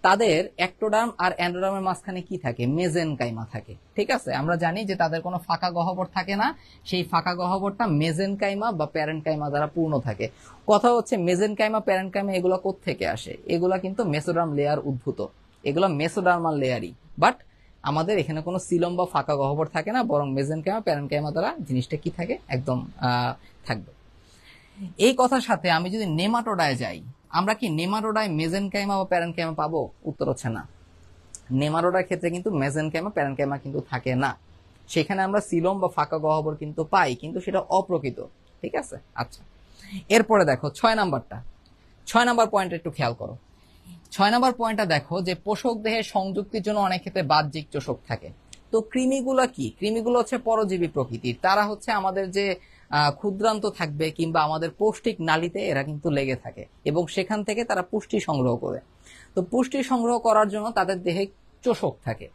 তাদের অ্যাক্টোডার্ম আর অ্যান্ডোডার্মের মাঝখানে কি থাকে মেজেনকাইমা থাকে ঠিক আছে আমরা জানি যে তাদের কোনো ফাঁকা গহবর থাকে না সেই ফাঁকা মেজেন মেজেনকাইমা বা কাইমা দ্বারা পূর্ণ থাকে কথা হচ্ছে মেজেনকাইমা কাইমা এগুলো থেকে আসে এগুলো কিন্তু মেসোডার্ম লেয়ার উদ্ভূত এগুলো মেসোডার্মাল লেয়ারই বাট আমাদের এখানে কোনো সিলম বা ফাঁকা গহ্বর থাকে না বরং মেজেন ক্যামা প্যারেন ক্যামা দ্বারা জিনিসটা কি থাকে একদম থাকবে এই কথার সাথে আমি যদি নেমাটোডায় যাই আমরা কি নেমাটোডায় মেজেন ক্যামা বা প্যারেন ক্যামা পাবো উত্তর হচ্ছে না নেমাটোডার ক্ষেত্রে কিন্তু মেজেন ক্যামা প্যারেন ক্যামা কিন্তু থাকে না সেখানে আমরা সিলম বা ফাঁকা গহবর কিন্তু পাই কিন্তু সেটা অপ্রকৃত ঠিক আছে আচ্ছা এরপরে দেখো ছয় নাম্বারটা ছয় নাম্বার পয়েন্ট একটু খেয়াল করো ছয় নম্বর পয়েন্টটা দেখো যে পোষক দেহের সংযুক্তির জন্য অনেক ক্ষেত্রে বাহ্যিক চোষক থাকে তো কৃমিগুলো কি কৃমিগুলো হচ্ছে পরজীবী প্রকৃতির তারা হচ্ছে আমাদের যে ক্ষুদ্রান্ত থাকবে কিংবা আমাদের পৌষ্টিক নালিতে এরা কিন্তু লেগে থাকে এবং সেখান থেকে তারা পুষ্টি সংগ্রহ করে তো পুষ্টি সংগ্রহ করার জন্য তাদের দেহে চোষক থাকে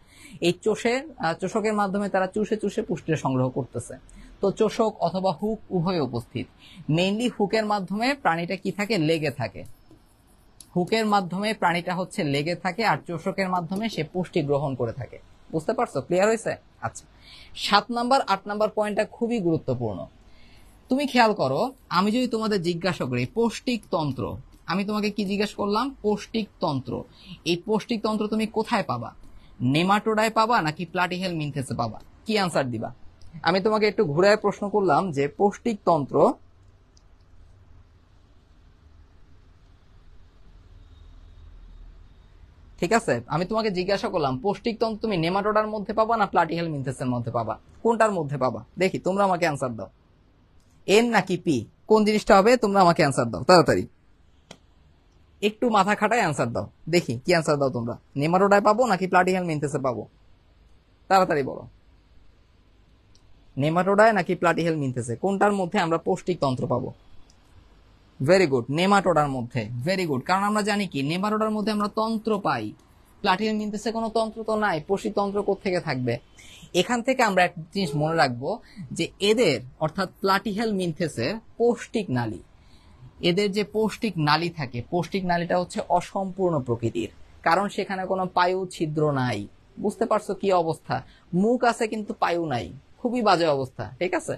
এই চোষের চোষকের মাধ্যমে তারা চুষে চুষে পুষ্টি সংগ্রহ করতেছে তো চোষক অথবা হুক উভয় উপস্থিত মেইনলি হুকের মাধ্যমে প্রাণীটা কি থাকে লেগে থাকে হুকের মাধ্যমে প্রাণীটা হচ্ছে লেগে থাকে আর চোষকের মাধ্যমে সে পুষ্টি গ্রহণ করে থাকে বুঝতে পারছো ক্লিয়ার হয়েছে আচ্ছা সাত নাম্বার আট নাম্বার পয়েন্টটা খুবই গুরুত্বপূর্ণ তুমি খেয়াল করো আমি যদি তোমাদের জিজ্ঞাসা করি পৌষ্টিক তন্ত্র আমি তোমাকে কি জিজ্ঞাসা করলাম পৌষ্টিক তন্ত্র এই পৌষ্টিক তন্ত্র তুমি কোথায় পাবা নেমাটোডায় পাবা নাকি প্লাটিহেল মিনথেসে পাবা কি আনসার দিবা আমি তোমাকে একটু ঘুরায় প্রশ্ন করলাম যে পৌষ্টিক তন্ত্র ঠিক আছে আমি তোমাকে জিজ্ঞাসা করলাম পৌষ্টিক তন্ত্র তুমি নেমাটোডার মধ্যে পাবা না প্লাটিহেল মিনথেসের মধ্যে পাবা কোনটার মধ্যে পাবা দেখি তোমরা আমাকে অ্যান্সার দাও এন নাকি পি কোন জিনিসটা হবে তোমরা আমাকে অ্যান্সার দাও তাড়াতাড়ি একটু মাথা খাটায় অ্যান্সার দাও দেখি কি অ্যান্সার দাও তোমরা নেমাটোডায় পাবো নাকি প্লাটিহেল মিনথেসে পাবো তাড়াতাড়ি বলো নেমাটোডায় নাকি প্লাটিহেল মিনথেসে কোনটার মধ্যে আমরা পৌষ্টিক তন্ত্র পাবো ভেরি গুড নেমাটোডার মধ্যে ভেরি গুড কারণ আমরা জানি কি নেমাটোডার মধ্যে আমরা তন্ত্র পাই প্লাটিনাম মিনতেছে কোনো তন্ত্র তো নাই পশিতন্ত্র থেকে থাকবে এখান থেকে আমরা একটা জিনিস মনে রাখবো যে এদের অর্থাৎ প্লাটিহেল মিনথেসের পৌষ্টিক নালী এদের যে পৌষ্টিক নালী থাকে পৌষ্টিক নালীটা হচ্ছে অসম্পূর্ণ প্রকৃতির কারণ সেখানে কোনো পায়ু ছিদ্র নাই বুঝতে পারছো কি অবস্থা মুখ আছে কিন্তু পায়ু নাই খুবই বাজে অবস্থা ঠিক আছে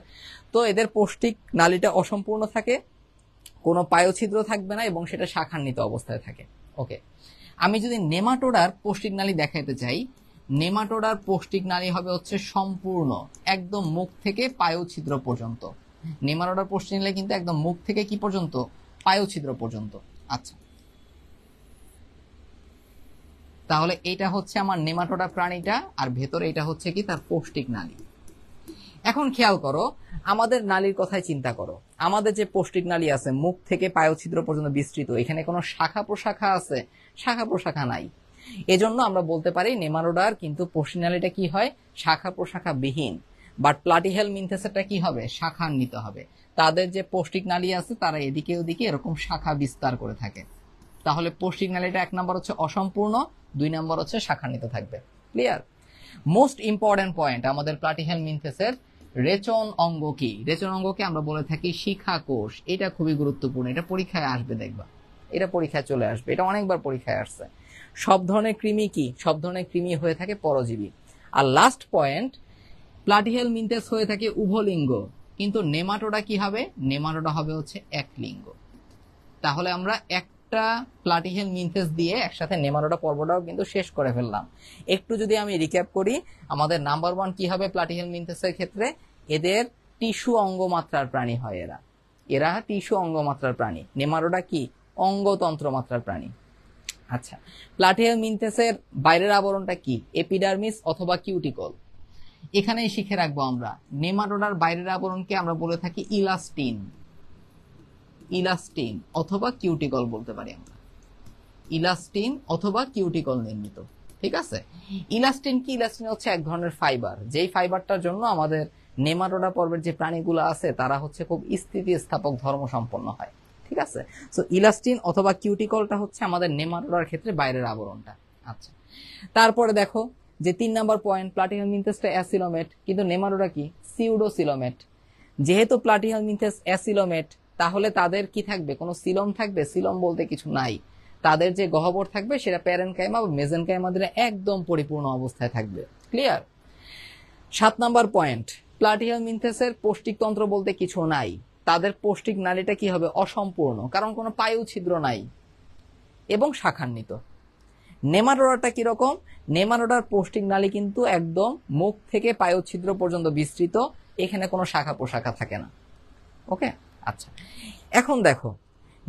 তো এদের পৌষ্টিক নালীটা অসম্পূর্ণ থাকে কোনো পায়োছিদ্র থাকবে না এবং সেটা শাখান্বিত অবস্থায় থাকে ওকে আমি যদি নেমাটোডার পৌষ্টিক নালী দেখাতে চাই নেমাটোডার পৌষ্টিক নালী হবে হচ্ছে সম্পূর্ণ একদম মুখ থেকে পায়োছিদ্র পর্যন্ত নেমাটোডার পৌষ্টিক নালী কিন্তু একদম মুখ থেকে কি পর্যন্ত পায়োছিদ্র পর্যন্ত আচ্ছা তাহলে এটা হচ্ছে আমার নেমাটোডা প্রাণীটা আর ভেতরে এটা হচ্ছে কি তার পৌষ্টিক নালী এখন খেয়াল করো আমাদের নালীর কথাই চিন্তা করো আমাদের যে পৌষ্টিক নালী আছে মুখ থেকে পায়ুছিদ্র পর্যন্ত বিস্তৃত এখানে কোনো শাখা প্রশাখা আছে শাখা প্রশাখা নাই এজন্য আমরা বলতে পারি নেমারোডার কিন্তু পৌষ্টিক নালীটা কি হয় শাখা প্রশাখা বিহীন বাট প্লাটিহেল মিনথেসেরটা কি হবে শাখান্বিত হবে তাদের যে পৌষ্টিক নালী আছে তারা এদিকে ওদিকে এরকম শাখা বিস্তার করে থাকে তাহলে পৌষ্টিক নালীটা এক নম্বর হচ্ছে অসম্পূর্ণ দুই নম্বর হচ্ছে শাখান্বিত থাকবে ক্লিয়ার মোস্ট ইম্পর্টেন্ট পয়েন্ট আমাদের প্লাটিহেল মিনথেসের রেচন অঙ্গ কি রেচন অঙ্গকে আমরা বলে থাকি শিখা কোষ এটা খুবই গুরুত্বপূর্ণ এটা পরীক্ষায় আসবে দেখবা এটা পরীক্ষায় চলে আসবে এটা অনেকবার পরীক্ষায় আসছে সব ধরনের কৃমি কি সব ধরনের কৃমি হয়ে থাকে পরজীবী আর লাস্ট পয়েন্ট প্লাটিহেল মিনটেস হয়ে থাকে উভলিঙ্গ কিন্তু নেমাটোডা কি হবে নেমাটোডা হবে হচ্ছে এক লিঙ্গ তাহলে আমরা এক একটা প্লাটিহেল মিনথেস দিয়ে একসাথে নেমানোটা পর্বটাও কিন্তু শেষ করে ফেললাম একটু যদি আমি রিক্যাপ করি আমাদের নাম্বার ওয়ান কি হবে প্লাটিহেল মিনথেসের ক্ষেত্রে এদের টিস্যু অঙ্গমাত্রার প্রাণী হয় এরা এরা টিস্যু অঙ্গমাত্রার প্রাণী নেমারোটা কি অঙ্গতন্ত্র মাত্রার প্রাণী আচ্ছা প্লাটিহেল মিনথেসের বাইরের আবরণটা কি এপিডার্মিস অথবা কিউটিকল এখানেই শিখে রাখবো আমরা নেমারোডার বাইরের আবরণকে আমরা বলে থাকি ইলাস্টিন ইলাস্টিন অথবা কিউটিকল বলতে পারি আমরা ইলাস্টিন অথবা কিউটিকল নির্মিত ঠিক আছে ইলাস্টিন কি ইলাস্টিন হচ্ছে এক ধরনের ফাইবার যেই ফাইবারটার জন্য আমাদের নেমাটোডা পর্বের যে প্রাণীগুলো আছে তারা হচ্ছে খুব স্থিতিস্থাপক ধর্ম সম্পন্ন হয় ঠিক আছে সো ইলাস্টিন অথবা কিউটিকলটা হচ্ছে আমাদের নেমাটোডার ক্ষেত্রে বাইরের আবরণটা আচ্ছা তারপরে দেখো যে তিন নাম্বার পয়েন্ট প্লাটিনাম মিন্থেসটা অ্যাসিলোমেট কিন্তু নেমাটোডা কি সিউডোসিলোমেট যেহেতু প্লাটিনাম মিন্থেস অ্যাসিলোমেট তাহলে তাদের কি থাকবে কোনো সিলম থাকবে সিলম বলতে কিছু নাই তাদের যে গহবর থাকবে সেটা প্যারেন কায়মা বা মেজেনকাইমাদের একদম পরিপূর্ণ অবস্থায় থাকবে ক্লিয়ার সাত নাম্বার পয়েন্ট প্লাটিয়াল মিনথেসের পৌষ্টিকতন্ত্র বলতে কিছু নাই তাদের পৌষ্টিক নালীটা কি হবে অসম্পূর্ণ কারণ কোনো পায়ু ছিদ্র নাই এবং শাখান্বিত নেমারোডাটা কিরকম নেমারোডার পৌষ্টিক নালী কিন্তু একদম মুখ থেকে পায়ু ছিদ্র পর্যন্ত বিস্তৃত এখানে কোনো শাখা পোশাখা থাকে না ওকে আচ্ছা এখন দেখো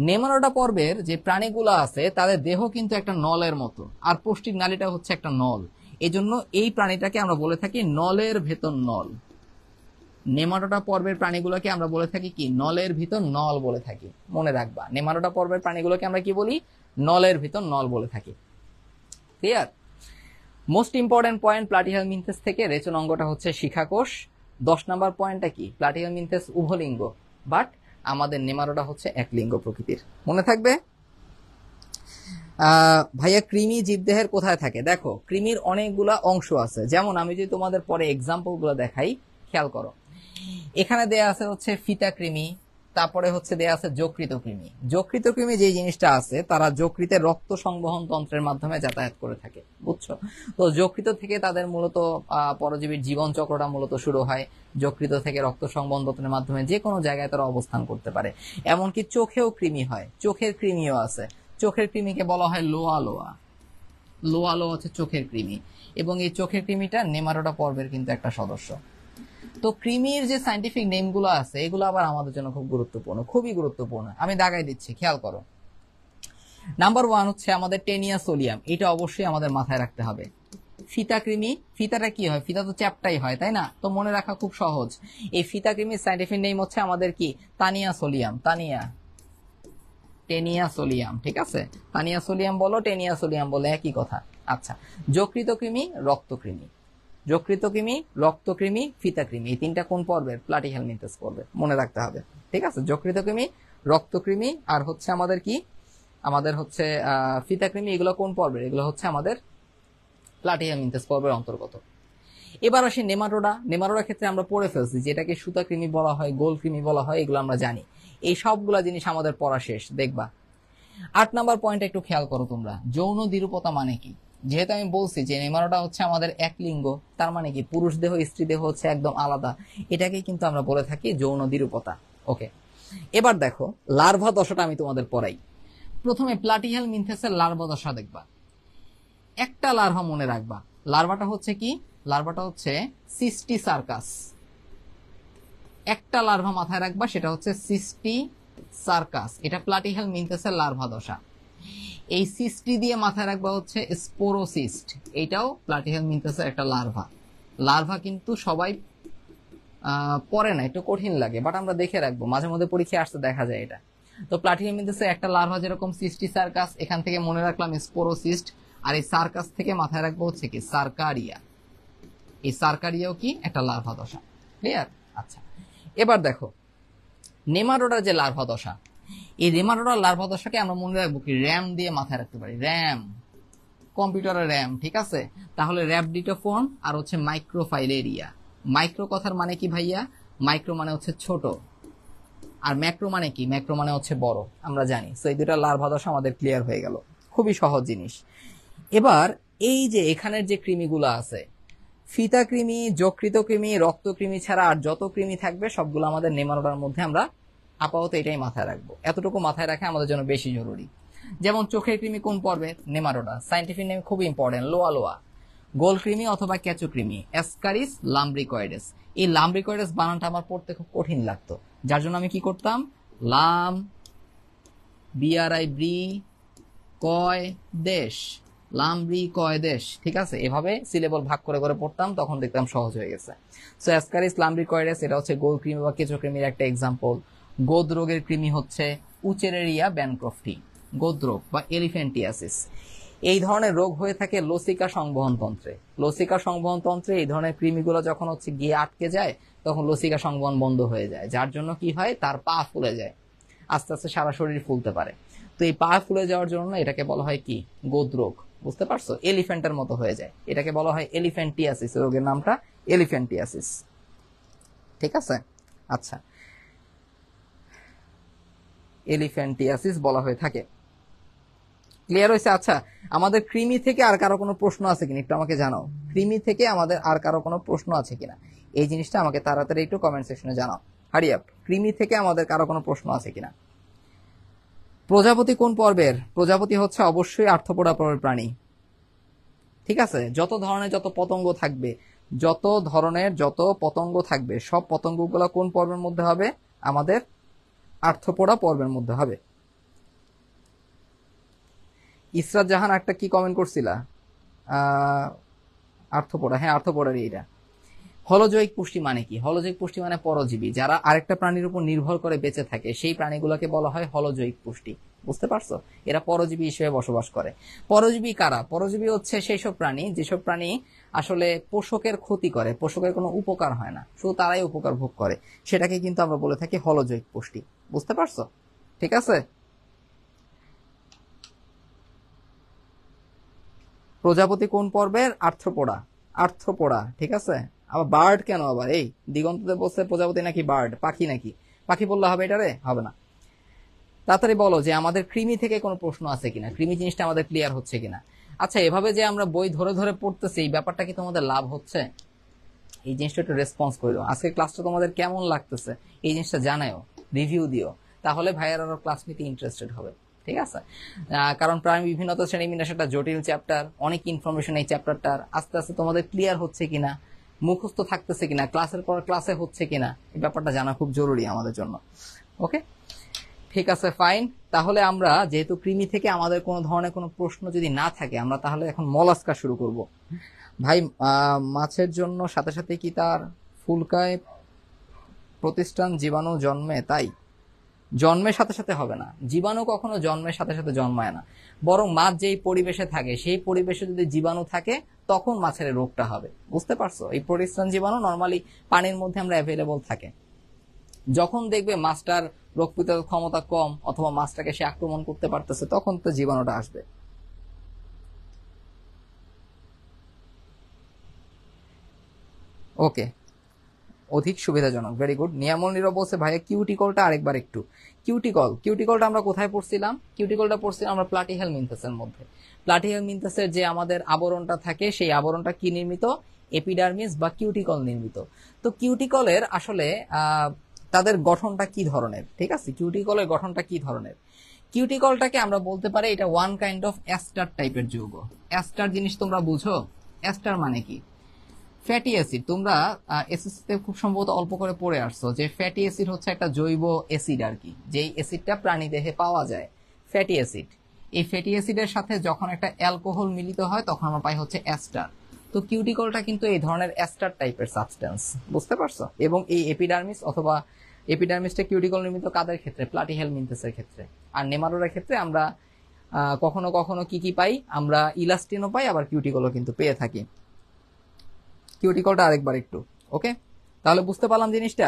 নেমানোটা পর্বের যে প্রাণীগুলো আছে তাদের দেহ কিন্তু একটা নলের মতো আর পুষ্টিক নালীটা হচ্ছে একটা নল জন্য এই প্রাণীটাকে আমরা বলে থাকি নলের ভেতর নল নেমাটোটা পর্বের প্রাণীগুলোকে আমরা বলে থাকি কি নলের ভিতর নল বলে থাকি মনে রাখবা নেমাটোটা পর্বের প্রাণীগুলোকে আমরা কি বলি নলের ভিতর নল বলে থাকি clear most important point Platyhelminthes থেকে রেচন অঙ্গটা হচ্ছে শিখাকোষ দশ নম্বর পয়েন্টটা কি প্লাটিহাল মিনথেস উভলিঙ্গ বাট আমাদের নেমারোটা হচ্ছে এক লিঙ্গ প্রকৃতির মনে থাকবে ভাইয়া কৃমি জীবদেহের কোথায় থাকে দেখো কৃমির অনেকগুলা অংশ আছে যেমন আমি যদি তোমাদের পরে এক্সাম্পল দেখাই খেয়াল করো এখানে দেয়া আছে হচ্ছে ফিতা কৃমি তারপরে হচ্ছে দেয়া আছে যকৃত কৃমি যকৃত কৃমি যে জিনিসটা আছে তারা যকৃতের রক্ত সংবহন তন্ত্রের মাধ্যমে যাতায়াত করে থাকে বুঝছো তো যকৃত থেকে তাদের মূলত পরজীবীর জীবন চক্রটা মূলত শুরু হয় যকৃত থেকে রক্ত তন্ত্রের মাধ্যমে যে কোনো জায়গায় তারা অবস্থান করতে পারে এমনকি চোখেও কৃমি হয় চোখের কৃমিও আছে চোখের কৃমিকে বলা হয় লোয়া লোয়া লোয়া লোয়া হচ্ছে চোখের কৃমি এবং এই চোখের কৃমিটা নেমারোটা পর্বের কিন্তু একটা সদস্য তো ক্রিমির যে সাইন্টিফিক নেমগুলো আছে এগুলো আবার আমাদের জন্য খুব গুরুত্বপূর্ণ খুবই গুরুত্বপূর্ণ আমি দাগাই দিচ্ছি খেয়াল করো নাম্বার ওয়ান হচ্ছে আমাদের টেনিয়া সোলিয়াম এটা অবশ্যই আমাদের মাথায় রাখতে হবে ফিতা কৃমি ফিতাটা কি হয় ফিতা তো চ্যাপটাই হয় তাই না তো মনে রাখা খুব সহজ এই ফিতা কৃমির সাইন্টিফিক নেম হচ্ছে আমাদের কি Taenia solium Taenia Taenia solium ঠিক আছে তানিয়া সোলিয়াম বলো টেনিয়া সোলিয়াম বলো একই কথা আচ্ছা যকৃত কৃমি রক্ত কৃমি যকৃতকৃমি রক্তকৃমি ফিতাকৃমি এই তিনটা কোন পর্বের প্লাটিহেলমিনথেস পর্বে মনে রাখতে হবে ঠিক আছে যকৃতকৃমি রক্তকৃমি আর হচ্ছে আমাদের কি আমাদের হচ্ছে ফিতাকৃমি এগুলো কোন পর্বের এগুলো হচ্ছে আমাদের প্লাটিহেলমিনথেস পর্বের অন্তর্গত এবার আসি নেমাটোডা নেমাটোডা ক্ষেত্রে আমরা পড়ে ফেলছি যেটাকে সুতাকৃমি বলা হয় গোলকৃমি বলা হয় এগুলো আমরা জানি এই সবগুলা জিনিস আমাদের পড়া শেষ দেখবা আট নাম্বার পয়েন্ট একটু খেয়াল করো তোমরা যৌন দ্বিরূপতা মানে কি যেহেতু আমি বলছি যে নেমারোটা হচ্ছে আমাদের এক লিঙ্গ তার মানে কি পুরুষ দেহ স্ত্রী দেহ হচ্ছে একদম আলাদা এটাকে কিন্তু আমরা বলে থাকি যৌন দ্বিরূপতা ওকে এবার দেখো লার্ভা দশাটা আমি তোমাদের পড়াই প্রথমে প্লাটিহেল মিনথেসের লার্ভা দশা দেখবা একটা লার্ভা মনে রাখবা লার্ভাটা হচ্ছে কি লার্ভাটা হচ্ছে সিস্টি সার্কাস একটা লার্ভা মাথায় রাখবা সেটা হচ্ছে সিস্টি সার্কাস এটা প্লাটিহেল মিনথেসের লার্ভা দশা এই সিস্টি দিয়ে মাথায় রাখবা হচ্ছে স্পোরোসিস্ট এটাও প্লাটিহেল মিনতেসের একটা লার্ভা লার্ভা কিন্তু সবাই পরে না একটু কঠিন লাগে বাট আমরা দেখে রাখবো মাঝে মধ্যে পরীক্ষায় আসতে দেখা যায় এটা তো প্লাটিহেল মিনতেসে একটা লার্ভা যেরকম সিস্টি সার্কাস এখান থেকে মনে রাখলাম স্পোরোসিস্ট আর এই সার্কাস থেকে মাথায় রাখবো হচ্ছে কি সার্কারিয়া এই সার্কারিয়াও কি একটা লার্ভা দশা ক্লিয়ার আচ্ছা এবার দেখো নেমারোডার যে লার্ভা দশা এই রেমাটোডার লার্ভা দশাকে আমরা মনে রাখবো কি র্যাম দিয়ে মাথায় রাখতে পারি র্যাম কম্পিউটারের র্যাম ঠিক আছে তাহলে ডিটোফোন আর হচ্ছে এরিয়া মাইক্রো কথার মানে কি ভাইয়া মাইক্রো মানে হচ্ছে ছোট আর ম্যাক্রো মানে কি ম্যাক্রো মানে হচ্ছে বড় আমরা জানি তো এই দুটা লার্ভা দশা আমাদের ক্লিয়ার হয়ে গেল খুবই সহজ জিনিস এবার এই যে এখানের যে কৃমিগুলো আছে ফিতা কৃমি যকৃত কৃমি রক্ত কৃমি ছাড়া আর যত কৃমি থাকবে সবগুলো আমাদের নেমানোটার মধ্যে আমরা আপাতত এটাই মাথায় রাখবো এতটুকু মাথায় রাখা আমাদের জন্য বেশি জরুরি যেমন চোখের কৃমি কোন পর্বে নেমারোডা সাইন্টিফিক নেম খুব ইম্পর্টেন্ট লোয়া লোয়া গোল কৃমি অথবা ক্যাচু কৃমি অ্যাসকারিস লাম্ব্রিকয়েডেস এই লাম্ব্রিকয়েডেস বানানটা আমার পড়তে খুব কঠিন লাগতো যার জন্য আমি কি করতাম লাম বিআরআই ব্রি কয় দেশ লামরি কয় দেশ ঠিক আছে এভাবে সিলেবল ভাগ করে করে পড়তাম তখন দেখতাম সহজ হয়ে গেছে সো অ্যাসকারিস লামরি এটা হচ্ছে গোল ক্রিম বা কেঁচো ক্রিমির একটা এক্সাম্পল গোদ রোগের কৃমি হচ্ছে উচেরেরিয়া ব্যানক্রফটি গোদ রোগ বা এলিফেন্টিয়াসিস এই ধরনের রোগ হয়ে থাকে লসিকা সংবহন তন্ত্রে লসিকা সংবহন তন্ত্রে এই ধরনের কৃমিগুলো যখন হচ্ছে গিয়ে আটকে যায় তখন লসিকা সংবহন বন্ধ হয়ে যায় যার জন্য কি হয় তার পা ফুলে যায় আস্তে আস্তে সারা শরীর ফুলতে পারে তো এই পা ফুলে যাওয়ার জন্য এটাকে বলা হয় কি গোদ রোগ বুঝতে পারছো এলিফেন্টের মতো হয়ে যায় এটাকে বলা হয় এলিফেন্টিয়াসিস রোগের নামটা এলিফেন্টিয়াসিস ঠিক আছে আচ্ছা এলিফ্যান্টিয়াসিস বলা হয়ে থাকে ক্লিয়ার হয়েছে আচ্ছা আমাদের কৃমি থেকে আর কারো কোনো প্রশ্ন আছে কিনা একটু আমাকে জানাও কৃমি থেকে আমাদের আর কারো কোনো প্রশ্ন আছে কিনা এই জিনিসটা আমাকে তাড়াতাড়ি একটু কমেন্ট সেকশনে জানাও হারি কৃমি থেকে আমাদের কারো কোনো প্রশ্ন আছে কিনা প্রজাপতি কোন পর্বের প্রজাপতি হচ্ছে অবশ্যই আর্থপোড়া পর্বের প্রাণী ঠিক আছে যত ধরনের যত পতঙ্গ থাকবে যত ধরনের যত পতঙ্গ থাকবে সব পতঙ্গগুলো কোন পর্বের মধ্যে হবে আমাদের আর্থপোড়া পর্বের মধ্যে হবে ইসরাত জাহান একটা কি কমেন্ট করছিলা আর্থপোড়া হ্যাঁ আর্থপোড়ারই এটা হলজৈক পুষ্টি মানে কি হলজৈক পুষ্টি মানে পরজীবী যারা আরেকটা প্রাণীর উপর নির্ভর করে বেঁচে থাকে সেই প্রাণীগুলোকে বলা হয় হলজৈক পুষ্টি বুঝতে পারছো এরা পরজীবী হিসেবে বসবাস করে পরজীবী কারা পরজীবী হচ্ছে সেই সব প্রাণী যেসব প্রাণী আসলে পোষকের ক্ষতি করে পোষকের কোনো উপকার হয় না শুধু তারাই উপকার ভোগ করে সেটাকে কিন্তু আমরা বলে থাকি হলজৈক পুষ্টি বুঝতে পারছো ঠিক আছে প্রজাপতি কোন পর্বের আর্থ্রোপোড়া আর্থ্রোপোড়া ঠিক আছে আবার বার্ড কেন আবার এই দিগন্ততে বলছে প্রজাপতি নাকি বার্ড পাখি নাকি পাখি বললে হবে এটারে হবে না তাড়াতাড়ি বলো যে আমাদের কৃমি থেকে কোনো প্রশ্ন আছে কিনা কৃমি জিনিসটা আমাদের ক্লিয়ার হচ্ছে কিনা আচ্ছা এভাবে যে আমরা বই ধরে ধরে পড়তেছি এই ব্যাপারটা কি তোমাদের লাভ হচ্ছে এই জিনিসটা একটু রেসপন্স করো আজকে ক্লাসটা তোমাদের কেমন লাগতেছে এই জিনিসটা জানায়ও রিভিউ দিও তাহলে ভাইয়ের আরো ক্লাস নিতে ইন্টারেস্টেড হবে ঠিক আছে কারণ প্রায় বিভিন্ন শ্রেণী বিন্যাস একটা জটিল চ্যাপ্টার অনেক ইনফরমেশন এই চ্যাপ্টারটার আস্তে আস্তে তোমাদের ক্লিয়ার হচ্ছে কিনা মুখস্থ থাকতেছে কিনা ক্লাসের পর ক্লাসে হচ্ছে কিনা এই ব্যাপারটা জানা খুব জরুরি আমাদের জন্য ওকে ঠিক আছে ফাইন তাহলে আমরা যেহেতু কৃমি থেকে আমাদের কোনো ধরনের কোনো প্রশ্ন যদি না থাকে আমরা তাহলে এখন মলাস্কা শুরু করব ভাই মাছের জন্য সাথে সাথে কি তার ফুলকায় প্রতিষ্ঠান জীবাণু জন্মে তাই জন্মের সাথে সাথে হবে না জীবাণু কখনো জন্মের সাথে সাথে জন্মায় না বরং মাছ যেই পরিবেশে থাকে সেই পরিবেশে যদি জীবাণু থাকে তখন মাছের রোগটা হবে বুঝতে পারছো এই প্রতিষ্ঠান জীবাণু নর্মালি পানির মধ্যে আমরা অ্যাভেলেবল থাকে যখন দেখবে মাছটার রোগ প্রতিরোধ ক্ষমতা কম অথবা মাছটাকে সে আক্রমণ করতে পারতেছে তখন তো জীবাণুটা আসবে ওকে অধিক সুবিধাজনক ভেরি গুড নিয়ামল বলছে ভাইয়া কিউটিকলটা আরেকবার একটু কিউটিকল কিউটিকলটা আমরা কোথায় পড়ছিলাম কিউটিকলটা পড়ছিলাম আমরা প্লাটিহেল মিনথাসের মধ্যে প্লাটিহেল মিনথাসের যে আমাদের আবরণটা থাকে সেই আবরণটা কি নির্মিত এপিডার্মিস বা কিউটিকল নির্মিত তো কিউটিকলের আসলে তাদের গঠনটা কি ধরনের ঠিক আছে কিউটিকলের গঠনটা কি ধরনের কিউটিকলটাকে আমরা বলতে পারি এটা ওয়ান কাইন্ড অফ অ্যাস্টার টাইপের যৌগ অ্যাস্টার জিনিস তোমরা বুঝো অ্যাস্টার মানে কি ফ্যাটি অ্যাসিড তোমরা এসএসসিতে খুব সম্ভবত অল্প করে পড়ে আসছো যে ফ্যাটি অ্যাসিড হচ্ছে একটা জৈব অ্যাসিড আর কি যেই অ্যাসিডটা প্রাণী দেহে পাওয়া যায় ফ্যাটি অ্যাসিড এই ফ্যাটি অ্যাসিডের সাথে যখন একটা অ্যালকোহল মিলিত হয় তখন আমরা পাই হচ্ছে অ্যাস্টার তো কিউটিকলটা কিন্তু এই ধরনের অ্যাস্টার টাইপের সাবস্টেন্স বুঝতে পারছো এবং এই এপিডার্মিস অথবা এপিডার্মিসটা কিউটিকল নির্মিত কাদের ক্ষেত্রে প্লাটিহেল মিন্তেসের ক্ষেত্রে আর নেমারোরের ক্ষেত্রে আমরা কখনো কখনো কি কি পাই আমরা ইলাস্টিনও পাই আবার কিউটিকলও কিন্তু পেয়ে থাকি কিউটিকলটা আরেকবার একটু ওকে তাহলে বুঝতে পারলাম জিনিসটা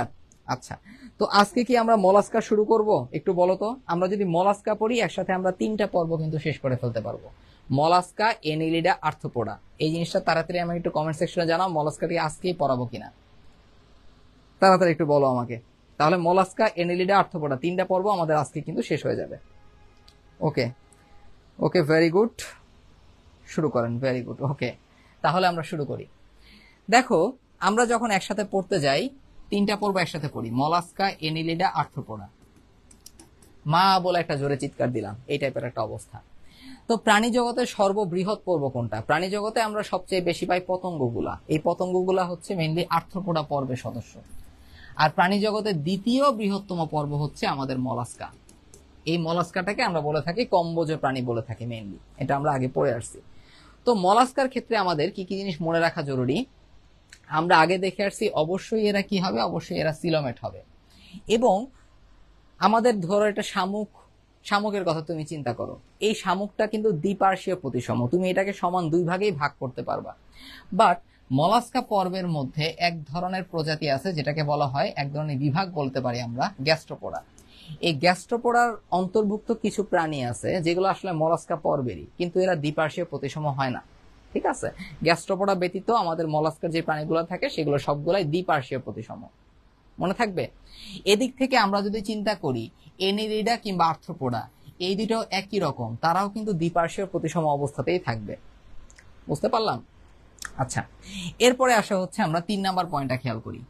আচ্ছা তো আজকে কি আমরা মলাস্কা শুরু করব একটু বলো তো আমরা যদি মলাস্কা পড়ি একসাথে আমরা তিনটা পর্ব কিন্তু শেষ করে ফেলতে পারবো মলাস্কা এনিলিডা আর্থপোড়া এই জিনিসটা তাড়াতাড়ি আমাকে একটু কমেন্ট সেকশনে জানাও মলাস্কাটি আজকেই পড়াবো কিনা তাড়াতাড়ি একটু বলো আমাকে তাহলে মলাস্কা এনিলিডা আর্থপোড়া তিনটা পর্ব আমাদের আজকে কিন্তু শেষ হয়ে যাবে ওকে ওকে ভেরি গুড শুরু করেন ভেরি গুড ওকে তাহলে আমরা শুরু করি দেখো আমরা যখন একসাথে পড়তে যাই তিনটা পর্ব একসাথে পড়ি মলাস্কা এনিলিডা আর্থ্রোপোডা মা বলে একটা জোরে চিৎকার দিলাম এই টাইপের একটা অবস্থা তো প্রাণী জগতের সর্ববৃহৎ পর্ব কোনটা প্রাণী জগতে আমরা সবচেয়ে বেশি পাই পতঙ্গগুলা এই পতঙ্গগুলা হচ্ছে মেনলি আর্থ্রোপোডা পর্বের সদস্য আর প্রাণী জগতের দ্বিতীয় বৃহত্তম পর্ব হচ্ছে আমাদের মলাস্কা এই মলাস্কাটাকে আমরা বলে থাকি কম্বোজ প্রাণী বলে থাকি মেনলি এটা আমরা আগে পড়ে আসছি তো মলাস্কার ক্ষেত্রে আমাদের কি কি জিনিস মনে রাখা জরুরি আমরা আগে দেখে আসছি অবশ্যই এরা কি হবে অবশ্যই এরা সিলোমেট হবে এবং আমাদের ধরো এটা শামুক শামুকের কথা তুমি চিন্তা করো এই শামুকটা কিন্তু দ্বিপার্শ্বীয় প্রতিসম তুমি এটাকে সমান দুই ভাগেই ভাগ করতে পারবা বাট মলাস্কা পর্বের মধ্যে এক ধরনের প্রজাতি আছে যেটাকে বলা হয় এক ধরনের বিভাগ বলতে পারি আমরা গ্যাস্ট্রোপোড়া এই গ্যাস্ট্রোপোড়ার অন্তর্ভুক্ত কিছু প্রাণী আছে যেগুলো আসলে মলাস্কা পর্বেরই কিন্তু এরা দ্বিপার্শ্বীয় প্রতিসম হয় না ঠিক আছে গ্যাস্ট্রোপোডা ব্যতীত আমাদের মলাস্কার যে প্রাণীগুলো থাকে সেগুলো সবগুলাই দ্বিপার্শ্বীয় প্রতিসম মনে থাকবে এদিক থেকে আমরা যদি চিন্তা করি এনিরিডা কিংবা আর্থ্রোপোডা এই দুটো একই রকম তারাও কিন্তু দ্বিপার্শ্বীয় প্রতিসম অবস্থাতেই থাকবে বুঝতে পারলাম আচ্ছা এরপরে আসা হচ্ছে আমরা তিন নাম্বার পয়েন্টটা খেয়াল করি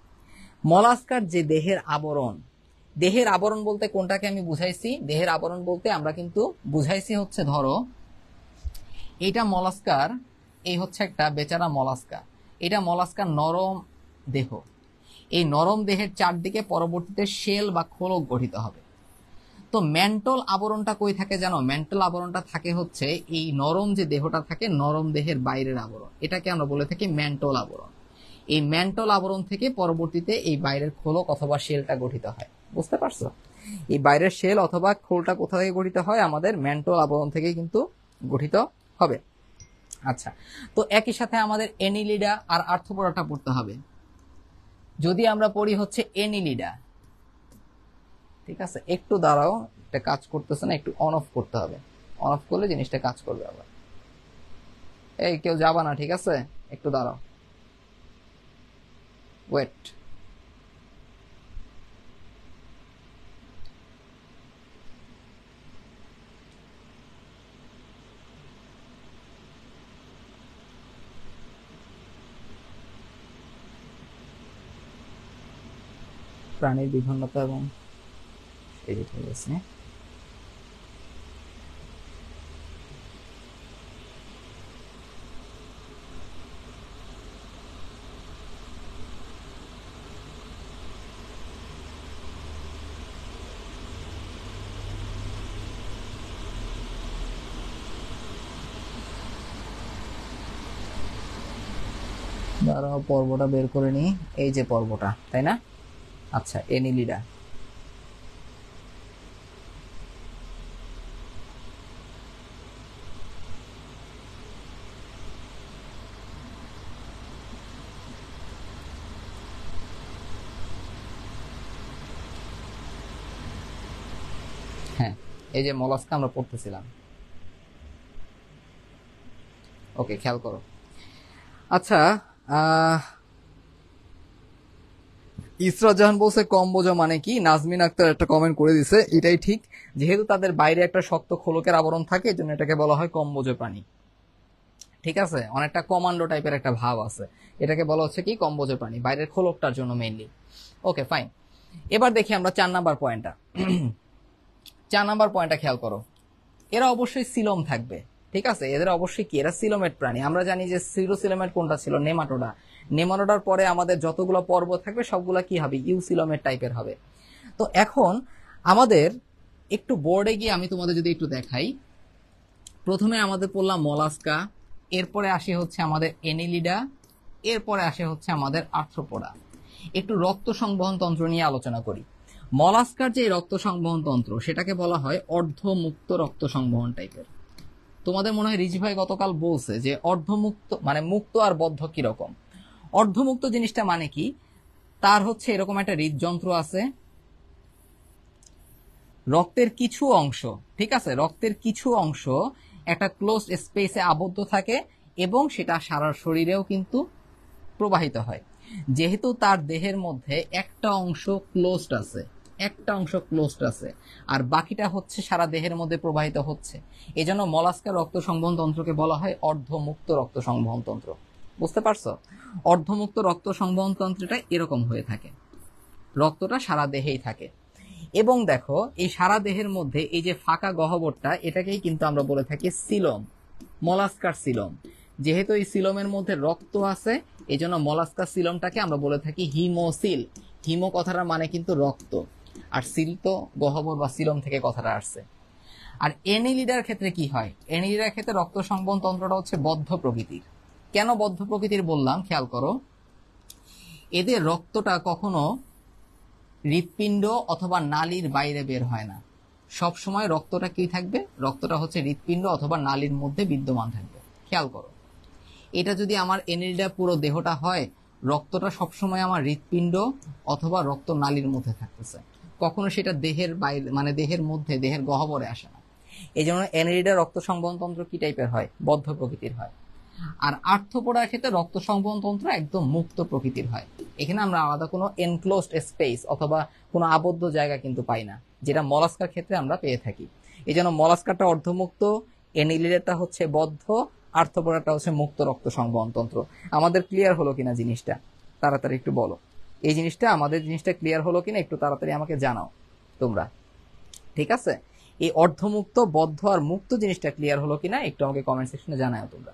মলাস্কার যে দেহের আবরণ দেহের আবরণ বলতে কোনটাকে আমি বুঝাইছি দেহের আবরণ বলতে আমরা কিন্তু বুঝাইছি হচ্ছে ধরো এটা মলাস্কার এই হচ্ছে একটা বেচারা মলাস্কা এটা মলাস্কা নরম দেহ এই নরম দেহের চারদিকে পরবর্তীতে শেল বা খোলক গঠিত হবে তো ম্যান্টল আবরণটা কই থাকে জানো ম্যান্টল আবরণটা থাকে হচ্ছে এই নরম যে দেহটা থাকে নরম দেহের বাইরের আবরণ এটাকে আমরা বলে থাকি ম্যান্টল আবরণ এই ম্যান্টল আবরণ থেকে পরবর্তীতে এই বাইরের খোলক অথবা শেলটা গঠিত হয় বুঝতে পারছো এই বাইরের শেল অথবা খোলটা কোথা থেকে গঠিত হয় আমাদের ম্যান্টল আবরণ থেকে কিন্তু গঠিত হবে আচ্ছা তো একই সাথে আমাদের এনিলিডা আর আর্থোপোডাটা পড়তে হবে যদি আমরা পড়ি হচ্ছে এনিলিডা ঠিক আছে একটু দাঁড়াও এটা কাজ করতেছে না একটু অন অফ করতে হবে অন অফ করলে জিনিসটা কাজ করবে আবার এই কেউ যাবা না ঠিক আছে একটু দাঁড়াও ওয়েট প্রাণীর বিভিন্নতা এবং এডিট পর্বটা বের করে নিই এই যে পর্বটা তাই না আচ্ছা এ নীলিডা হ্যাঁ এই যে মলাস্কা আমরা পড়তেছিলাম ওকে খেয়াল করো আচ্ছা ইসরা জাহান বলছে কম বোঝা মানে কি নাজমিন আক্তার একটা কমেন্ট করে দিছে এটাই ঠিক যেহেতু তাদের বাইরে একটা শক্ত খোলকের আবরণ থাকে এই জন্য এটাকে বলা হয় কম প্রাণী ঠিক আছে অনেকটা কমান্ডো টাইপের একটা ভাব আছে এটাকে বলা হচ্ছে কি কম প্রাণী বাইরের খোলকটার জন্য মেইনলি ওকে ফাইন এবার দেখি আমরা চার নাম্বার পয়েন্টটা <clears throat> চার নাম্বার পয়েন্টটা খেয়াল করো এরা অবশ্যই সিলম থাকবে ঠিক আছে এদের অবশ্যই কি এরা সিলোমেট প্রাণী আমরা জানি যে সিরো সিলোমেট কোনটা ছিল নেমাটোডা নেমাটোডার পরে আমাদের যতগুলো পর্ব থাকবে সবগুলা কি হবে ইউ সিলোমেট টাইপের হবে তো এখন আমাদের একটু বোর্ডে গিয়ে আমি তোমাদের যদি একটু দেখাই প্রথমে আমাদের পড়লাম মলাস্কা এরপরে আসে হচ্ছে আমাদের এনিলিডা এরপরে আসে হচ্ছে আমাদের আর্থ্রোপোডা একটু রক্ত সংবহন তন্ত্র নিয়ে আলোচনা করি মলাস্কার যে রক্ত সংবহন তন্ত্র সেটাকে বলা হয় অর্ধমুক্ত রক্ত সংবহন টাইপের তোমাদের মনে হয় রিজি ভাই গতকাল বলছে যে অর্ধমুক্ত মানে মুক্ত আর বদ্ধ কিরকম অর্ধমুক্ত জিনিসটা মানে কি তার হচ্ছে এরকম একটা হৃদযন্ত্র আছে রক্তের কিছু অংশ ঠিক আছে রক্তের কিছু অংশ একটা ক্লোজ স্পেসে আবদ্ধ থাকে এবং সেটা সারা শরীরেও কিন্তু প্রবাহিত হয় যেহেতু তার দেহের মধ্যে একটা অংশ ক্লোজড আছে একটা অংশ ক্লোজড আছে আর বাকিটা হচ্ছে সারা দেহের মধ্যে প্রবাহিত হচ্ছে এজন্য মলাস্কা রক্ত সংবহন তন্ত্রকে বলা হয় অর্ধমুক্ত রক্ত সংবহন তন্ত্র বুঝতে পারছো অর্ধমুক্ত রক্ত সংবহন তন্ত্রটা এরকম হয়ে থাকে রক্তটা সারা দেহেই থাকে এবং দেখো এই সারা দেহের মধ্যে এই যে ফাঁকা গহ্বরটা এটাকেই কিন্তু আমরা বলে থাকি সিলম মলাস্কার সিলম যেহেতু এই সিলমের মধ্যে রক্ত আছে এই জন্য মলাস্কা সিলমটাকে আমরা বলে থাকি হিমোসিল হিমো কথাটার মানে কিন্তু রক্ত আর সিল তো গহবর বা সিলম থেকে কথাটা আসছে আর এনিলিডার ক্ষেত্রে কি হয় এনিলিডার ক্ষেত্রে রক্ত সংবন তন্ত্রটা হচ্ছে বদ্ধ প্রকৃতির কেন বদ্ধ প্রকৃতির বললাম খেয়াল করো এদের রক্তটা কখনো হৃৎপিণ্ড অথবা নালির বাইরে বের হয় না সব সময় রক্তটা কি থাকবে রক্তটা হচ্ছে হৃৎপিণ্ড অথবা নালির মধ্যে বিদ্যমান থাকবে খেয়াল করো এটা যদি আমার এনিলটা পুরো দেহটা হয় রক্তটা সবসময় আমার হৃৎপিণ্ড অথবা রক্ত নালির মধ্যে থাকতেছে কখনো সেটা দেহের বাইরে মানে দেহের মধ্যে দেহের গহ্বরে আসে না এই জন্য অ্যানেরিডা রক্ত সংবহনতন্ত্র কি টাইপের হয় বদ্ধ প্রকৃতির হয় আর আর্থপোড়ার ক্ষেত্রে রক্ত সংবহনতন্ত্র একদম মুক্ত প্রকৃতির হয় এখানে আমরা আলাদা কোনো এনক্লোজড স্পেস অথবা কোনো আবদ্ধ জায়গা কিন্তু পাই না যেটা মলাস্কার ক্ষেত্রে আমরা পেয়ে থাকি এই জন্য মলাস্কারটা অর্ধমুক্ত এনিলিডাটা হচ্ছে বদ্ধ আর্থপোড়াটা হচ্ছে মুক্ত রক্ত সংবহনতন্ত্র আমাদের ক্লিয়ার হলো কিনা জিনিসটা তাড়াতাড়ি একটু বলো এই জিনিসটা আমাদের জিনিসটা ক্লিয়ার হলো কিনা একটু তাড়াতাড়ি আমাকে জানাও তোমরা ঠিক আছে এই অর্ধমুক্ত বদ্ধ আর মুক্ত জিনিসটা ক্লিয়ার হলো কিনা একটু আমাকে কমেন্ট সেকশনে জানাও তোমরা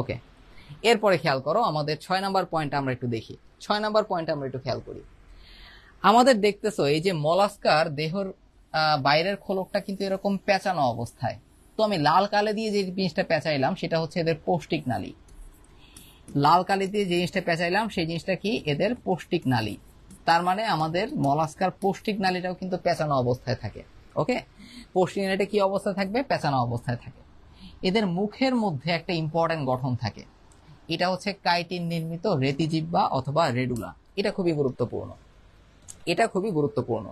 ওকে এরপরে খেয়াল করো আমাদের ছয় নাম্বার পয়েন্ট আমরা একটু দেখি ছয় নাম্বার পয়েন্ট আমরা একটু খেয়াল করি আমাদের দেখতেছো এই যে মলাস্কার দেহর বাইরের খোলকটা কিন্তু এরকম পেঁচানো অবস্থায় তো আমি লাল কালে দিয়ে যে জিনিসটা পেঁচাইলাম সেটা হচ্ছে এদের পৌষ্টিক নালী লাল কালি দিয়ে যে জিনিসটা পেঁচাইলাম সেই জিনিসটা কি এদের পৌষ্টিক নালী তার মানে আমাদের মলাস্কার পৌষ্টিক নালীটাও কিন্তু পেঁচানো অবস্থায় থাকে ওকে পৌষ্টিক নালীটা কি অবস্থায় থাকবে পেঁচানো অবস্থায় থাকে এদের মুখের মধ্যে একটা ইম্পর্টেন্ট গঠন থাকে এটা হচ্ছে কাইটিন নির্মিত রেতিজিব্বা অথবা রেডুলা এটা খুবই গুরুত্বপূর্ণ এটা খুবই গুরুত্বপূর্ণ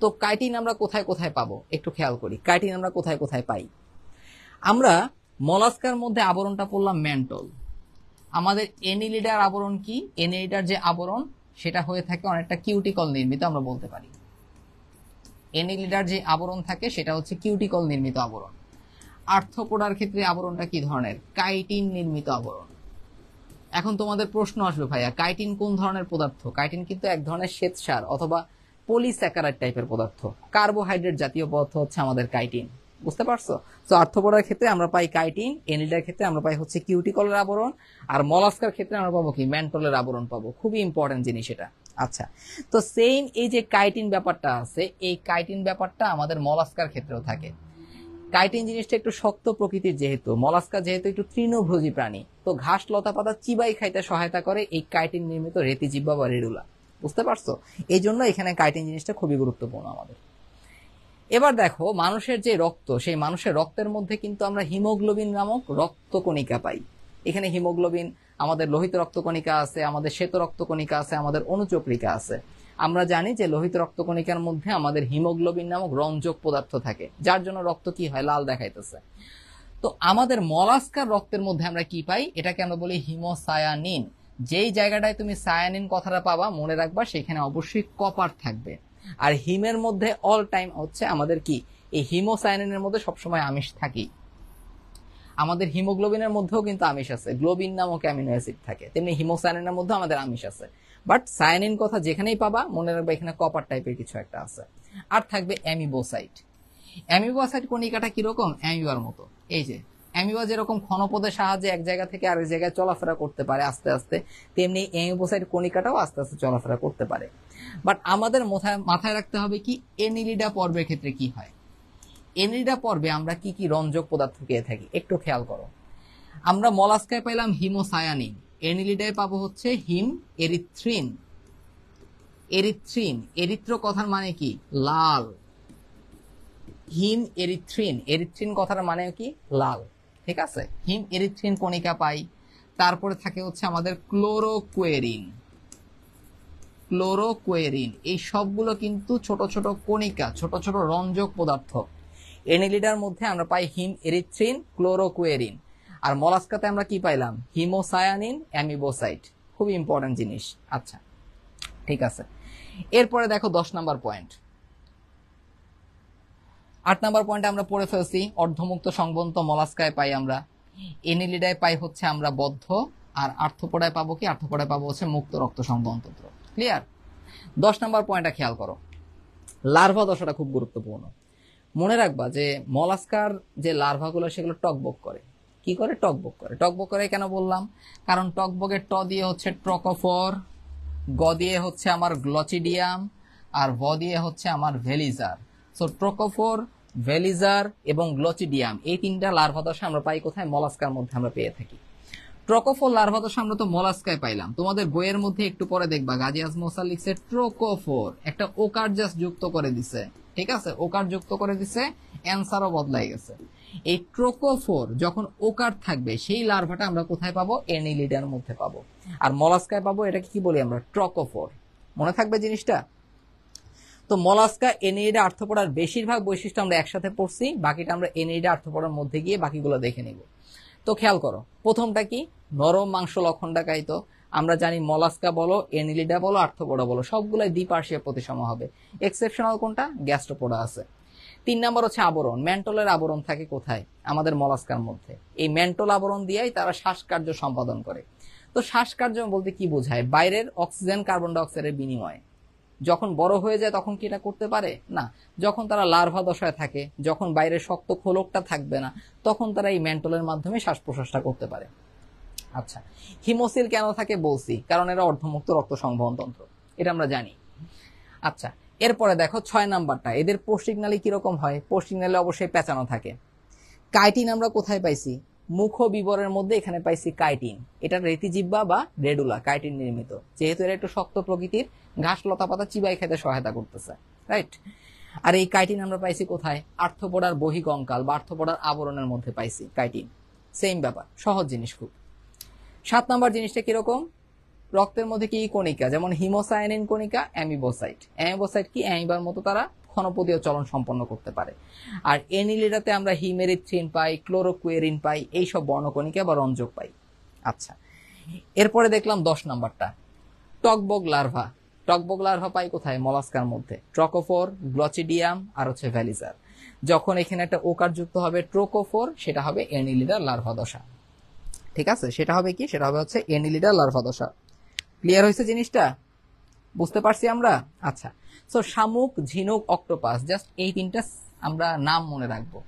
তো কাইটিন আমরা কোথায় কোথায় পাবো একটু খেয়াল করি কাইটিন আমরা কোথায় কোথায় পাই আমরা মলাস্কার মধ্যে আবরণটা পড়লাম ম্যান্টল আমাদের এনিলিডার আবরণ কি এনিলিডার যে আবরণ সেটা হয়ে থাকে অনেকটা কিউটিকল নির্মিত আমরা বলতে পারি এনিলিডার যে আবরণ থাকে সেটা হচ্ছে কিউটিকল নির্মিত আবরণ আর্থপোডার ক্ষেত্রে আবরণটা কি ধরনের কাইটিন নির্মিত আবরণ এখন তোমাদের প্রশ্ন আসবে ভাইয়া কাইটিন কোন ধরনের পদার্থ কাইটিন কিন্তু এক ধরনের শ্বেতসার অথবা পলিস্যাকারাইড টাইপের পদার্থ কার্বোহাইড্রেট জাতীয় পদার্থ হচ্ছে আমাদের কাইটিন বুঝতে পারছো তো আর্থোপোডার ক্ষেত্রে আমরা পাই কাইটিন এনিডার ক্ষেত্রে আমরা পাই হচ্ছে কিউটিকলের আবরণ আর মলাস্কার ক্ষেত্রে আমরা পাবো কি ম্যান্টলের আবরণ পাবো খুবই ইম্পর্টেন্ট জিনিস এটা আচ্ছা তো সেম এই যে কাইটিন ব্যাপারটা আছে এই কাইটিন ব্যাপারটা আমাদের মলাস্কার ক্ষেত্রেও থাকে কাইটিন জিনিসটা একটু শক্ত প্রকৃতির যেহেতু মলাস্কা যেহেতু একটু তৃণভোজী প্রাণী তো ঘাস লতা পাতা চিবাই খাইতে সহায়তা করে এই কাইটিন নির্মিত রেতিজিব্বা বা রেডুলা বুঝতে পারছো এই জন্য এখানে কাইটিন জিনিসটা খুবই গুরুত্বপূর্ণ আমাদের এবার দেখো মানুষের যে রক্ত সেই মানুষের রক্তের মধ্যে কিন্তু আমরা হিমোগ্লোবিন নামক রক্তকণিকা পাই এখানে হিমোগ্লোবিন আমাদের লোহিত রক্তকণিকা আছে আমাদের শ্বেত রক্তকণিকা আছে আমাদের অনুচক্রিকা আছে আমরা জানি যে লোহিত রক্তকণিকার মধ্যে আমাদের হিমোগ্লোবিন নামক রঞ্জক পদার্থ থাকে যার জন্য রক্ত কি হয় লাল দেখাইতেছে তো আমাদের মলাস্কার রক্তের মধ্যে আমরা কি পাই এটাকে আমরা বলি হিমোসায়ানিন যেই জায়গাটায় তুমি সায়ানিন কথাটা পাবা মনে রাখবা সেখানে অবশ্যই কপার থাকবে আর হিমের মধ্যে অল টাইম হচ্ছে আমাদের কি এই হিমোসায়ানিনের মধ্যে সবসময় আমিষ থাকি আমাদের হিমোগ্লোবিনের মধ্যেও কিন্তু আমিষ আছে গ্লোবিন নামক অ্যামিনো অ্যাসিড থাকে তেমনি হিমোসায়ানিনের মধ্যে আমাদের আমিষ আছে বাট সায়ানিন কথা যেখানেই পাবা মনে রাখবে এখানে কপার টাইপের কিছু একটা আছে আর থাকবে অ্যামিবোসাইট অ্যামিবোসাইট কণিকাটা কিরকম অ্যামিবার মতো এই যে অ্যামিবা যেরকম ক্ষণপদের সাহায্যে এক জায়গা থেকে আরেক জায়গায় চলাফেরা করতে পারে আস্তে আস্তে তেমনি অ্যামিবোসাইড কণিকাটাও আস্তে আস্তে চলাফেরা করতে পারে বাট আমাদের মাথায় মাথায় রাখতে হবে কি এনিলিডা পর্বের ক্ষেত্রে কি হয় এনিলিডা পর্বে আমরা কি কি রঞ্জক পদার্থ পেয়ে থাকি একটু খেয়াল করো আমরা মলাস্কায় পাইলাম হিমোসায়ানিন এনিলিডায় পাবো হচ্ছে হিম এরিথ্রিন এরিথ্রিন এরিত্র কথার মানে কি লাল হিম এরিথ্রিন এরিথ্রিন কথার মানে কি লাল ঠিক আছে হিম এরিথ্রিন কণিকা পাই তারপরে থাকে হচ্ছে আমাদের ক্লোরোকোয়েরিন ক্লোরোকোয়েরিন এই সবগুলো কিন্তু ছোট ছোট কণিকা ছোট ছোট রঞ্জক পদার্থ এনিলিডার মধ্যে আমরা পাই হিম এরিথ্রিন ক্লোরোকোয়েরিন আর মলাস্কাতে আমরা কি পাইলাম হিমোসায়ানিন অ্যামিবোসাইট খুব ইম্পর্টেন্ট জিনিস আচ্ছা ঠিক আছে এরপরে দেখো দশ নম্বর পয়েন্ট আট নাম্বার পয়েন্টে আমরা পড়ে ফেলছি অর্ধমুক্ত সংবন্ত মলাস্কায় পাই আমরা এনিলিডায় পাই হচ্ছে আমরা বদ্ধ আর আর্থপোড়ায় পাবো কি আর্থপোড়ায় পাবো হচ্ছে মুক্ত রক্ত সংবন্ত ক্লিয়ার দশ নাম্বার পয়েন্টটা খেয়াল করো লার্ভা দশাটা খুব গুরুত্বপূর্ণ মনে রাখবা যে মলাস্কার যে লার্ভাগুলো সেগুলো টকবক করে কি করে টকবক করে টকবক করে কেন বললাম কারণ টকবকের ট দিয়ে হচ্ছে ট্রকোফর গ দিয়ে হচ্ছে আমার গ্লচিডিয়াম আর ভ দিয়ে হচ্ছে আমার ভেলিজার সো ট্রকোফোর ভেলিজার এবং গ্লোচিডিয়াম এই তিনটা লার্ভা দশা আমরা পাই কোথায় মলাস্কার মধ্যে আমরা পেয়ে থাকি ট্রোকোফোর লার্ভা দশা আমরা তো মলাস্কায় পাইলাম তোমাদের বইয়ের মধ্যে একটু পরে দেখবা গাজী আজমোসা লিখছে ট্রোকোফোর একটা ওকার জাস্ট যুক্ত করে দিছে ঠিক আছে ওকার যুক্ত করে দিছে অ্যান্সারও বদলাই গেছে এই ট্রোকোফোর যখন ওকার থাকবে সেই লার্ভাটা আমরা কোথায় পাবো এনিলিডার মধ্যে পাবো আর মলাস্কায় পাবো এটাকে কি বলি আমরা ট্রকোফোর মনে থাকবে জিনিসটা তো মলাস্কা এনএডা আর্থপড়ার বেশিরভাগ বৈশিষ্ট্য আমরা একসাথে পড়ছি বাকিটা আমরা এনএডা আর্থপড়ার মধ্যে গিয়ে বাকিগুলো দেখে নিব তো খেয়াল করো প্রথমটা কি নরম মাংস লক্ষণডাকায়িত আমরা জানি মলাস্কা বলো এনিলিডা বলো আর্থপোডা বলো সবগুলাই দ্বিপার্শ্বীয় প্রতিসম হবে এক্সেপশনাল কোনটা গ্যাস্ট্রোপোডা আছে তিন নম্বর হচ্ছে আবরণ ম্যান্টলের আবরণ থাকে কোথায় আমাদের মলাস্কার মধ্যে এই ম্যান্টল আবরণ দিয়েই তারা শ্বাসকার্য সম্পাদন করে তো শ্বাসকার্য বলতে কি বোঝায় বাইরের অক্সিজেন কার্বন ডাইঅক্সাইডের বিনিময়ে যখন বড় হয়ে যায় তখন কি এটা করতে পারে না যখন তারা লার্ভা দশায় থাকে যখন বাইরের শক্ত খোলকটা থাকবে না তখন তারা এই মেন্টলের মাধ্যমে শ্বাস প্রশ্বাসটা করতে পারে আচ্ছা হিমোসিল কেন থাকে বলছি কারণ এরা অর্ধমুক্ত রক্ত সংবহন তন্ত্র এটা আমরা জানি আচ্ছা এরপরে দেখো ছয় নাম্বারটা এদের নালী কিরকম হয় নালী অবশ্যই পেঁচানো থাকে কাইটিন আমরা কোথায় পাইছি মুখ বিবরের মধ্যে এখানে পাইছি কাইটিন এটা রেতিজিব্বা বা রেডুলা কাইটিন নির্মিত যেহেতু এরা একটু শক্ত প্রকৃতির ঘাস লতা পাতা চিবাই খেতে সহায়তা করতেছে রাইট আর এই কাইটিন আমরা পাইছি কোথায় আর্থপড়ার বহিগঙ্কাল বা আর্থপড়ার আবরণের মধ্যে পাইছি কাইটিন সেম ব্যাপার সহজ জিনিস খুব সাত নম্বর জিনিসটা কিরকম রক্তের মধ্যে কি কণিকা যেমন হিমোসায়নিন কণিকা অ্যামিবোসাইট অ্যামিবোসাইট কি অ্যামিবার মতো তারা ক্ষণপদীয় চলন সম্পন্ন করতে পারে আর এনিলিডাতে আমরা হিমেরিথ্রিন পাই ক্লোরোকুয়েরিন পাই এইসব বর্ণকণিকা বা রঞ্জক পাই আচ্ছা এরপরে দেখলাম দশ নম্বরটা টকবগ লার্ভা টকবোগলার্ভা পাই কোথায় মলাস্কার মধ্যে ট্রকোফোর গ্লচিডিয়াম আর হচ্ছে ভ্যালিজার যখন এখানে একটা ওকার যুক্ত হবে ট্রোকোফোর সেটা হবে এনিলিডার লার্ভা দশা ঠিক আছে সেটা হবে কি সেটা হবে হচ্ছে এনিলিডার লার্ভা দশা ক্লিয়ার হয়েছে জিনিসটা বুঝতে পারছি আমরা আচ্ছা সো শামুক ঝিনুক অক্টোপাস জাস্ট এই তিনটা আমরা নাম মনে রাখবো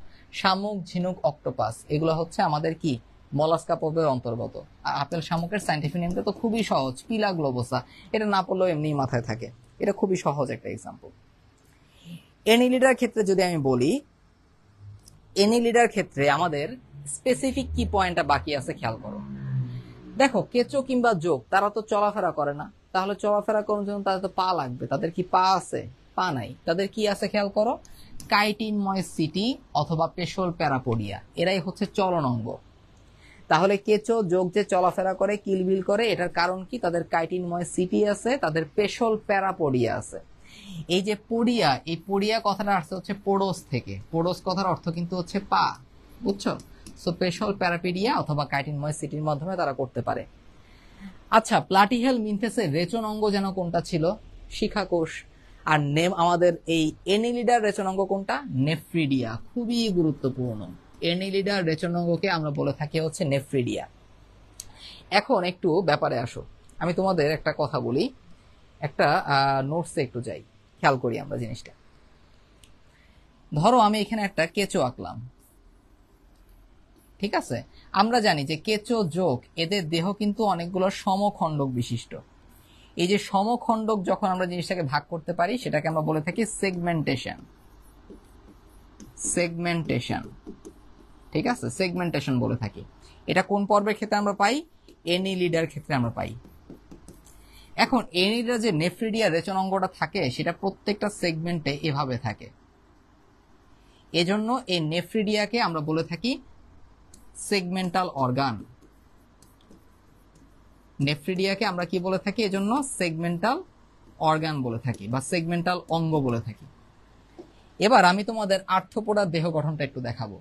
শামুক ঝিনুক অক্টোপাস এগুলো হচ্ছে আমাদের কি মলাস্কা পর্বের অন্তর্গত আর আপেল শামুকের সাইন্টিফিক নেমটা তো খুবই সহজ পিলা গ্লোবোসা এটা না পড়লেও এমনি মাথায় থাকে এটা খুবই সহজ একটা এক্সাম্পল এনিলিডার ক্ষেত্রে যদি আমি বলি এনিলিডার ক্ষেত্রে আমাদের স্পেসিফিক কি পয়েন্টটা বাকি আছে খেয়াল করো দেখো কেঁচো কিংবা যোগ তারা তো চলাফেরা করে না তাহলে চলাফেরা করার জন্য তাদের তো পা লাগবে তাদের কি পা আছে পা নাই তাদের কি আছে খেয়াল করো কাইটিনময় সিটি অথবা পেশল প্যারাপোডিয়া এরাই হচ্ছে চলন অঙ্গ তাহলে কেঁচো যোগ যে চলাফেরা করে কিলবিল করে এটার কারণ কি তাদের কাইটিনময় সিটি আছে তাদের পেশল প্যারাপোডিয়া আছে এই যে পড়িয়া এই পড়িয়া কথাটা আসছে হচ্ছে পড়োস থেকে পড়োস কথার অর্থ কিন্তু হচ্ছে পা বুঝছো সো পেশল প্যারাপিডিয়া অথবা কাইটিনময় সিটির মাধ্যমে তারা করতে পারে আচ্ছা প্লাটিহেল মিনথেসের রেচন অঙ্গ যেন কোনটা ছিল শিখাকোষ আর নেম আমাদের এই এনিলিডার রেচন অঙ্গ কোনটা নেফ্রিডিয়া খুবই গুরুত্বপূর্ণ এর্নিলিডার রেচনঙ্গকে আমরা বলে থাকি হচ্ছে নেফ্রিডিয়া এখন একটু ব্যাপারে আসো আমি তোমাদের একটা কথা বলি একটা নোটসে একটু যাই খেয়াল করি আমরা জিনিসটা ধরো আমি এখানে একটা কেঁচো আঁকলাম ঠিক আছে আমরা জানি যে কেঁচো যোগ এদের দেহ কিন্তু অনেকগুলো সমখণ্ডক বিশিষ্ট এই যে সমখণ্ডক যখন আমরা জিনিসটাকে ভাগ করতে পারি সেটাকে আমরা বলে থাকি সেগমেন্টেশন সেগমেন্টেশন ঠিক আছে সেগমেন্টেশন বলে থাকি এটা কোন পর্বের ক্ষেত্রে আমরা পাই এনি লিডার ক্ষেত্রে আমরা পাই এখন এনিডার যে নেফ্রিডিয়া রেচন অঙ্গটা থাকে সেটা প্রত্যেকটা সেগমেন্টে এভাবে থাকে এজন্য এই নেফ্রিডিয়াকে আমরা বলে থাকি সেগমেন্টাল অর্গান নেফ্রিডিয়াকে আমরা কি বলে থাকি এজন্য সেগমেন্টাল অর্গান বলে থাকি বা সেগমেন্টাল অঙ্গ বলে থাকি এবার আমি তোমাদের আর্থপোড়ার দেহ গঠনটা একটু দেখাবো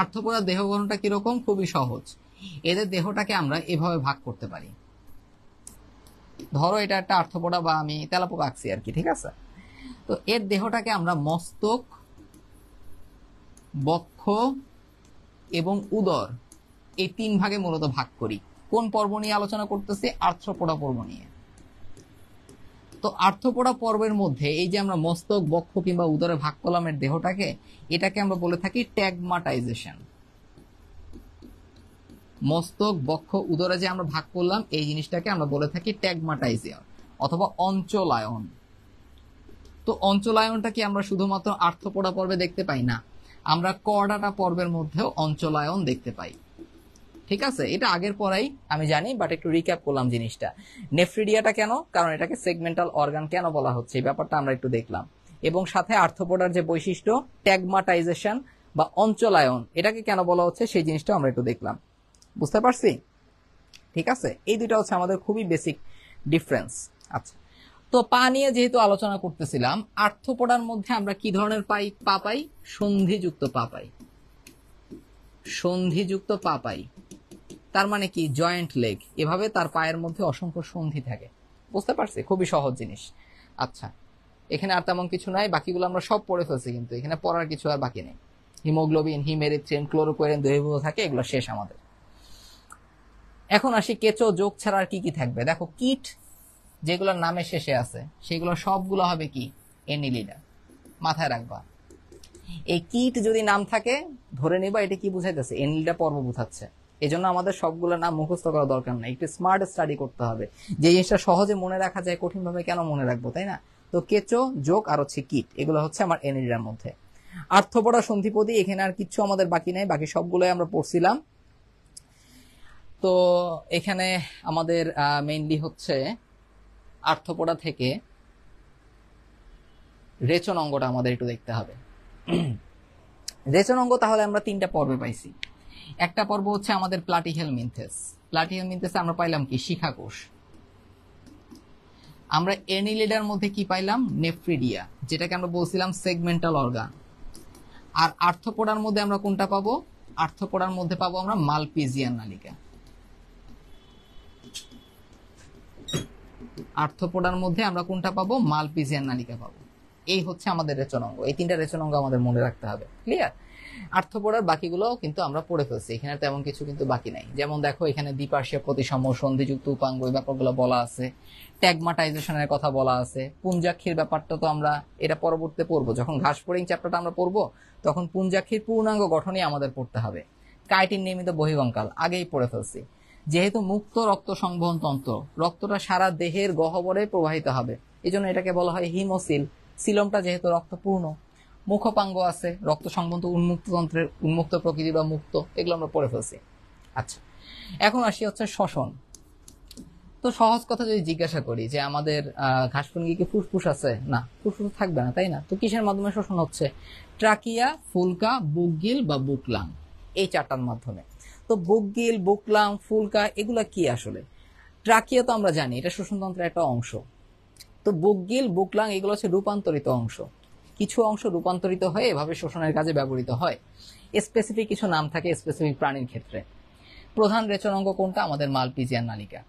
আর্থপোড়া দেহ গঠনটা কিরকম খুবই সহজ এদের দেহটাকে আমরা এভাবে ভাগ করতে পারি ধরো এটা একটা আর্থপোড়া বা আমি তেলাপোকা আঁকছি আর কি ঠিক আছে তো এর দেহটাকে আমরা মস্তক বক্ষ এবং উদর এই তিন ভাগে মূলত ভাগ করি কোন পর্ব নিয়ে আলোচনা করতেছি আর্থ্রপোডা পর্ব নিয়ে তো আর্থপোড়া পর্বের মধ্যে এই যে আমরা মস্তক বক্ষ কিংবা উদরে ভাগ কলামের দেহটাকে এটাকে আমরা বলে থাকি ট্যাগমাটাইজেশন মস্তক বক্ষ উদরে যে আমরা ভাগ করলাম এই জিনিসটাকে আমরা বলে থাকি ট্যাগমাটাইজেশন অথবা অঞ্চলায়ন তো অঞ্চলায়নটা কি আমরা শুধুমাত্র আর্থপোড়া পর্বে দেখতে পাই না আমরা কডাটা পর্বের মধ্যেও অঞ্চলায়ন দেখতে পাই ঠিক আছে এটা আগের পরাই আমি জানি বাট একটু রিক্যাপ করলাম জিনিসটা নেফ্রিডিয়াটা কেন কারণ এটাকে সেগমেন্টাল অর্গান কেন বলা হচ্ছে এই ব্যাপারটা আমরা একটু দেখলাম এবং সাথে আর্থপোডার যে বৈশিষ্ট্য ট্যাগমাটাইজেশন বা অঞ্চলায়ন এটাকে কেন বলা হচ্ছে সেই জিনিসটা আমরা একটু দেখলাম বুঝতে পারছি ঠিক আছে এই দুটা হচ্ছে আমাদের খুবই বেসিক ডিফারেন্স আচ্ছা তো পা নিয়ে যেহেতু আলোচনা করতেছিলাম আর্থপোডার মধ্যে আমরা কি ধরনের পাই পা পাই সন্ধিযুক্ত পা পাই সন্ধিযুক্ত পা পাই তার মানে কি জয়েন্ট লেগ এভাবে তার পায়ের মধ্যে অসংখ্য সন্ধি থাকে বুঝতে পারছি খুবই সহজ জিনিস আচ্ছা এখানে আর তেমন কিছু নাই বাকিগুলো আমরা সব পড়ে ফেলছি কিন্তু এখানে পড়ার কিছু আর বাকি নেই হিমোগ্লোবিন হিমেরিথ্রিন ক্লোরোকোয়েরিন দ্রবীভূত থাকে এগুলো শেষ আমাদের এখন আসি কেঁচো যোগ ছাড়া আর কি কি থাকবে দেখো কিট যেগুলোর নামে শেষে আছে সেগুলো সবগুলো হবে কি এনিলিডা মাথায় রাখবা এই কিট যদি নাম থাকে ধরে নেবা এটা কি বুঝাইতেছে এনিলিডা পর্ব বুঝাচ্ছে এজন্য আমাদের সবগুলো নাম মুখস্থ করা দরকার নাই একটু স্মার্ট স্টাডি করতে হবে যে জিনিসটা সহজে মনে রাখা যায় কঠিনভাবে কেন মনে রাখবো তাই না তো কেঁচো যোগ আর হচ্ছে কিট এগুলো হচ্ছে আমার এনিডার মধ্যে আর্থপড়া সন্ধিপতি এখানে আর কিছু আমাদের বাকি নেই বাকি সবগুলোই আমরা পড়ছিলাম তো এখানে আমাদের মেইনলি হচ্ছে আর্থপড়া থেকে রেচন অঙ্গটা আমাদের একটু দেখতে হবে রেচন অঙ্গ তাহলে আমরা তিনটা পর্বে পাইছি একটা পর্ব হচ্ছে আমাদের প্লাটিহেল মিনথেস প্লাটিহেল মিনথেসে আমরা পাইলাম কি শিখাকোষ আমরা এনিলিডার মধ্যে কি পাইলাম নেফ্রিডিয়া যেটাকে আমরা বলছিলাম সেগমেন্টাল অর্গান আর আর্থপোডার মধ্যে আমরা কোনটা পাবো আর্থপোডার মধ্যে পাবো আমরা মালপিজিয়ান নালিকা আর্থপোডার মধ্যে আমরা কোনটা পাবো মালপিজিয়ান নালিকা পাবো এই হচ্ছে আমাদের রেচনাঙ্গ এই তিনটা রেচনাঙ্গ আমাদের মনে রাখতে হবে ক্লিয়ার আর্থ পড়ার বাকিগুলোও কিন্তু আমরা পড়ে ফেলছি এখানে তেমন কিছু কিন্তু বাকি নাই যেমন দেখো এখানে দ্বিপার্শ্বীয় প্রতিসম সন্ধিযুক্ত উপাঙ্গ এই ব্যাপারগুলো বলা আছে ট্যাগমাটাইজেশনের কথা বলা আছে পুঞ্জাক্ষীর ব্যাপারটা তো আমরা এটা পরবর্তীতে পড়বো যখন ঘাস চ্যাপ্টারটা আমরা পড়বো তখন পুঞ্জাক্ষীর পূর্ণাঙ্গ গঠনই আমাদের পড়তে হবে কাইটিন নির্মিত বহিগঙ্কাল আগেই পড়ে ফেলছি যেহেতু মুক্ত রক্ত সংবহন তন্ত্র রক্তটা সারা দেহের গহবরে প্রবাহিত হবে এজন্য এটাকে বলা হয় হিমোসিল সিলমটা যেহেতু রক্তপূর্ণ মুখপাঙ্গ আছে রক্ত সংবন্ধ উন্মুক্ত তন্ত্রের উন্মুক্ত প্রকৃতি বা মুক্ত এগুলো আমরা পড়ে ফেলছি আচ্ছা এখন আসি হচ্ছে শ্বসন তো সহজ কথা যদি জিজ্ঞাসা করি যে আমাদের ঘাসফুনগি কি ফুসফুস আছে না ফুসফুস থাকবে না তাই না তো কিসের মাধ্যমে শোষণ হচ্ছে ট্রাকিয়া ফুলকা বুকগিল বা বুকলাং এই চারটার মাধ্যমে তো বুকগিল বুকলাং ফুলকা এগুলা কি আসলে ট্রাকিয়া তো আমরা জানি এটা শোষণতন্ত্রের একটা অংশ তো বুকগিল বুকলাং এগুলো হচ্ছে রূপান্তরিত অংশ কিছু অংশ রূপান্তরিত হয়ে এভাবে শোষণের কাজে ব্যবহৃত হয় স্পেসিফিক কিছু নাম থাকে স্পেসিফিক প্রাণীর ক্ষেত্রে প্রধান অঙ্গ কোনটা আমাদের মালপিজিয়ান নালিকা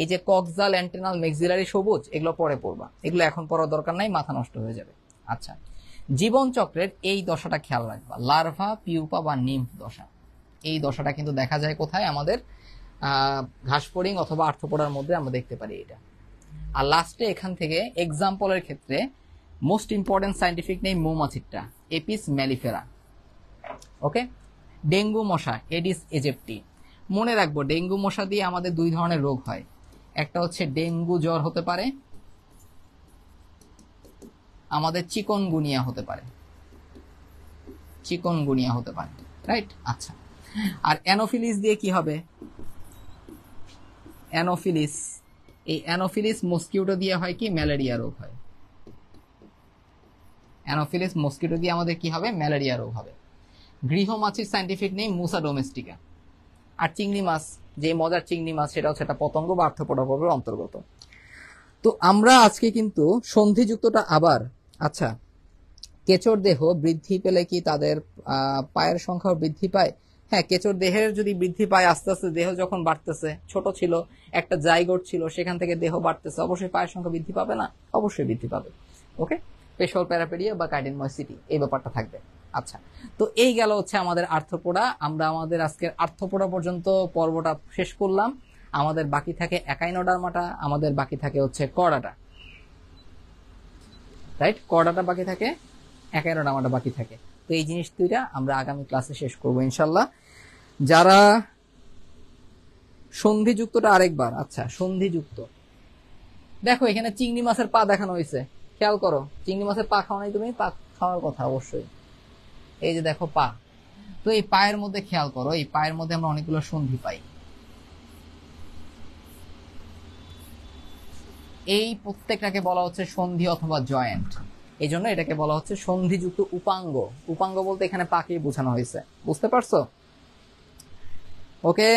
এই যে কক্সাল অ্যান্টেনাল মেক্সিলারি সবুজ এগুলো পরে পড়বা এগুলো এখন পড়ার দরকার নাই মাথা নষ্ট হয়ে যাবে আচ্ছা জীবন চক্রের এই দশাটা খেয়াল রাখবা লার্ভা পিউপা বা নিম্ফ দশা এই দশাটা কিন্তু দেখা যায় কোথায় আমাদের ঘাসপড়িং অথবা আর্থপোড়ার মধ্যে আমরা দেখতে পারি এটা আর লাস্টে এখান থেকে এক্সাম্পলের ক্ষেত্রে মোস্ট ইম্পর্টেন্ট সাইন্টিফিক নেই মৌমাছিটা এপিস ম্যালিফেরা ওকে ডেঙ্গু মশা এডিস এজেপ্টি মনে রাখবো ডেঙ্গু মশা দিয়ে আমাদের দুই ধরনের রোগ হয় একটা হচ্ছে ডেঙ্গু জ্বর হতে পারে আমাদের চিকনগুনিয়া হতে পারে চিকনগুনিয়া হতে পারে রাইট আচ্ছা আর অ্যানোফিলিস দিয়ে কি হবে অ্যানোফিলিস এই অ্যানোফিলিস মস্কিউটো দিয়ে হয় কি ম্যালেরিয়া রোগ হয় অ্যানোফিলিস মস্কিটো দিয়ে আমাদের কি হবে ম্যালেরিয়া রোগ হবে গৃহ মাছের সাইন্টিফিক নেই মুসা ডোমেস্টিকা আর চিংড়ি মাছ যে মজার চিংড়ি মাছ সেটা হচ্ছে একটা পতঙ্গ বা আর্থপটভাবের অন্তর্গত তো আমরা আজকে কিন্তু সন্ধিযুক্তটা আবার আচ্ছা কেচোর দেহ বৃদ্ধি পেলে কি তাদের পায়ের সংখ্যাও বৃদ্ধি পায় হ্যাঁ কেচোর দেহের যদি বৃদ্ধি পায় আস্তে আস্তে দেহ যখন বাড়তেছে ছোট ছিল একটা জায়গোট ছিল সেখান থেকে দেহ বাড়তেছে অবশ্যই পায়ের সংখ্যা বৃদ্ধি পাবে না অবশ্যই বৃদ্ধি পাবে ওকে স্পেশাল প্যারাপেডিয়া বা কার্ডিনময়সিটি এই ব্যাপারটা থাকবে আচ্ছা তো এই গেল হচ্ছে আমাদের আর্থপোড়া আমরা আমাদের আজকের আর্থপোড়া পর্যন্ত পর্বটা শেষ করলাম আমাদের বাকি থাকে একাইনোডার্মাটা আমাদের বাকি থাকে হচ্ছে কড়াটা রাইট কড়াটা বাকি থাকে একাইনোডার্মাটা বাকি থাকে তো এই জিনিস দুইটা আমরা আগামী ক্লাসে শেষ করবো ইনশাল্লাহ যারা সন্ধিযুক্তটা আরেকবার আচ্ছা সন্ধিযুক্ত দেখো এখানে চিংড়ি মাছের পা দেখানো হয়েছে খেয়াল করো চিংড়ি মাছের পা খাও নাই তুমি পা খাওয়ার কথা অবশ্যই এই যে দেখো পা তো এই পায়ের মধ্যে খেয়াল করো এই পায়ের মধ্যে আমরা অনেকগুলো সন্ধি পাই এই প্রত্যেকটাকে বলা হচ্ছে সন্ধি অথবা জয়েন্ট এই জন্য এটাকে বলা হচ্ছে সন্ধিযুক্ত উপাঙ্গ উপাঙ্গ বলতে এখানে পাকে বোঝানো হয়েছে বুঝতে পারছো ওকে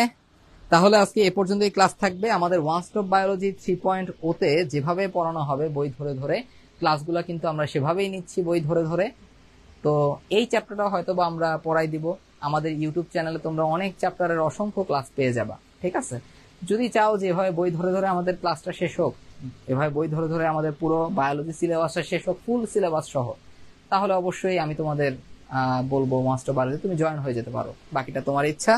তাহলে আজকে এ পর্যন্ত ক্লাস থাকবে আমাদের one stop biology three point ওতে যেভাবে পড়ানো হবে বই ধরে ধরে ক্লাসগুলো কিন্তু আমরা সেভাবেই নিচ্ছি বই ধরে ধরে তো এই চ্যাপ্টারটা হয়তো বা আমরা পড়াই দিব আমাদের ইউটিউব চ্যানেলে তোমরা অনেক চ্যাপ্টারের অসংখ্য ক্লাস পেয়ে যাবা ঠিক আছে যদি চাও যে এভাবে বই ধরে ধরে আমাদের ক্লাসটা শেষ হোক এভাবে বই ধরে ধরে আমাদের পুরো বায়োলজি সিলেবাসটা শেষ হোক ফুল সিলেবাস সহ তাহলে অবশ্যই আমি তোমাদের বলবো মাস্টার বায়োলজি তুমি জয়েন হয়ে যেতে পারো বাকিটা তোমার ইচ্ছা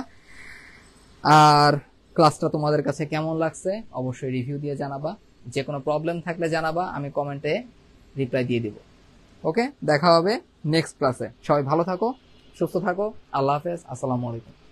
আর ক্লাসটা তোমাদের কাছে কেমন লাগছে অবশ্যই রিভিউ দিয়ে জানাবা যে কোনো প্রবলেম থাকলে জানাবা আমি কমেন্টে রিপ্লাই দিয়ে দিব ওকে দেখা হবে নেক্সট ক্লাসে সবাই ভালো থাকো সুস্থ থাকো আল্লাহ হাফেজ আসসালামু আলাইকুম